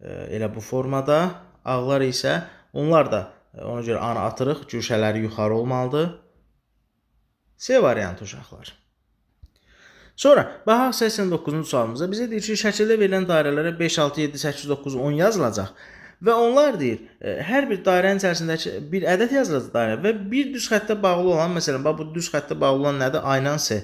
S1: e, elə bu formada, ağlar isə onlar da e, ona görə ana atırıq, cüşələri yuxarı olmalıdır. C variantı uşaqlar. Sonra baxaq 89-cu sualımıza. Bizə deyir ki, şəkildə verilən dairələrə 5, 6, 7, 8, 9, 10 yazılacaq. Və onlar deyir, hər bir dairənin içərisindəki bir ədəd yazılacaq dairə və bir düz xəttə bağlı olan, məsələn, bax bu düz xəttə bağlı olan nədir? Aynansı.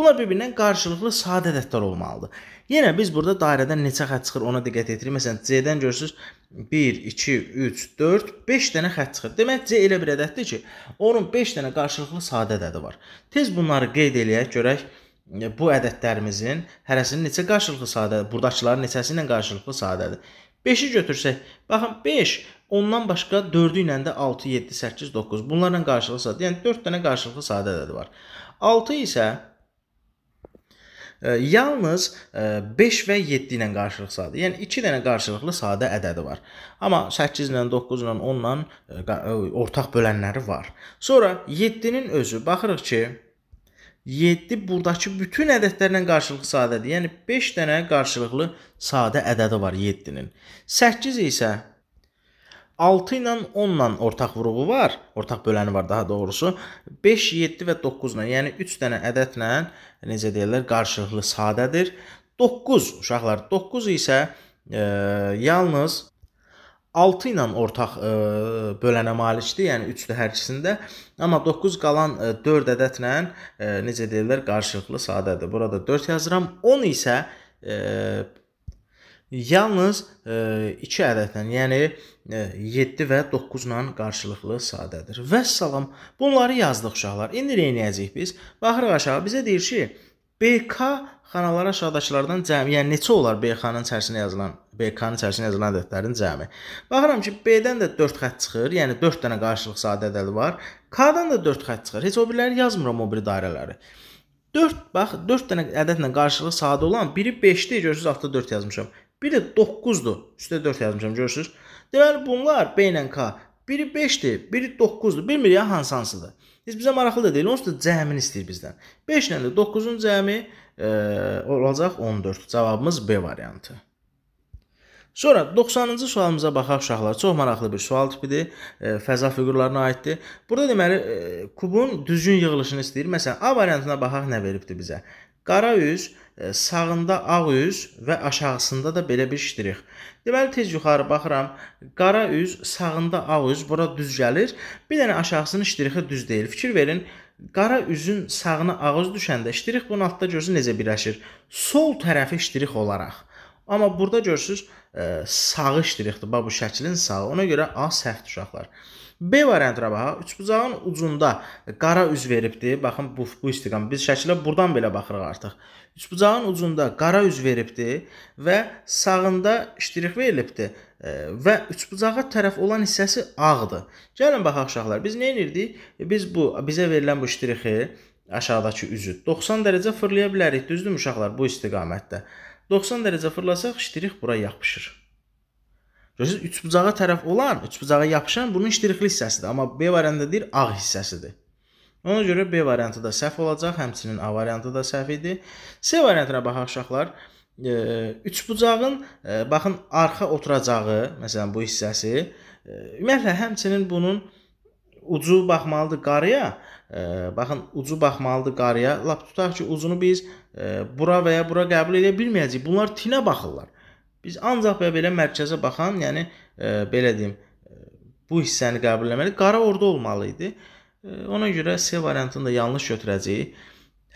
S1: Bunlar bir-birindən qarşılıqlı sadə ədədlər olmalıdır. Yenə biz burada dairədən neçə xətt çıxır ona diqqət yetirin. Məsələn, C-dən görürsüz 1 2 3 4 5 dənə xətt çıxır. Demək C elə bir ədəddir ki, onun 5 dənə qarşılıqlı sadə ədədi var. Tez bunları qeyd eləyək, görək e, bu ədədlərimizin hərəsinin neçə qarşılıqlı sadədir? Burdakıların neçəsi ilə qarşılıqlı sadədir? 5-i götürsək, baxın 5 ondan başqa 4-ü ilə də 6, 7, 8, 9 bunlarla qarşılıqlı sadədir. Yəni 4 dənə qarşılıqlı sadə ədədi var. 6 isə Yalnız 5 e, və 7 ilə qarşılıq sadə. Yəni 2 dənə qarşılıqlı sadə ədədi var. Amma 8 ilə, 9 ilə, 10 ilə ortaq bölənləri var. Sonra 7-nin özü baxırıq ki, 7 burdakı bütün ədədlərlə qarşılıqlı sadədir. Yəni 5 dənə qarşılıqlı sadə ədədi var 7-nin. 8 isə 6 ilə 10 ilə ortaq vuruğu var, ortaq böləni var daha doğrusu. 5, 7 və 9 ilə, yəni 3 dənə ədədlə necə deyirlər, qarşılıqlı sadədir. 9 uşaqlar, 9 isə e, yalnız 6 ilə ortaq e, bölənə malikdir, yəni 3-lü hər ikisində. Amma 9 qalan e, 4 ədədlə e, necə deyirlər, qarşılıqlı sadədir. Burada 4 yazıram. 10 isə e, yalnız 2 e, ədədlə, yəni 7 və 9 ilə qarşılıqlı sadədir. Və salam. Bunları yazdıq uşaqlar. İndi reynəyəcəyik biz. Baxırıq aşağı. Bizə deyir ki, BK xanalar aşağıdakılardan cəmi, yəni neçə olar BK-nın içərisinə yazılan BK-nın içərisinə yazılan ədədlərin cəmi. Baxıram ki, B-dən də 4 xətt çıxır, yəni 4 dənə qarşılıq sadə ədədi var. K-dan da 4 xətt çıxır. Heç o birləri yazmıram o bir dairələri. 4 bax 4 dənə ədədlə qarşılığı sadə olan biri 5-dir, görürsüz altda 4 yazmışam. Biri 9-dur, üstə 4 yazmışam, görürsüz. Deməli bunlar B ilə K biri 5-dir, biri 9-dur. Bilmir ya hansı hansıdır. Heç bizə maraqlı da deyil. Onsuz da cəmini istəyir bizdən. 5 ilə də 9-un cəmi e, olacaq 14. Cavabımız B variantı. Sonra 90-cı sualımıza baxaq uşaqlar. Çox maraqlı bir sual tipidir. E, fəza fiqurlarına aiddir. Burada deməli e, kubun düzgün yığılışını istəyir. Məsələn, A variantına baxaq nə veribdi bizə. Qara üz, e, sağında ağ üz və aşağısında da belə bir ştrix. Deməli tez yuxarı baxıram. Qara üz, sağında ağ üz, bura düz gəlir. Bir dənə aşağısının ştirixi düz deyil. Fikir verin. Qara üzün sağına ağ üz düşəndə ştirix bunun altda görsün necə birləşir. Sol tərəfi ştirix olaraq. Amma burada görürsüz ə, e, sağı ştirixdir. Bax bu şəklin sağı. Ona görə A səhvdir uşaqlar. B variantına baxaq. Üçbucağın ucunda qara üz veribdi. Baxın bu bu istiqam. Biz şəkilə burdan belə baxırıq artıq üçbucağın ucunda qara üz veribdi və sağında ştirix verilibdi və üçbucağa tərəf olan hissəsi ağdır. Gəlin baxaq uşaqlar, biz nə edirdik? Biz bu bizə verilən bu ştirixi aşağıdakı üzü 90 dərəcə fırlaya bilərik, düzdürmü uşaqlar bu istiqamətdə? 90 dərəcə fırlasaq ştirix bura yapışır. Görürsüz, üçbucağa tərəf olan, üçbucağa yapışan bunun ştirixli hissəsidir, amma B variantında deyir ağ hissəsidir. Ona görə B variantı da səhv olacaq, həmçinin A variantı da səhv idi. C variantına baxaq uşaqlar. E, üçbucağın e, baxın arxa oturacağı, məsələn bu hissəsi, e, ümumiyyətlə həmçinin bunun ucu baxmalıdır qarıya. E, baxın ucu baxmalıdır qarıya. Lap tutaq ki, ucunu biz e, bura və ya bura qəbul edə bilməyəcəyik. Bunlar tinə baxırlar. Biz ancaq və belə mərkəzə baxan, yəni e, belə deyim, e, bu hissəni qəbul etməli. Qara orada olmalı idi. Ona görə C variantını da yanlış götürəcəyik.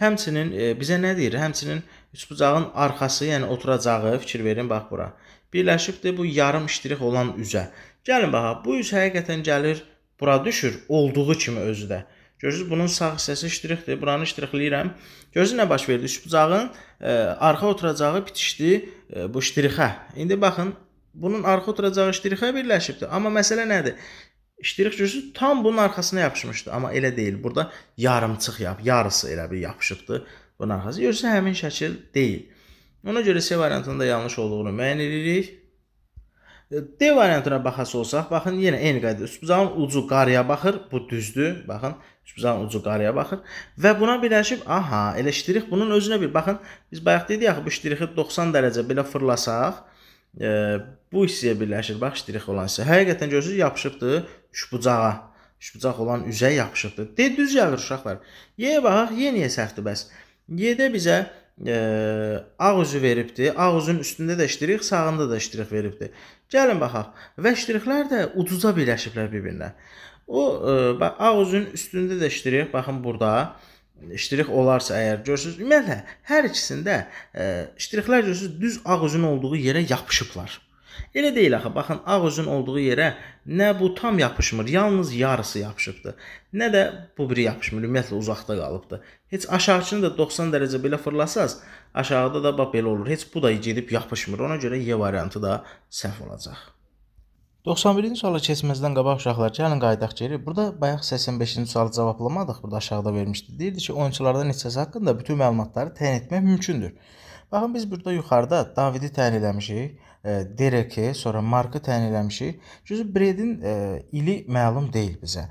S1: Həmçinin e, bizə nə deyir? Həmçinin üçbucağın arxası, yəni oturacağı, fikir verin bax bura. Birləşibdir bu yarım iştirik olan üzə. Gəlin baxaq, bu üz həqiqətən gəlir, bura düşür, olduğu kimi özü də. Görürsüz, bunun sağ hissəsi iştirikdir. Buranı iştirikləyirəm. Görürsüz nə baş verdi? Üçbucağın e, arxa oturacağı bitişdi e, bu iştirikə. İndi baxın, bunun arxa oturacağı iştirikə birləşibdir. Amma məsələ nədir? iştirik gücü tam bunun arxasına yapışmışdı. Amma elə deyil. Burada yarımçıq yap, yarısı elə bir yapışıbdı bunun arxasına. Görürsə həmin şəkil deyil. Ona görə C variantında yanlış olduğunu müəyyən edirik. E, D variantına baxası olsaq, baxın yenə eyni qayda. Üstbucağın ucu qarıya baxır, bu düzdür. Baxın, üstbucağın ucu qarıya baxır və buna birləşib, aha, elə ştirik bunun özünə bir baxın. Biz bayaq dedik axı bu ştirixi 90 dərəcə belə fırlasaq, e, bu hissəyə birləşir. Bax ştirik olan hissə. Həqiqətən görürsüz, yapışıbdı üçbucağa, üçbucaq olan üzə yapışıbdır. D düz gəlir uşaqlar. Y-yə baxaq, Y niyə səhvdir bəs? Y-də bizə e, ağ üzü veribdi. Ağ üzün üstündə də iştirik, sağında da iştirik veribdi. Gəlin baxaq. Və iştiriklər də ucuza birləşiblər bir-birinə. O e, bax ağ üzün üstündə də iştirik, baxın burada iştirik olarsa əgər görürsüz, ümumiyyətlə hər ikisində e, iştiriklər görürsüz düz ağ üzün olduğu yerə yapışıblar. Elə deyil axı. Baxın, ağ üzün olduğu yerə nə bu tam yapışmır, yalnız yarısı yapışıbdı. Nə də bu biri yapışmır, ümumiyyətlə uzaqda qalıbdı. Heç aşağıçını da 90 dərəcə belə fırlasaz, aşağıda da bax belə olur. Heç bu da gedib yapışmır. Ona görə Y variantı da səhv olacaq. 91-ci suala keçməzdən qabaq uşaqlar, gəlin qayıdaq geri. Burada bayaq 85-ci sualı cavablamadıq, burada aşağıda vermişdi. Deyirdi ki, oyunçulardan neçəsi haqqında bütün məlumatları təyin etmək mümkündür. Baxın, biz burada yuxarıda Davidi təyin eləmişik. E, DRK, sonra markı təyin eləmişik. Düzü bredin e, ili məlum deyil bizə.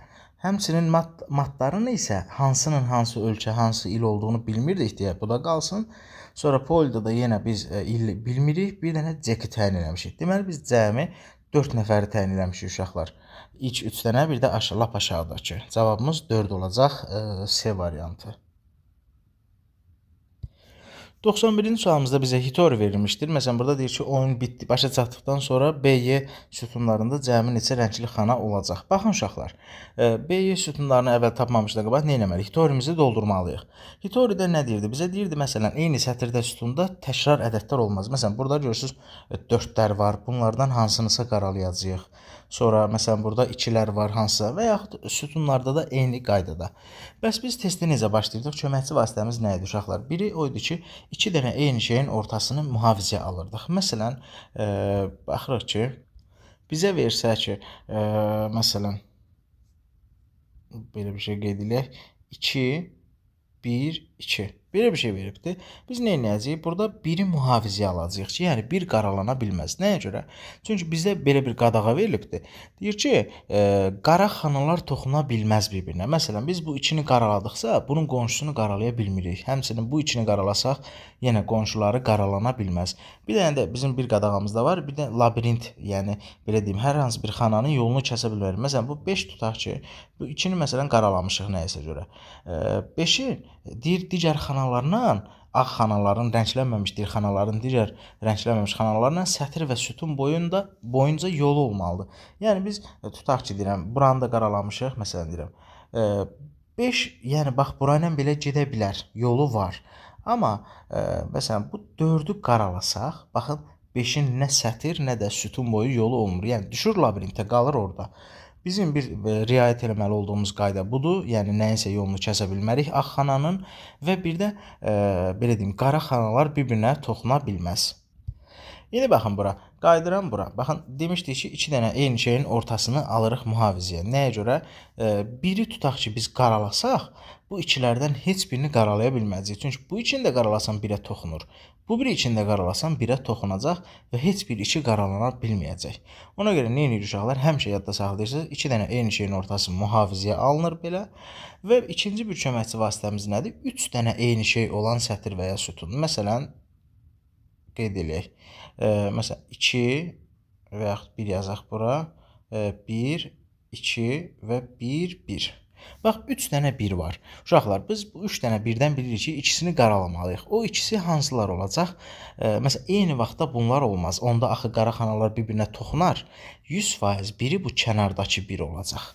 S1: Həmçinin mat matların isə hansının hansı ölkə, hansı il olduğunu bilmirdik deyə bu da qalsın. Sonra polda da yenə biz e, illi bilmirik. Bir dənə ceki təyin eləmişik. Deməli biz cəmi 4 nəfəri təyin eləmişik uşaqlar. İlk 3 dənə, bir də aşağı lap aşağıdakı. Cavabımız 4 olacaq, C variantı. 91-ci sualımızda bizə hitor verilmişdir. Məsələn, burada deyir ki, oyun bitdi. Başa çatdıqdan sonra BY sütunlarında cəmi neçə rəngli xana olacaq? Baxın uşaqlar, e, BY sütunlarını əvvəl tapmamışdan qabaq nə etməliyik? Hitorimizi doldurmalıyıq. Hitoridə nə deyirdi? Bizə deyirdi, məsələn, eyni sətirdə sütunda təkrar ədədlər olmaz. Məsələn, burada görürsüz 4-lər e, var. Bunlardan hansınısa qaralayacağıq. Sonra məsələn burada 2-lər var hansısa və yaxud sütunlarda da eyni qaydada. Bəs biz testə necə başlayırdıq? Köməkçi vasitəmiz nə idi uşaqlar? Biri o idi ki, 2 dənə eyni şeyin ortasını mühafizə alırdıq. Məsələn, e, baxırıq ki, bizə versə ki, e, məsələn belə bir şey qeyd edək. 2 1 2 Belə bir şey veribdi. Biz nə edəcəyik? Burada biri mühafizə alacağıq ki, yəni bir qaralana bilməz. Nəyə görə? Çünki bizdə belə bir qadağa verilibdi. Deyir ki, e, qara xanalar toxuna bilməz bir-birinə. Məsələn, biz bu ikini qaraladıqsa, bunun qonşusunu qaralaya bilmirik. Həmçinin bu ikini qaralasaq, yenə qonşuları qaralana bilməz. Bir dənə yəni də bizim bir qadağamız da var. Bir də labirint, yəni belə deyim, hər hansı bir xananın yolunu kəsə bilmərik. Məsələn, bu 5 tutaq ki, bu ikini məsələn qaralamışıq nəyəsə görə. 5-i e, deyir digər xana xanalarla ağ xanaların, rənglənməmiş dirxanaların digər rənglənməmiş xanalarla sətir və sütun boyunda boyunca yolu olmalıdır. Yəni biz e, tutaq ki, deyirəm, buranı da qaralamışıq, məsələn deyirəm, 5, e, yəni bax bura ilə belə gedə bilər, yolu var. Amma ə, e, məsələn bu 4-ü qaralasaq, baxın 5-in nə sətir, nə də sütun boyu yolu olmur. Yəni düşür labirintə, qalır orada. Bizim bir e, riayət etməli olduğumuz qayda budur. Yəni nəyinsə yolunu kəsə bilmərik ağ xananın və bir də e, belə deyim, qara xanalar bir-birinə toxuna bilməz. İndi baxın bura. Qayıdıram bura. Baxın demişdik ki, 2 dənə eyni şeyin ortasını alırıq mühafizəyə. Nəyə görə? E, biri tutaq ki, biz qaralasaq, bu ikilərdən heç birini qaralaya bilməyəcəyik. Çünki bu ikini də qaralasan birə toxunur. Bu biri ikini də qaralasan birə toxunacaq və heç bir iki qaralana bilməyəcək. Ona görə nə edirik uşaqlar? Həmişə yadda saxlayırsınız. 2 dənə eyni şeyin ortası mühafizəyə alınır belə. Və ikinci bir köməkçi vasitəmiz nədir? 3 dənə eyni şey olan sətir və ya sütun. Məsələn, qeyd eləyək. Məsələn, 2 və yaxud 1 yazaq bura. 1, 2 və 1, 1. Bax, üç dənə bir var. Uşaqlar, biz bu üç dənə birdən bilirik ki, ikisini qaralamalıyıq. O ikisi hansılar olacaq? E, məsələn, eyni vaxtda bunlar olmaz. Onda axı qaraxanalar bir-birinə toxunar. 100% biri bu kənardakı bir olacaq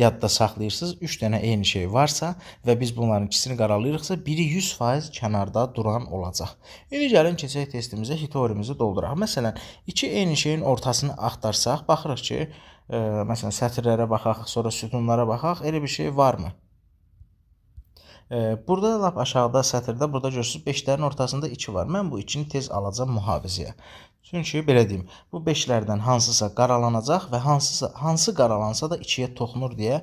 S1: yadda saxlayırsınız. 3 dənə eyni şey varsa və biz bunların ikisini qaralayırıqsa, biri 100% kənarda duran olacaq. İndi gəlin keçək testimizə, hitorimizi dolduraq. Məsələn, iki eyni şeyin ortasını axtarsaq, baxırıq ki, e, məsələn sətirlərə baxaq, sonra sütunlara baxaq, elə bir şey varmı? E, burada lap aşağıda sətirdə burada görürsüz 5-lərin ortasında 2 var. Mən bu 2-ni tez alacağam mühafizəyə. Çünki belə deyim, bu 5-lərdən hansısa qaralanacaq və hansısa hansı qaralansa da 2-yə toxunur deyə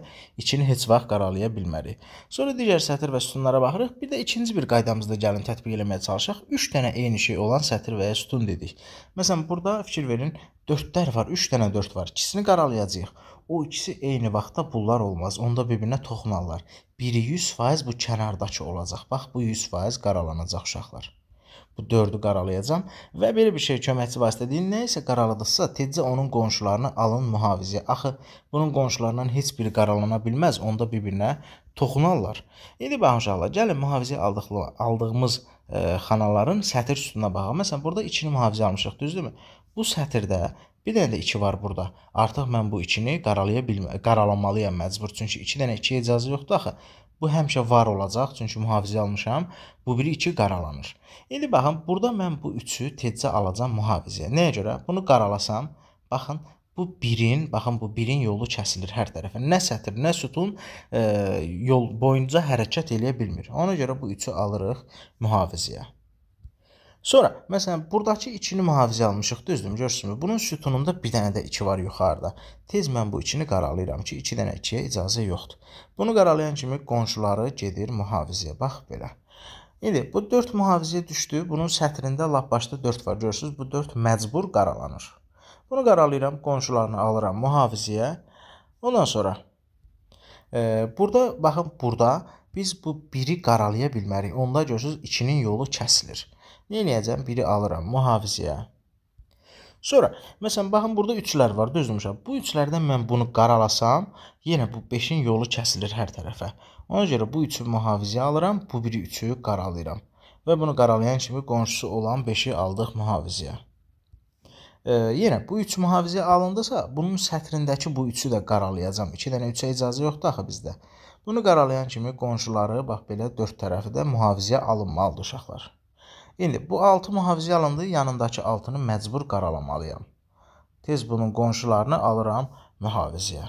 S1: 2-ni heç vaxt qaralaya bilmərik. Sonra digər sətr və sütunlara baxırıq. Bir də ikinci bir qaydamızda gəlin tətbiq eləməyə çalışaq. 3 dənə eyni şey olan sətr və ya sütun dedik. Məsələn, burada fikir verin, 4-lər var, 3 dənə 4 var. İkisini qaralayacağıq. O ikisi eyni vaxtda bunlar olmaz. Onda bir-birinə toxunarlar. Biri 100% bu kənardakı olacaq. Bax, bu 100% qaralanacaq uşaqlar bu dördü qaralayacam və belə bir şey köməkçi vasitə deyil. Nə isə qaraladıqsa, tezcə onun qonşularını alın mühafizə. Axı bunun qonşularından heç biri qaralana bilməz, onda bir-birinə toxunarlar. İndi baxın uşaqlar, gəlin mühafizə aldıqlı, aldığımız ə, e, xanaların sətir üstünə baxaq. Məsələn, burada 2-ni mühafizə almışıq, düzdürmü? Bu sətirdə bir dənə də 2 var burada. Artıq mən bu 2-ni qaralaya bilmə qaralamalıyam məcbur, çünki 2 dənə 2 icazə yoxdur axı. Bu həmişə var olacaq, çünki mühafizə almışam. Bu biri 2 qaralanır. İndi baxın, burada mən bu 3-ü tezcə alacam mühafizəyə. Nəyə görə? Bunu qaralasam, baxın, bu 1-in, baxın bu 1-in yolu kəsilir hər tərəfə. Nə sətr, nə sütun e, yol boyunca hərəkət eləyə bilmir. Ona görə bu 3-ü alırıq mühafizəyə. Sonra, məsələn, buradakı 2-ni mühafizə almışıq, düzdür? Görürsünüz, bunun sütununda bir dənə də 2 var yuxarıda. Tez mən bu 2-ni qaralayıram ki, 2 dənə 2-yə icazə yoxdur. Bunu qaralayan kimi qonşuları gedir mühafizəyə. Bax belə. İndi bu 4 mühafizəyə düşdü. Bunun sətrində lap başda 4 var. Görürsüz, bu 4 məcbur qaralanır. Bunu qaralayıram, qonşularını alıram mühafizəyə. Ondan sonra e, burada baxın, burada biz bu 1-i qaralaya bilmərik. Onda görürsüz 2-nin yolu kəsilir. Nə eləyəcəm? Biri alıram mühafizəyə. Sonra məsələn baxın burada 3-lər var, düzdürmüşəm. Bu 3-lərdən mən bunu qaralasam, yenə bu 5-in yolu kəsilir hər tərəfə. Ona görə bu 3-ü mühafizəyə alıram, bu biri 3-ü qaralayıram. Və bunu qaralayan kimi qonşusu olan 5-i aldıq mühafizəyə. E, yenə bu 3 mühafizəyə alındısa, bunun sətrindəki bu 3-ü də qaralayacam. 2 dənə 3-ə icazə yoxdur axı bizdə. Bunu qaralayan kimi qonşuları bax belə 4 tərəfi də mühafizəyə alınmalıdır uşaqlar. İndi bu altı mühafizə alındı, yanındakı altını məcbur qaralamalıyam. Tez bunun qonşularını alıram mühafizəyə.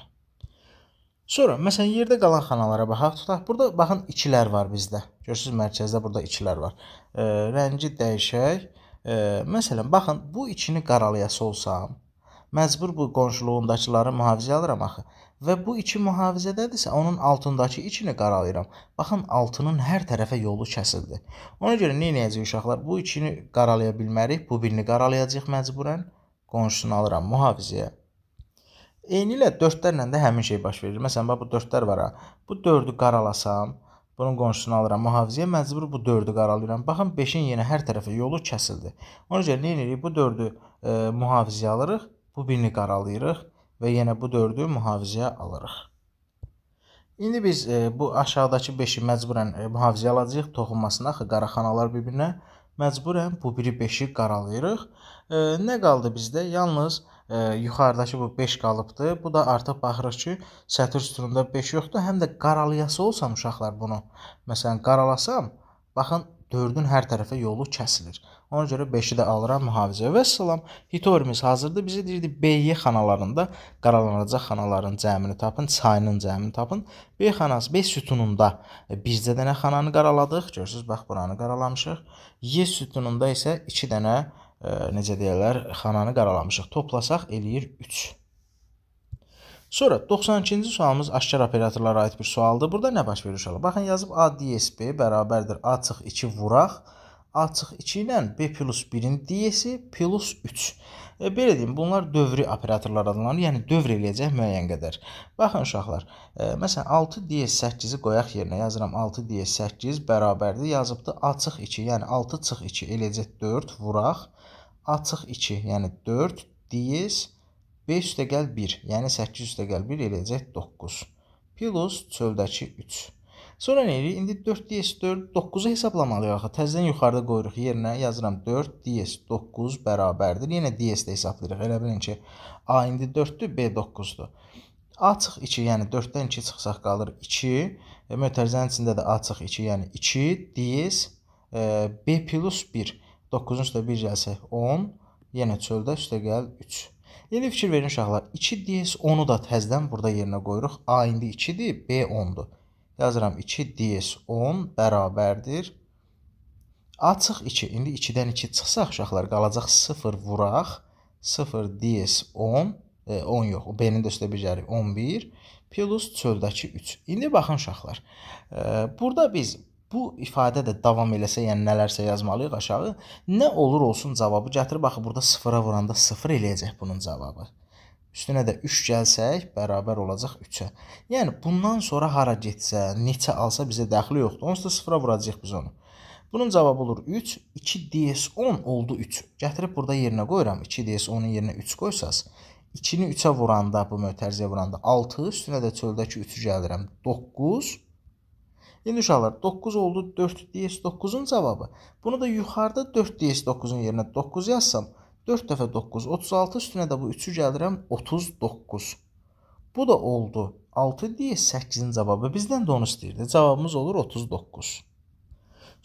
S1: Sonra məsələn yerdə qalan xanalara baxaq, tutaq. Burada baxın 2-lər var bizdə. Görürsüz mərkəzdə burada 2-lər var. E, rəngi dəyişək. E, məsələn baxın bu 2-ni qaralayası olsam, məcbur bu qonşuluğundakıları mühafizə alıram axı və bu içi mühafizədədirsə, onun altındakı içini qaralayıram. Baxın, altının hər tərəfə yolu kəsildi. Ona görə nə edəcək uşaqlar? Bu içini qaralaya bilmərik, bu birini qaralayacağıq məcburən. Qonşusunu alıram mühafizəyə. Eyni ilə 4-lərlə də həmin şey baş verir. Məsələn, bax bu 4-lər var ha. Bu 4-ü qaralasam, bunun qonşusunu alıram mühafizəyə, məcbur bu 4-ü qaralayıram. Baxın 5-in yenə hər tərəfə yolu kəsildi. Ona görə nə edirik? Bu 4-ü e, mühafizəyə alırıq, bu birini qaralayırıq və yenə bu dördü mühafizəyə alırıq. İndi biz e, bu aşağıdakı 5-i məcburən e, mühafizə alacağıq toxunmasına, axı qaraxanalar bir-birinə məcburən bu biri 5-i qaralayırıq. E, nə qaldı bizdə? Yalnız e, yuxarıdakı bu 5 qalıbdı. Bu da artıq baxırıq ki, sətr sütununda 5 yoxdur. Həm də qaralayası olsam uşaqlar bunu, məsələn qaralasam, baxın 4-ün hər tərəfə yolu kəsilir. Ona görə 5-i də alıram mühafizə. Və salam, Hitorimiz hazırdır. Bizə deyirdi BY xanalarında qaralanacaq xanaların cəmini tapın, sayının cəmini tapın. B xanası 5 sütununda bircə dənə xananı qaraladıq. Görürsüz, bax buranı qaralamışıq. Y sütununda isə 2 dənə ə, e, necə deyirlər, xananı qaralamışıq. Toplasaq eləyir 3. Sonra 92-ci sualımız aşkar operatorlara aid bir sualdır. Burada nə baş verir uşaqlar? Baxın yazıb A DSB bərabərdir A çıx 2 vuraq artıq 2 ilə B plus 1-in diyesi plus 3. E, belə deyim, bunlar dövrü operatorlar adlanır, yəni dövr eləyəcək müəyyən qədər. Baxın uşaqlar, e, məsələn 6 diyes 8-i qoyaq yerinə yazıram 6 diyes 8 bərabərdir, yazıbdı A yəni çıx 2, yəni 6 çıx 2 eləyəcək 4 vuraq. A çıx 2, yəni 4 diyes 5 üstəgəl 1, yəni 8 üstəgəl 1 eləyəcək 9 plus çöldəki 3. Sonra nə edirik? İndi 4 DS 4 9-u hesablamalıyıq axı. Təzədən yuxarıda qoyuruq. Yerinə yazıram 4 DS 9 bərabərdir. Yenə DS də hesablayırıq. Elə bilin ki, A indi 4-dür, B 9-dur. A çıx 2, yəni 4-dən 2 çıxsaq qalır 2. E, Mötərizənin içində də A çıx 2, yəni 2 DS e, B plus 1. 9-un üstə 1 gəlsə 10. Yenə çöldə üstə gəl 3. İndi fikir verin uşaqlar. 2 DS 10-u da təzədən burada yerinə qoyuruq. A indi 2-dir, B 10-dur. Yazıram 2 DS 10 bərabərdir. A çıx 2. İndi 2-dən 2 çıxsa uşaqlar qalacaq 0 vuraq. 0 DS 10 e, 10 yox. O B-nin də üstə bir cəri 11 plus çöldəki 3. İndi baxın uşaqlar. E, burada biz bu ifadə də davam eləsə, yəni nələrsə yazmalıyıq aşağı, nə olur olsun cavabı gətirib axı burada 0-a vuranda 0 eləyəcək bunun cavabı. Üstünə də 3 gəlsək, bərabər olacaq 3-ə. Yəni, bundan sonra hara getsə, neçə alsa bizə dəxli yoxdur. Onsuz da sıfıra vuracaq biz onu. Bunun cavabı olur 3. 2ds10 oldu 3. Gətirib burada yerinə qoyuram. 2ds10-un yerinə 3 qoysaz, 2-ni 3-ə vuranda, bu mötərizəyə vuranda 6, üstünə də çöldəki 3-ü gəlirəm. 9. İndi uşaqlar 9 oldu 4ds9-un cavabı. Bunu da yuxarıda 4ds9-un yerinə 9 yazsam, 4 dəfə 9, 36 üstünə də bu 3-ü gəlirəm, 39. Bu da oldu 6 deyə 8-in cavabı. Bizdən də onu istəyirdi. Cavabımız olur 39.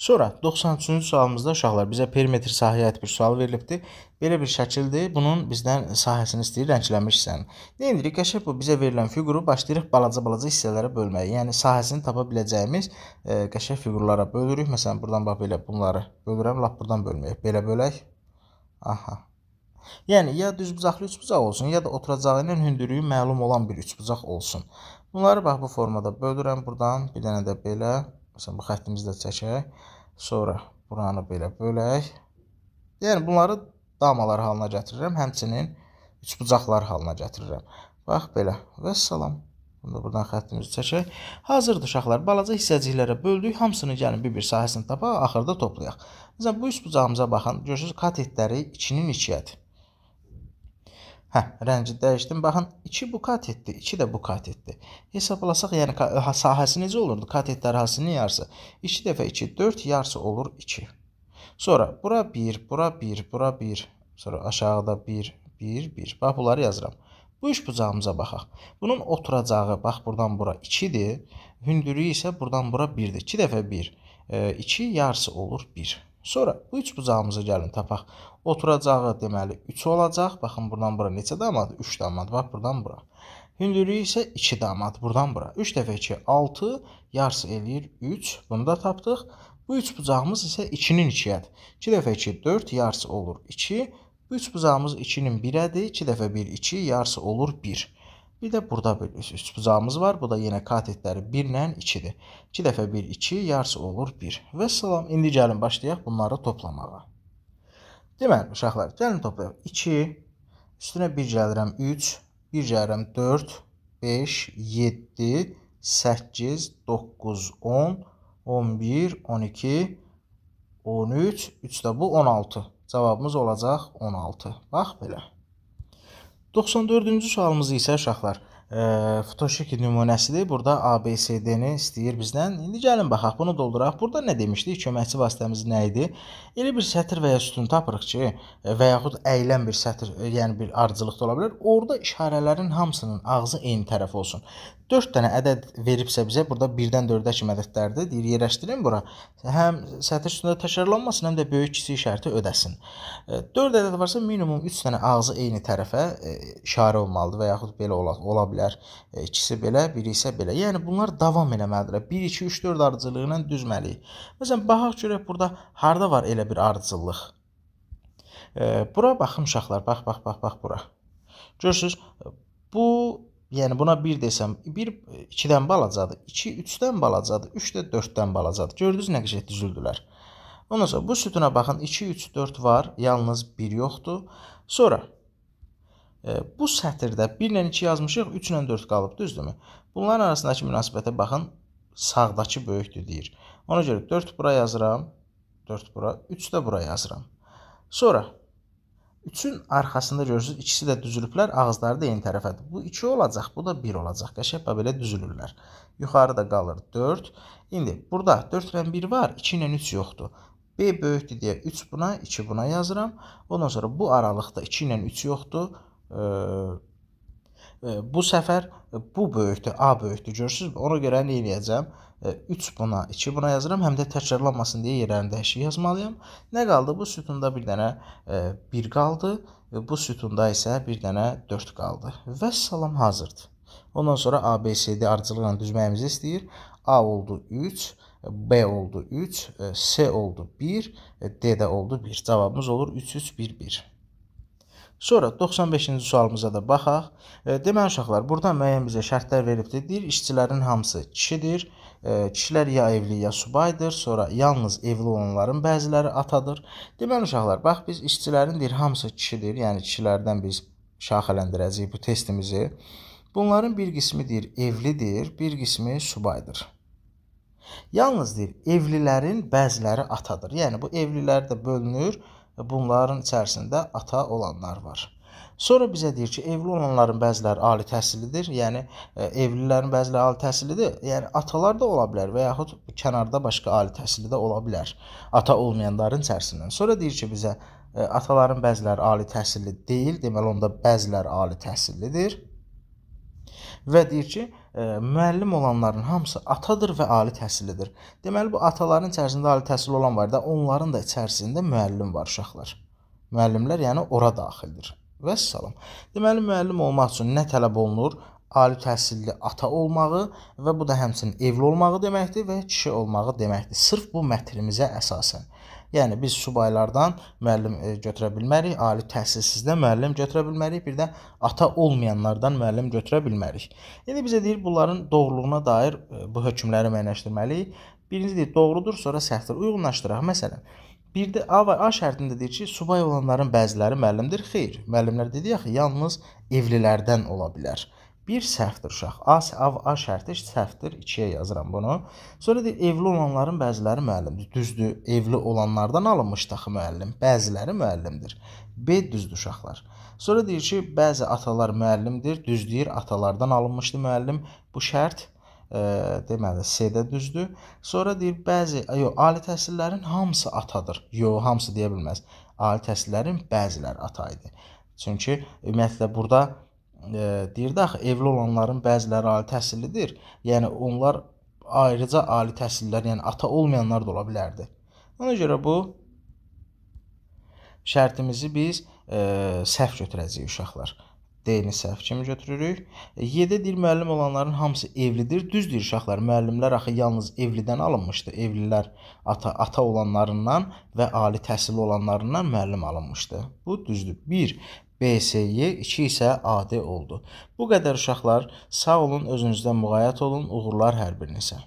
S1: Sonra 93-cü sualımızda uşaqlar bizə perimetr sahəyə aid bir sual verilibdir. Belə bir şəkildir. Bunun bizdən sahəsini istəyir rənglənmiş hissənin. Nə edirik? Qəşəng bu bizə verilən fiquru başlayırıq balaca-balaca hissələrə bölməyə. Yəni sahəsini tapa biləcəyimiz e, qəşəng fiqurlara bölürük. Məsələn, buradan bax belə bunları bölürəm, lap buradan bölməyək. Belə bölək, Aha. Yəni ya düzbucaqlı üçbucaq olsun, ya da oturacağı ilə hündürlüyü məlum olan bir üçbucaq olsun. Bunları bax bu formada bölürəm burdan. Bir dənə də belə, məsələn bu xəttimizi də çəkək. Sonra buranı belə bölək. Yəni bunları damalar halına gətirirəm, həmçinin üçbucaqlar halına gətirirəm. Bax belə. Vəssalam. Bunu da buradan xəttimizi çəkək. Hazırdır uşaqlar, balaca hissəciklərə böldük, hamısını gəlin bir-bir sahəsini tapaq, axırda toplayaq. Məsələn, bu üst bucağımıza baxın. Görürsüz, katetləri 2-nin 2-yədir. Hə, rəngi dəyişdim. Baxın, 2 bu katetdir, 2 də bu katetdir. Hesablasaq, yəni sahəsi necə olurdu? Katetlər hansının yarısı? 2 dəfə 2 4 yarısı olur 2. Sonra bura 1, bura 1, bura 1, sonra aşağıda 1, 1, 1. Bax bunları yazıram. Bu üç bucağımıza baxaq. Bunun oturacağı, bax buradan bura 2-dir. Hündürlüyü isə buradan bura 1-dir. 2 dəfə 1, 2 yarısı olur 1. Sonra bu üç bucağımızı gəlin tapaq. Oturacağı deməli 3 olacaq. Baxın buradan bura neçə damad? 3 damad var buradan bura. Hündürlüyü isə 2 damad buradan bura. 3 dəfə 2 6 yarısı eləyir 3. Bunu da tapdıq. Bu üç bucağımız isə 2-nin 2-yədir. 2 dəfə 2 4 yarısı olur 2. Bu üç bucağımız 2-nin 1-ədir. 2 dəfə 1 2 yarısı olur 1. Bir də burada bölürsünüz. Üç bucağımız var. Bu da yenə katetləri 1 ilə 2-dir. 2 dəfə 1, 2, yarısı olur 1. Və salam, indi gəlin başlayaq bunları toplamağa. Deməli, uşaqlar, gəlin toplayaq. 2, üstünə 1 gəlirəm 3, 1 gəlirəm 4, 5, 7, 8, 9, 10, 11, 12, 13, 3 də bu 16. Cavabımız olacaq 16. Bax belə. 94-cü sualımız isə uşaqlar, e, fotoşəkil nümunəsidir. Burada ABCD-ni istəyir bizdən. İndi gəlin baxaq, bunu dolduraq. Burada nə demişdik? Köməkçi vasitəmiz nə idi? Elə bir sətr və ya sütun tapırıq ki, e, və yaxud əyilən bir sətr, e, yəni bir ardıcılıq da ola bilər. Orda işarələrin hamısının ağzı eyni tərəf olsun. 4 dənə ədəd veribsə bizə, burada 1-dən 4-ə kimi ədədlərdir. Deyir, yerləşdirin bura. Həm sətr üstündə təkrarlanmasın, həm də böyük kiçik şərti ödəsin. 4 e, ədəd varsa minimum 3 dənə ağzı eyni tərəfə e, işarə olmalıdır və yaxud belə ola, ola bilər. E, ikisi belə, biri isə belə. Yəni bunlar davam eləməlidir. 1 2 3 4 ardıcılığı ilə düzməliyik. Məsələn, baxaq görək burada harda var elə bir ardıcıllıq. Bura baxım uşaqlar, bax bax bax bax bura. Görürsüz, bu yəni buna 1 desəm, 1 2-dən e, balacadır, 2 3-dən balacadır, 3 də 4-dən balacadır. Gördünüz nə qəşəng düzüldülər. Ondan sonra bu sütuna baxın, 2 3 4 var, yalnız 1 yoxdur. Sonra e, bu sətirdə 1 ilə 2 yazmışıq, 3 ilə 4 qalıb, düzdürmü? Bunların arasındakı münasibətə baxın. Sağdakı böyükdür deyir. Ona görə 4 bura yazıram, 4 bura, 3 də bura yazıram. Sonra üçün arxasında görürsüz ikisi də düzülüblər, ağızları da eyni tərəfədir. Bu 2 olacaq, bu da 1 olacaq. Qəşəng belə düzülürlər. Yuxarıda qalır 4. İndi burada 4 ilə 1 var, 2 ilə 3 yoxdur. B böyükdür deyə 3 buna, 2 buna yazıram. Ondan sonra bu aralıqda 2 ilə 3 yoxdur. E bu səfər bu böyükdür, A böyükdür. Görürsüz? Ona görə nə eləyəcəm? 3 e, buna, 2 buna yazıram, həm də təkrarlanmasın deyə yerlərini dəyişik yazmalıyam. Nə qaldı? Bu sütunda bir dənə 1 e, qaldı və bu sütunda isə bir dənə 4 qaldı. Və salam hazırdır. Ondan sonra ABCD ardıcılıqla düzməyimizi istəyir. A oldu 3, B oldu 3, e, S oldu 1, D də oldu 1. Cavabımız olur 3 3 1 1. Sonra 95-ci sualımıza da baxaq. Deməli uşaqlar, burada müəyyən bizə şərtlər veribdir. Deyir, işçilərin hamısı kişidir, kişilər ya evli, ya subaydır, sonra yalnız evli olanların bəziləri atadır. Deməli uşaqlar, bax biz işçilərin deyir hamısı kişidir, yəni kişilərdən biz şaxələndirəcəyik bu testimizi. Bunların bir qismi deyir evlidir, bir qismi subaydır. Yalnız deyir evlilərin bəziləri atadır. Yəni bu evlilər də bölünür, bunların içərisində ata olanlar var. Sonra bizə deyir ki, evli olanların bəziləri ali təhsillidir, yəni e, evlilərin bəziləri ali təhsillidir. Yəni atalar da ola bilər və yaxud kənarda başqa ali təhsilli də ola bilər. Ata olmayanların içərisindən. Sonra deyir ki, bizə e, ataların bəziləri ali təhsilli deyil, deməli onda bəziləri ali təhsillidir. Və deyir ki, e, müəllim olanların hamısı atadır və ali təhsillidir. Deməli bu ataların içərisində ali təhsil olan var da, onların da içərisində müəllim var uşaqlar. Müəllimlər yəni ora daxildir. Vəssalam. Deməli, müəllim olmaq üçün nə tələb olunur? Ali təhsilli ata olmağı və bu da həmçinin evli olmağı deməkdir və kişi olmağı deməkdir. Sırf bu mətnimizə əsasən. Yəni biz subaylardan müəllim e, götürə bilmərik, ali təhsilsizdən müəllim götürə bilmərik, bir də ata olmayanlardan müəllim götürə bilmərik. İndi bizə deyir bunların doğruluğuna dair e, bu hökmləri müəyyənləşdirməliyik. Birinci deyir doğrudur, sonra səhvdir. Uyğunlaşdıraq. Məsələn, Bir də A var. A şərtində deyir ki, subay olanların bəziləri müəllimdir. Xeyr. Müəllimlər dedi axı yalnız evlilərdən ola bilər. Bir səhvdir uşaq. A, A, A şərti səhvdir. 2-yə yazıram bunu. Sonra deyir evli olanların bəziləri müəllimdir. Düzdür. Evli olanlardan alınmışdı axı müəllim. Bəziləri müəllimdir. B düzdür uşaqlar. Sonra deyir ki, bəzi atalar müəllimdir. Düz deyir, atalardan alınmışdı müəllim. Bu şərt deməli C-də düzdür. Sonra deyir bəzi yox, ali təhsillərin hamısı atadır. Yox, hamısı deyə bilməz. Ali təhsillərin bəziləri ata idi. Çünki e, ümumiyyətlə burada e, deyirdi axı evli olanların bəziləri ali təhsillidir. Yəni onlar ayrıca ali təhsillər, yəni ata olmayanlar da ola bilərdi. Ona görə bu şərtimizi biz e, səhv götürəcəyik uşaqlar. D-ni səhv kimi götürürük. 7 e, deyir müəllim olanların hamısı evlidir. Düz deyir uşaqlar, müəllimlər axı yalnız evlidən alınmışdı. Evlilər ata ata olanlarından və ali təhsil olanlarından müəllim alınmışdı. Bu düzdür. 1 BSY, 2 isə AD oldu. Bu qədər uşaqlar, sağ olun, özünüzdən müğayət olun. Uğurlar hər birinizə.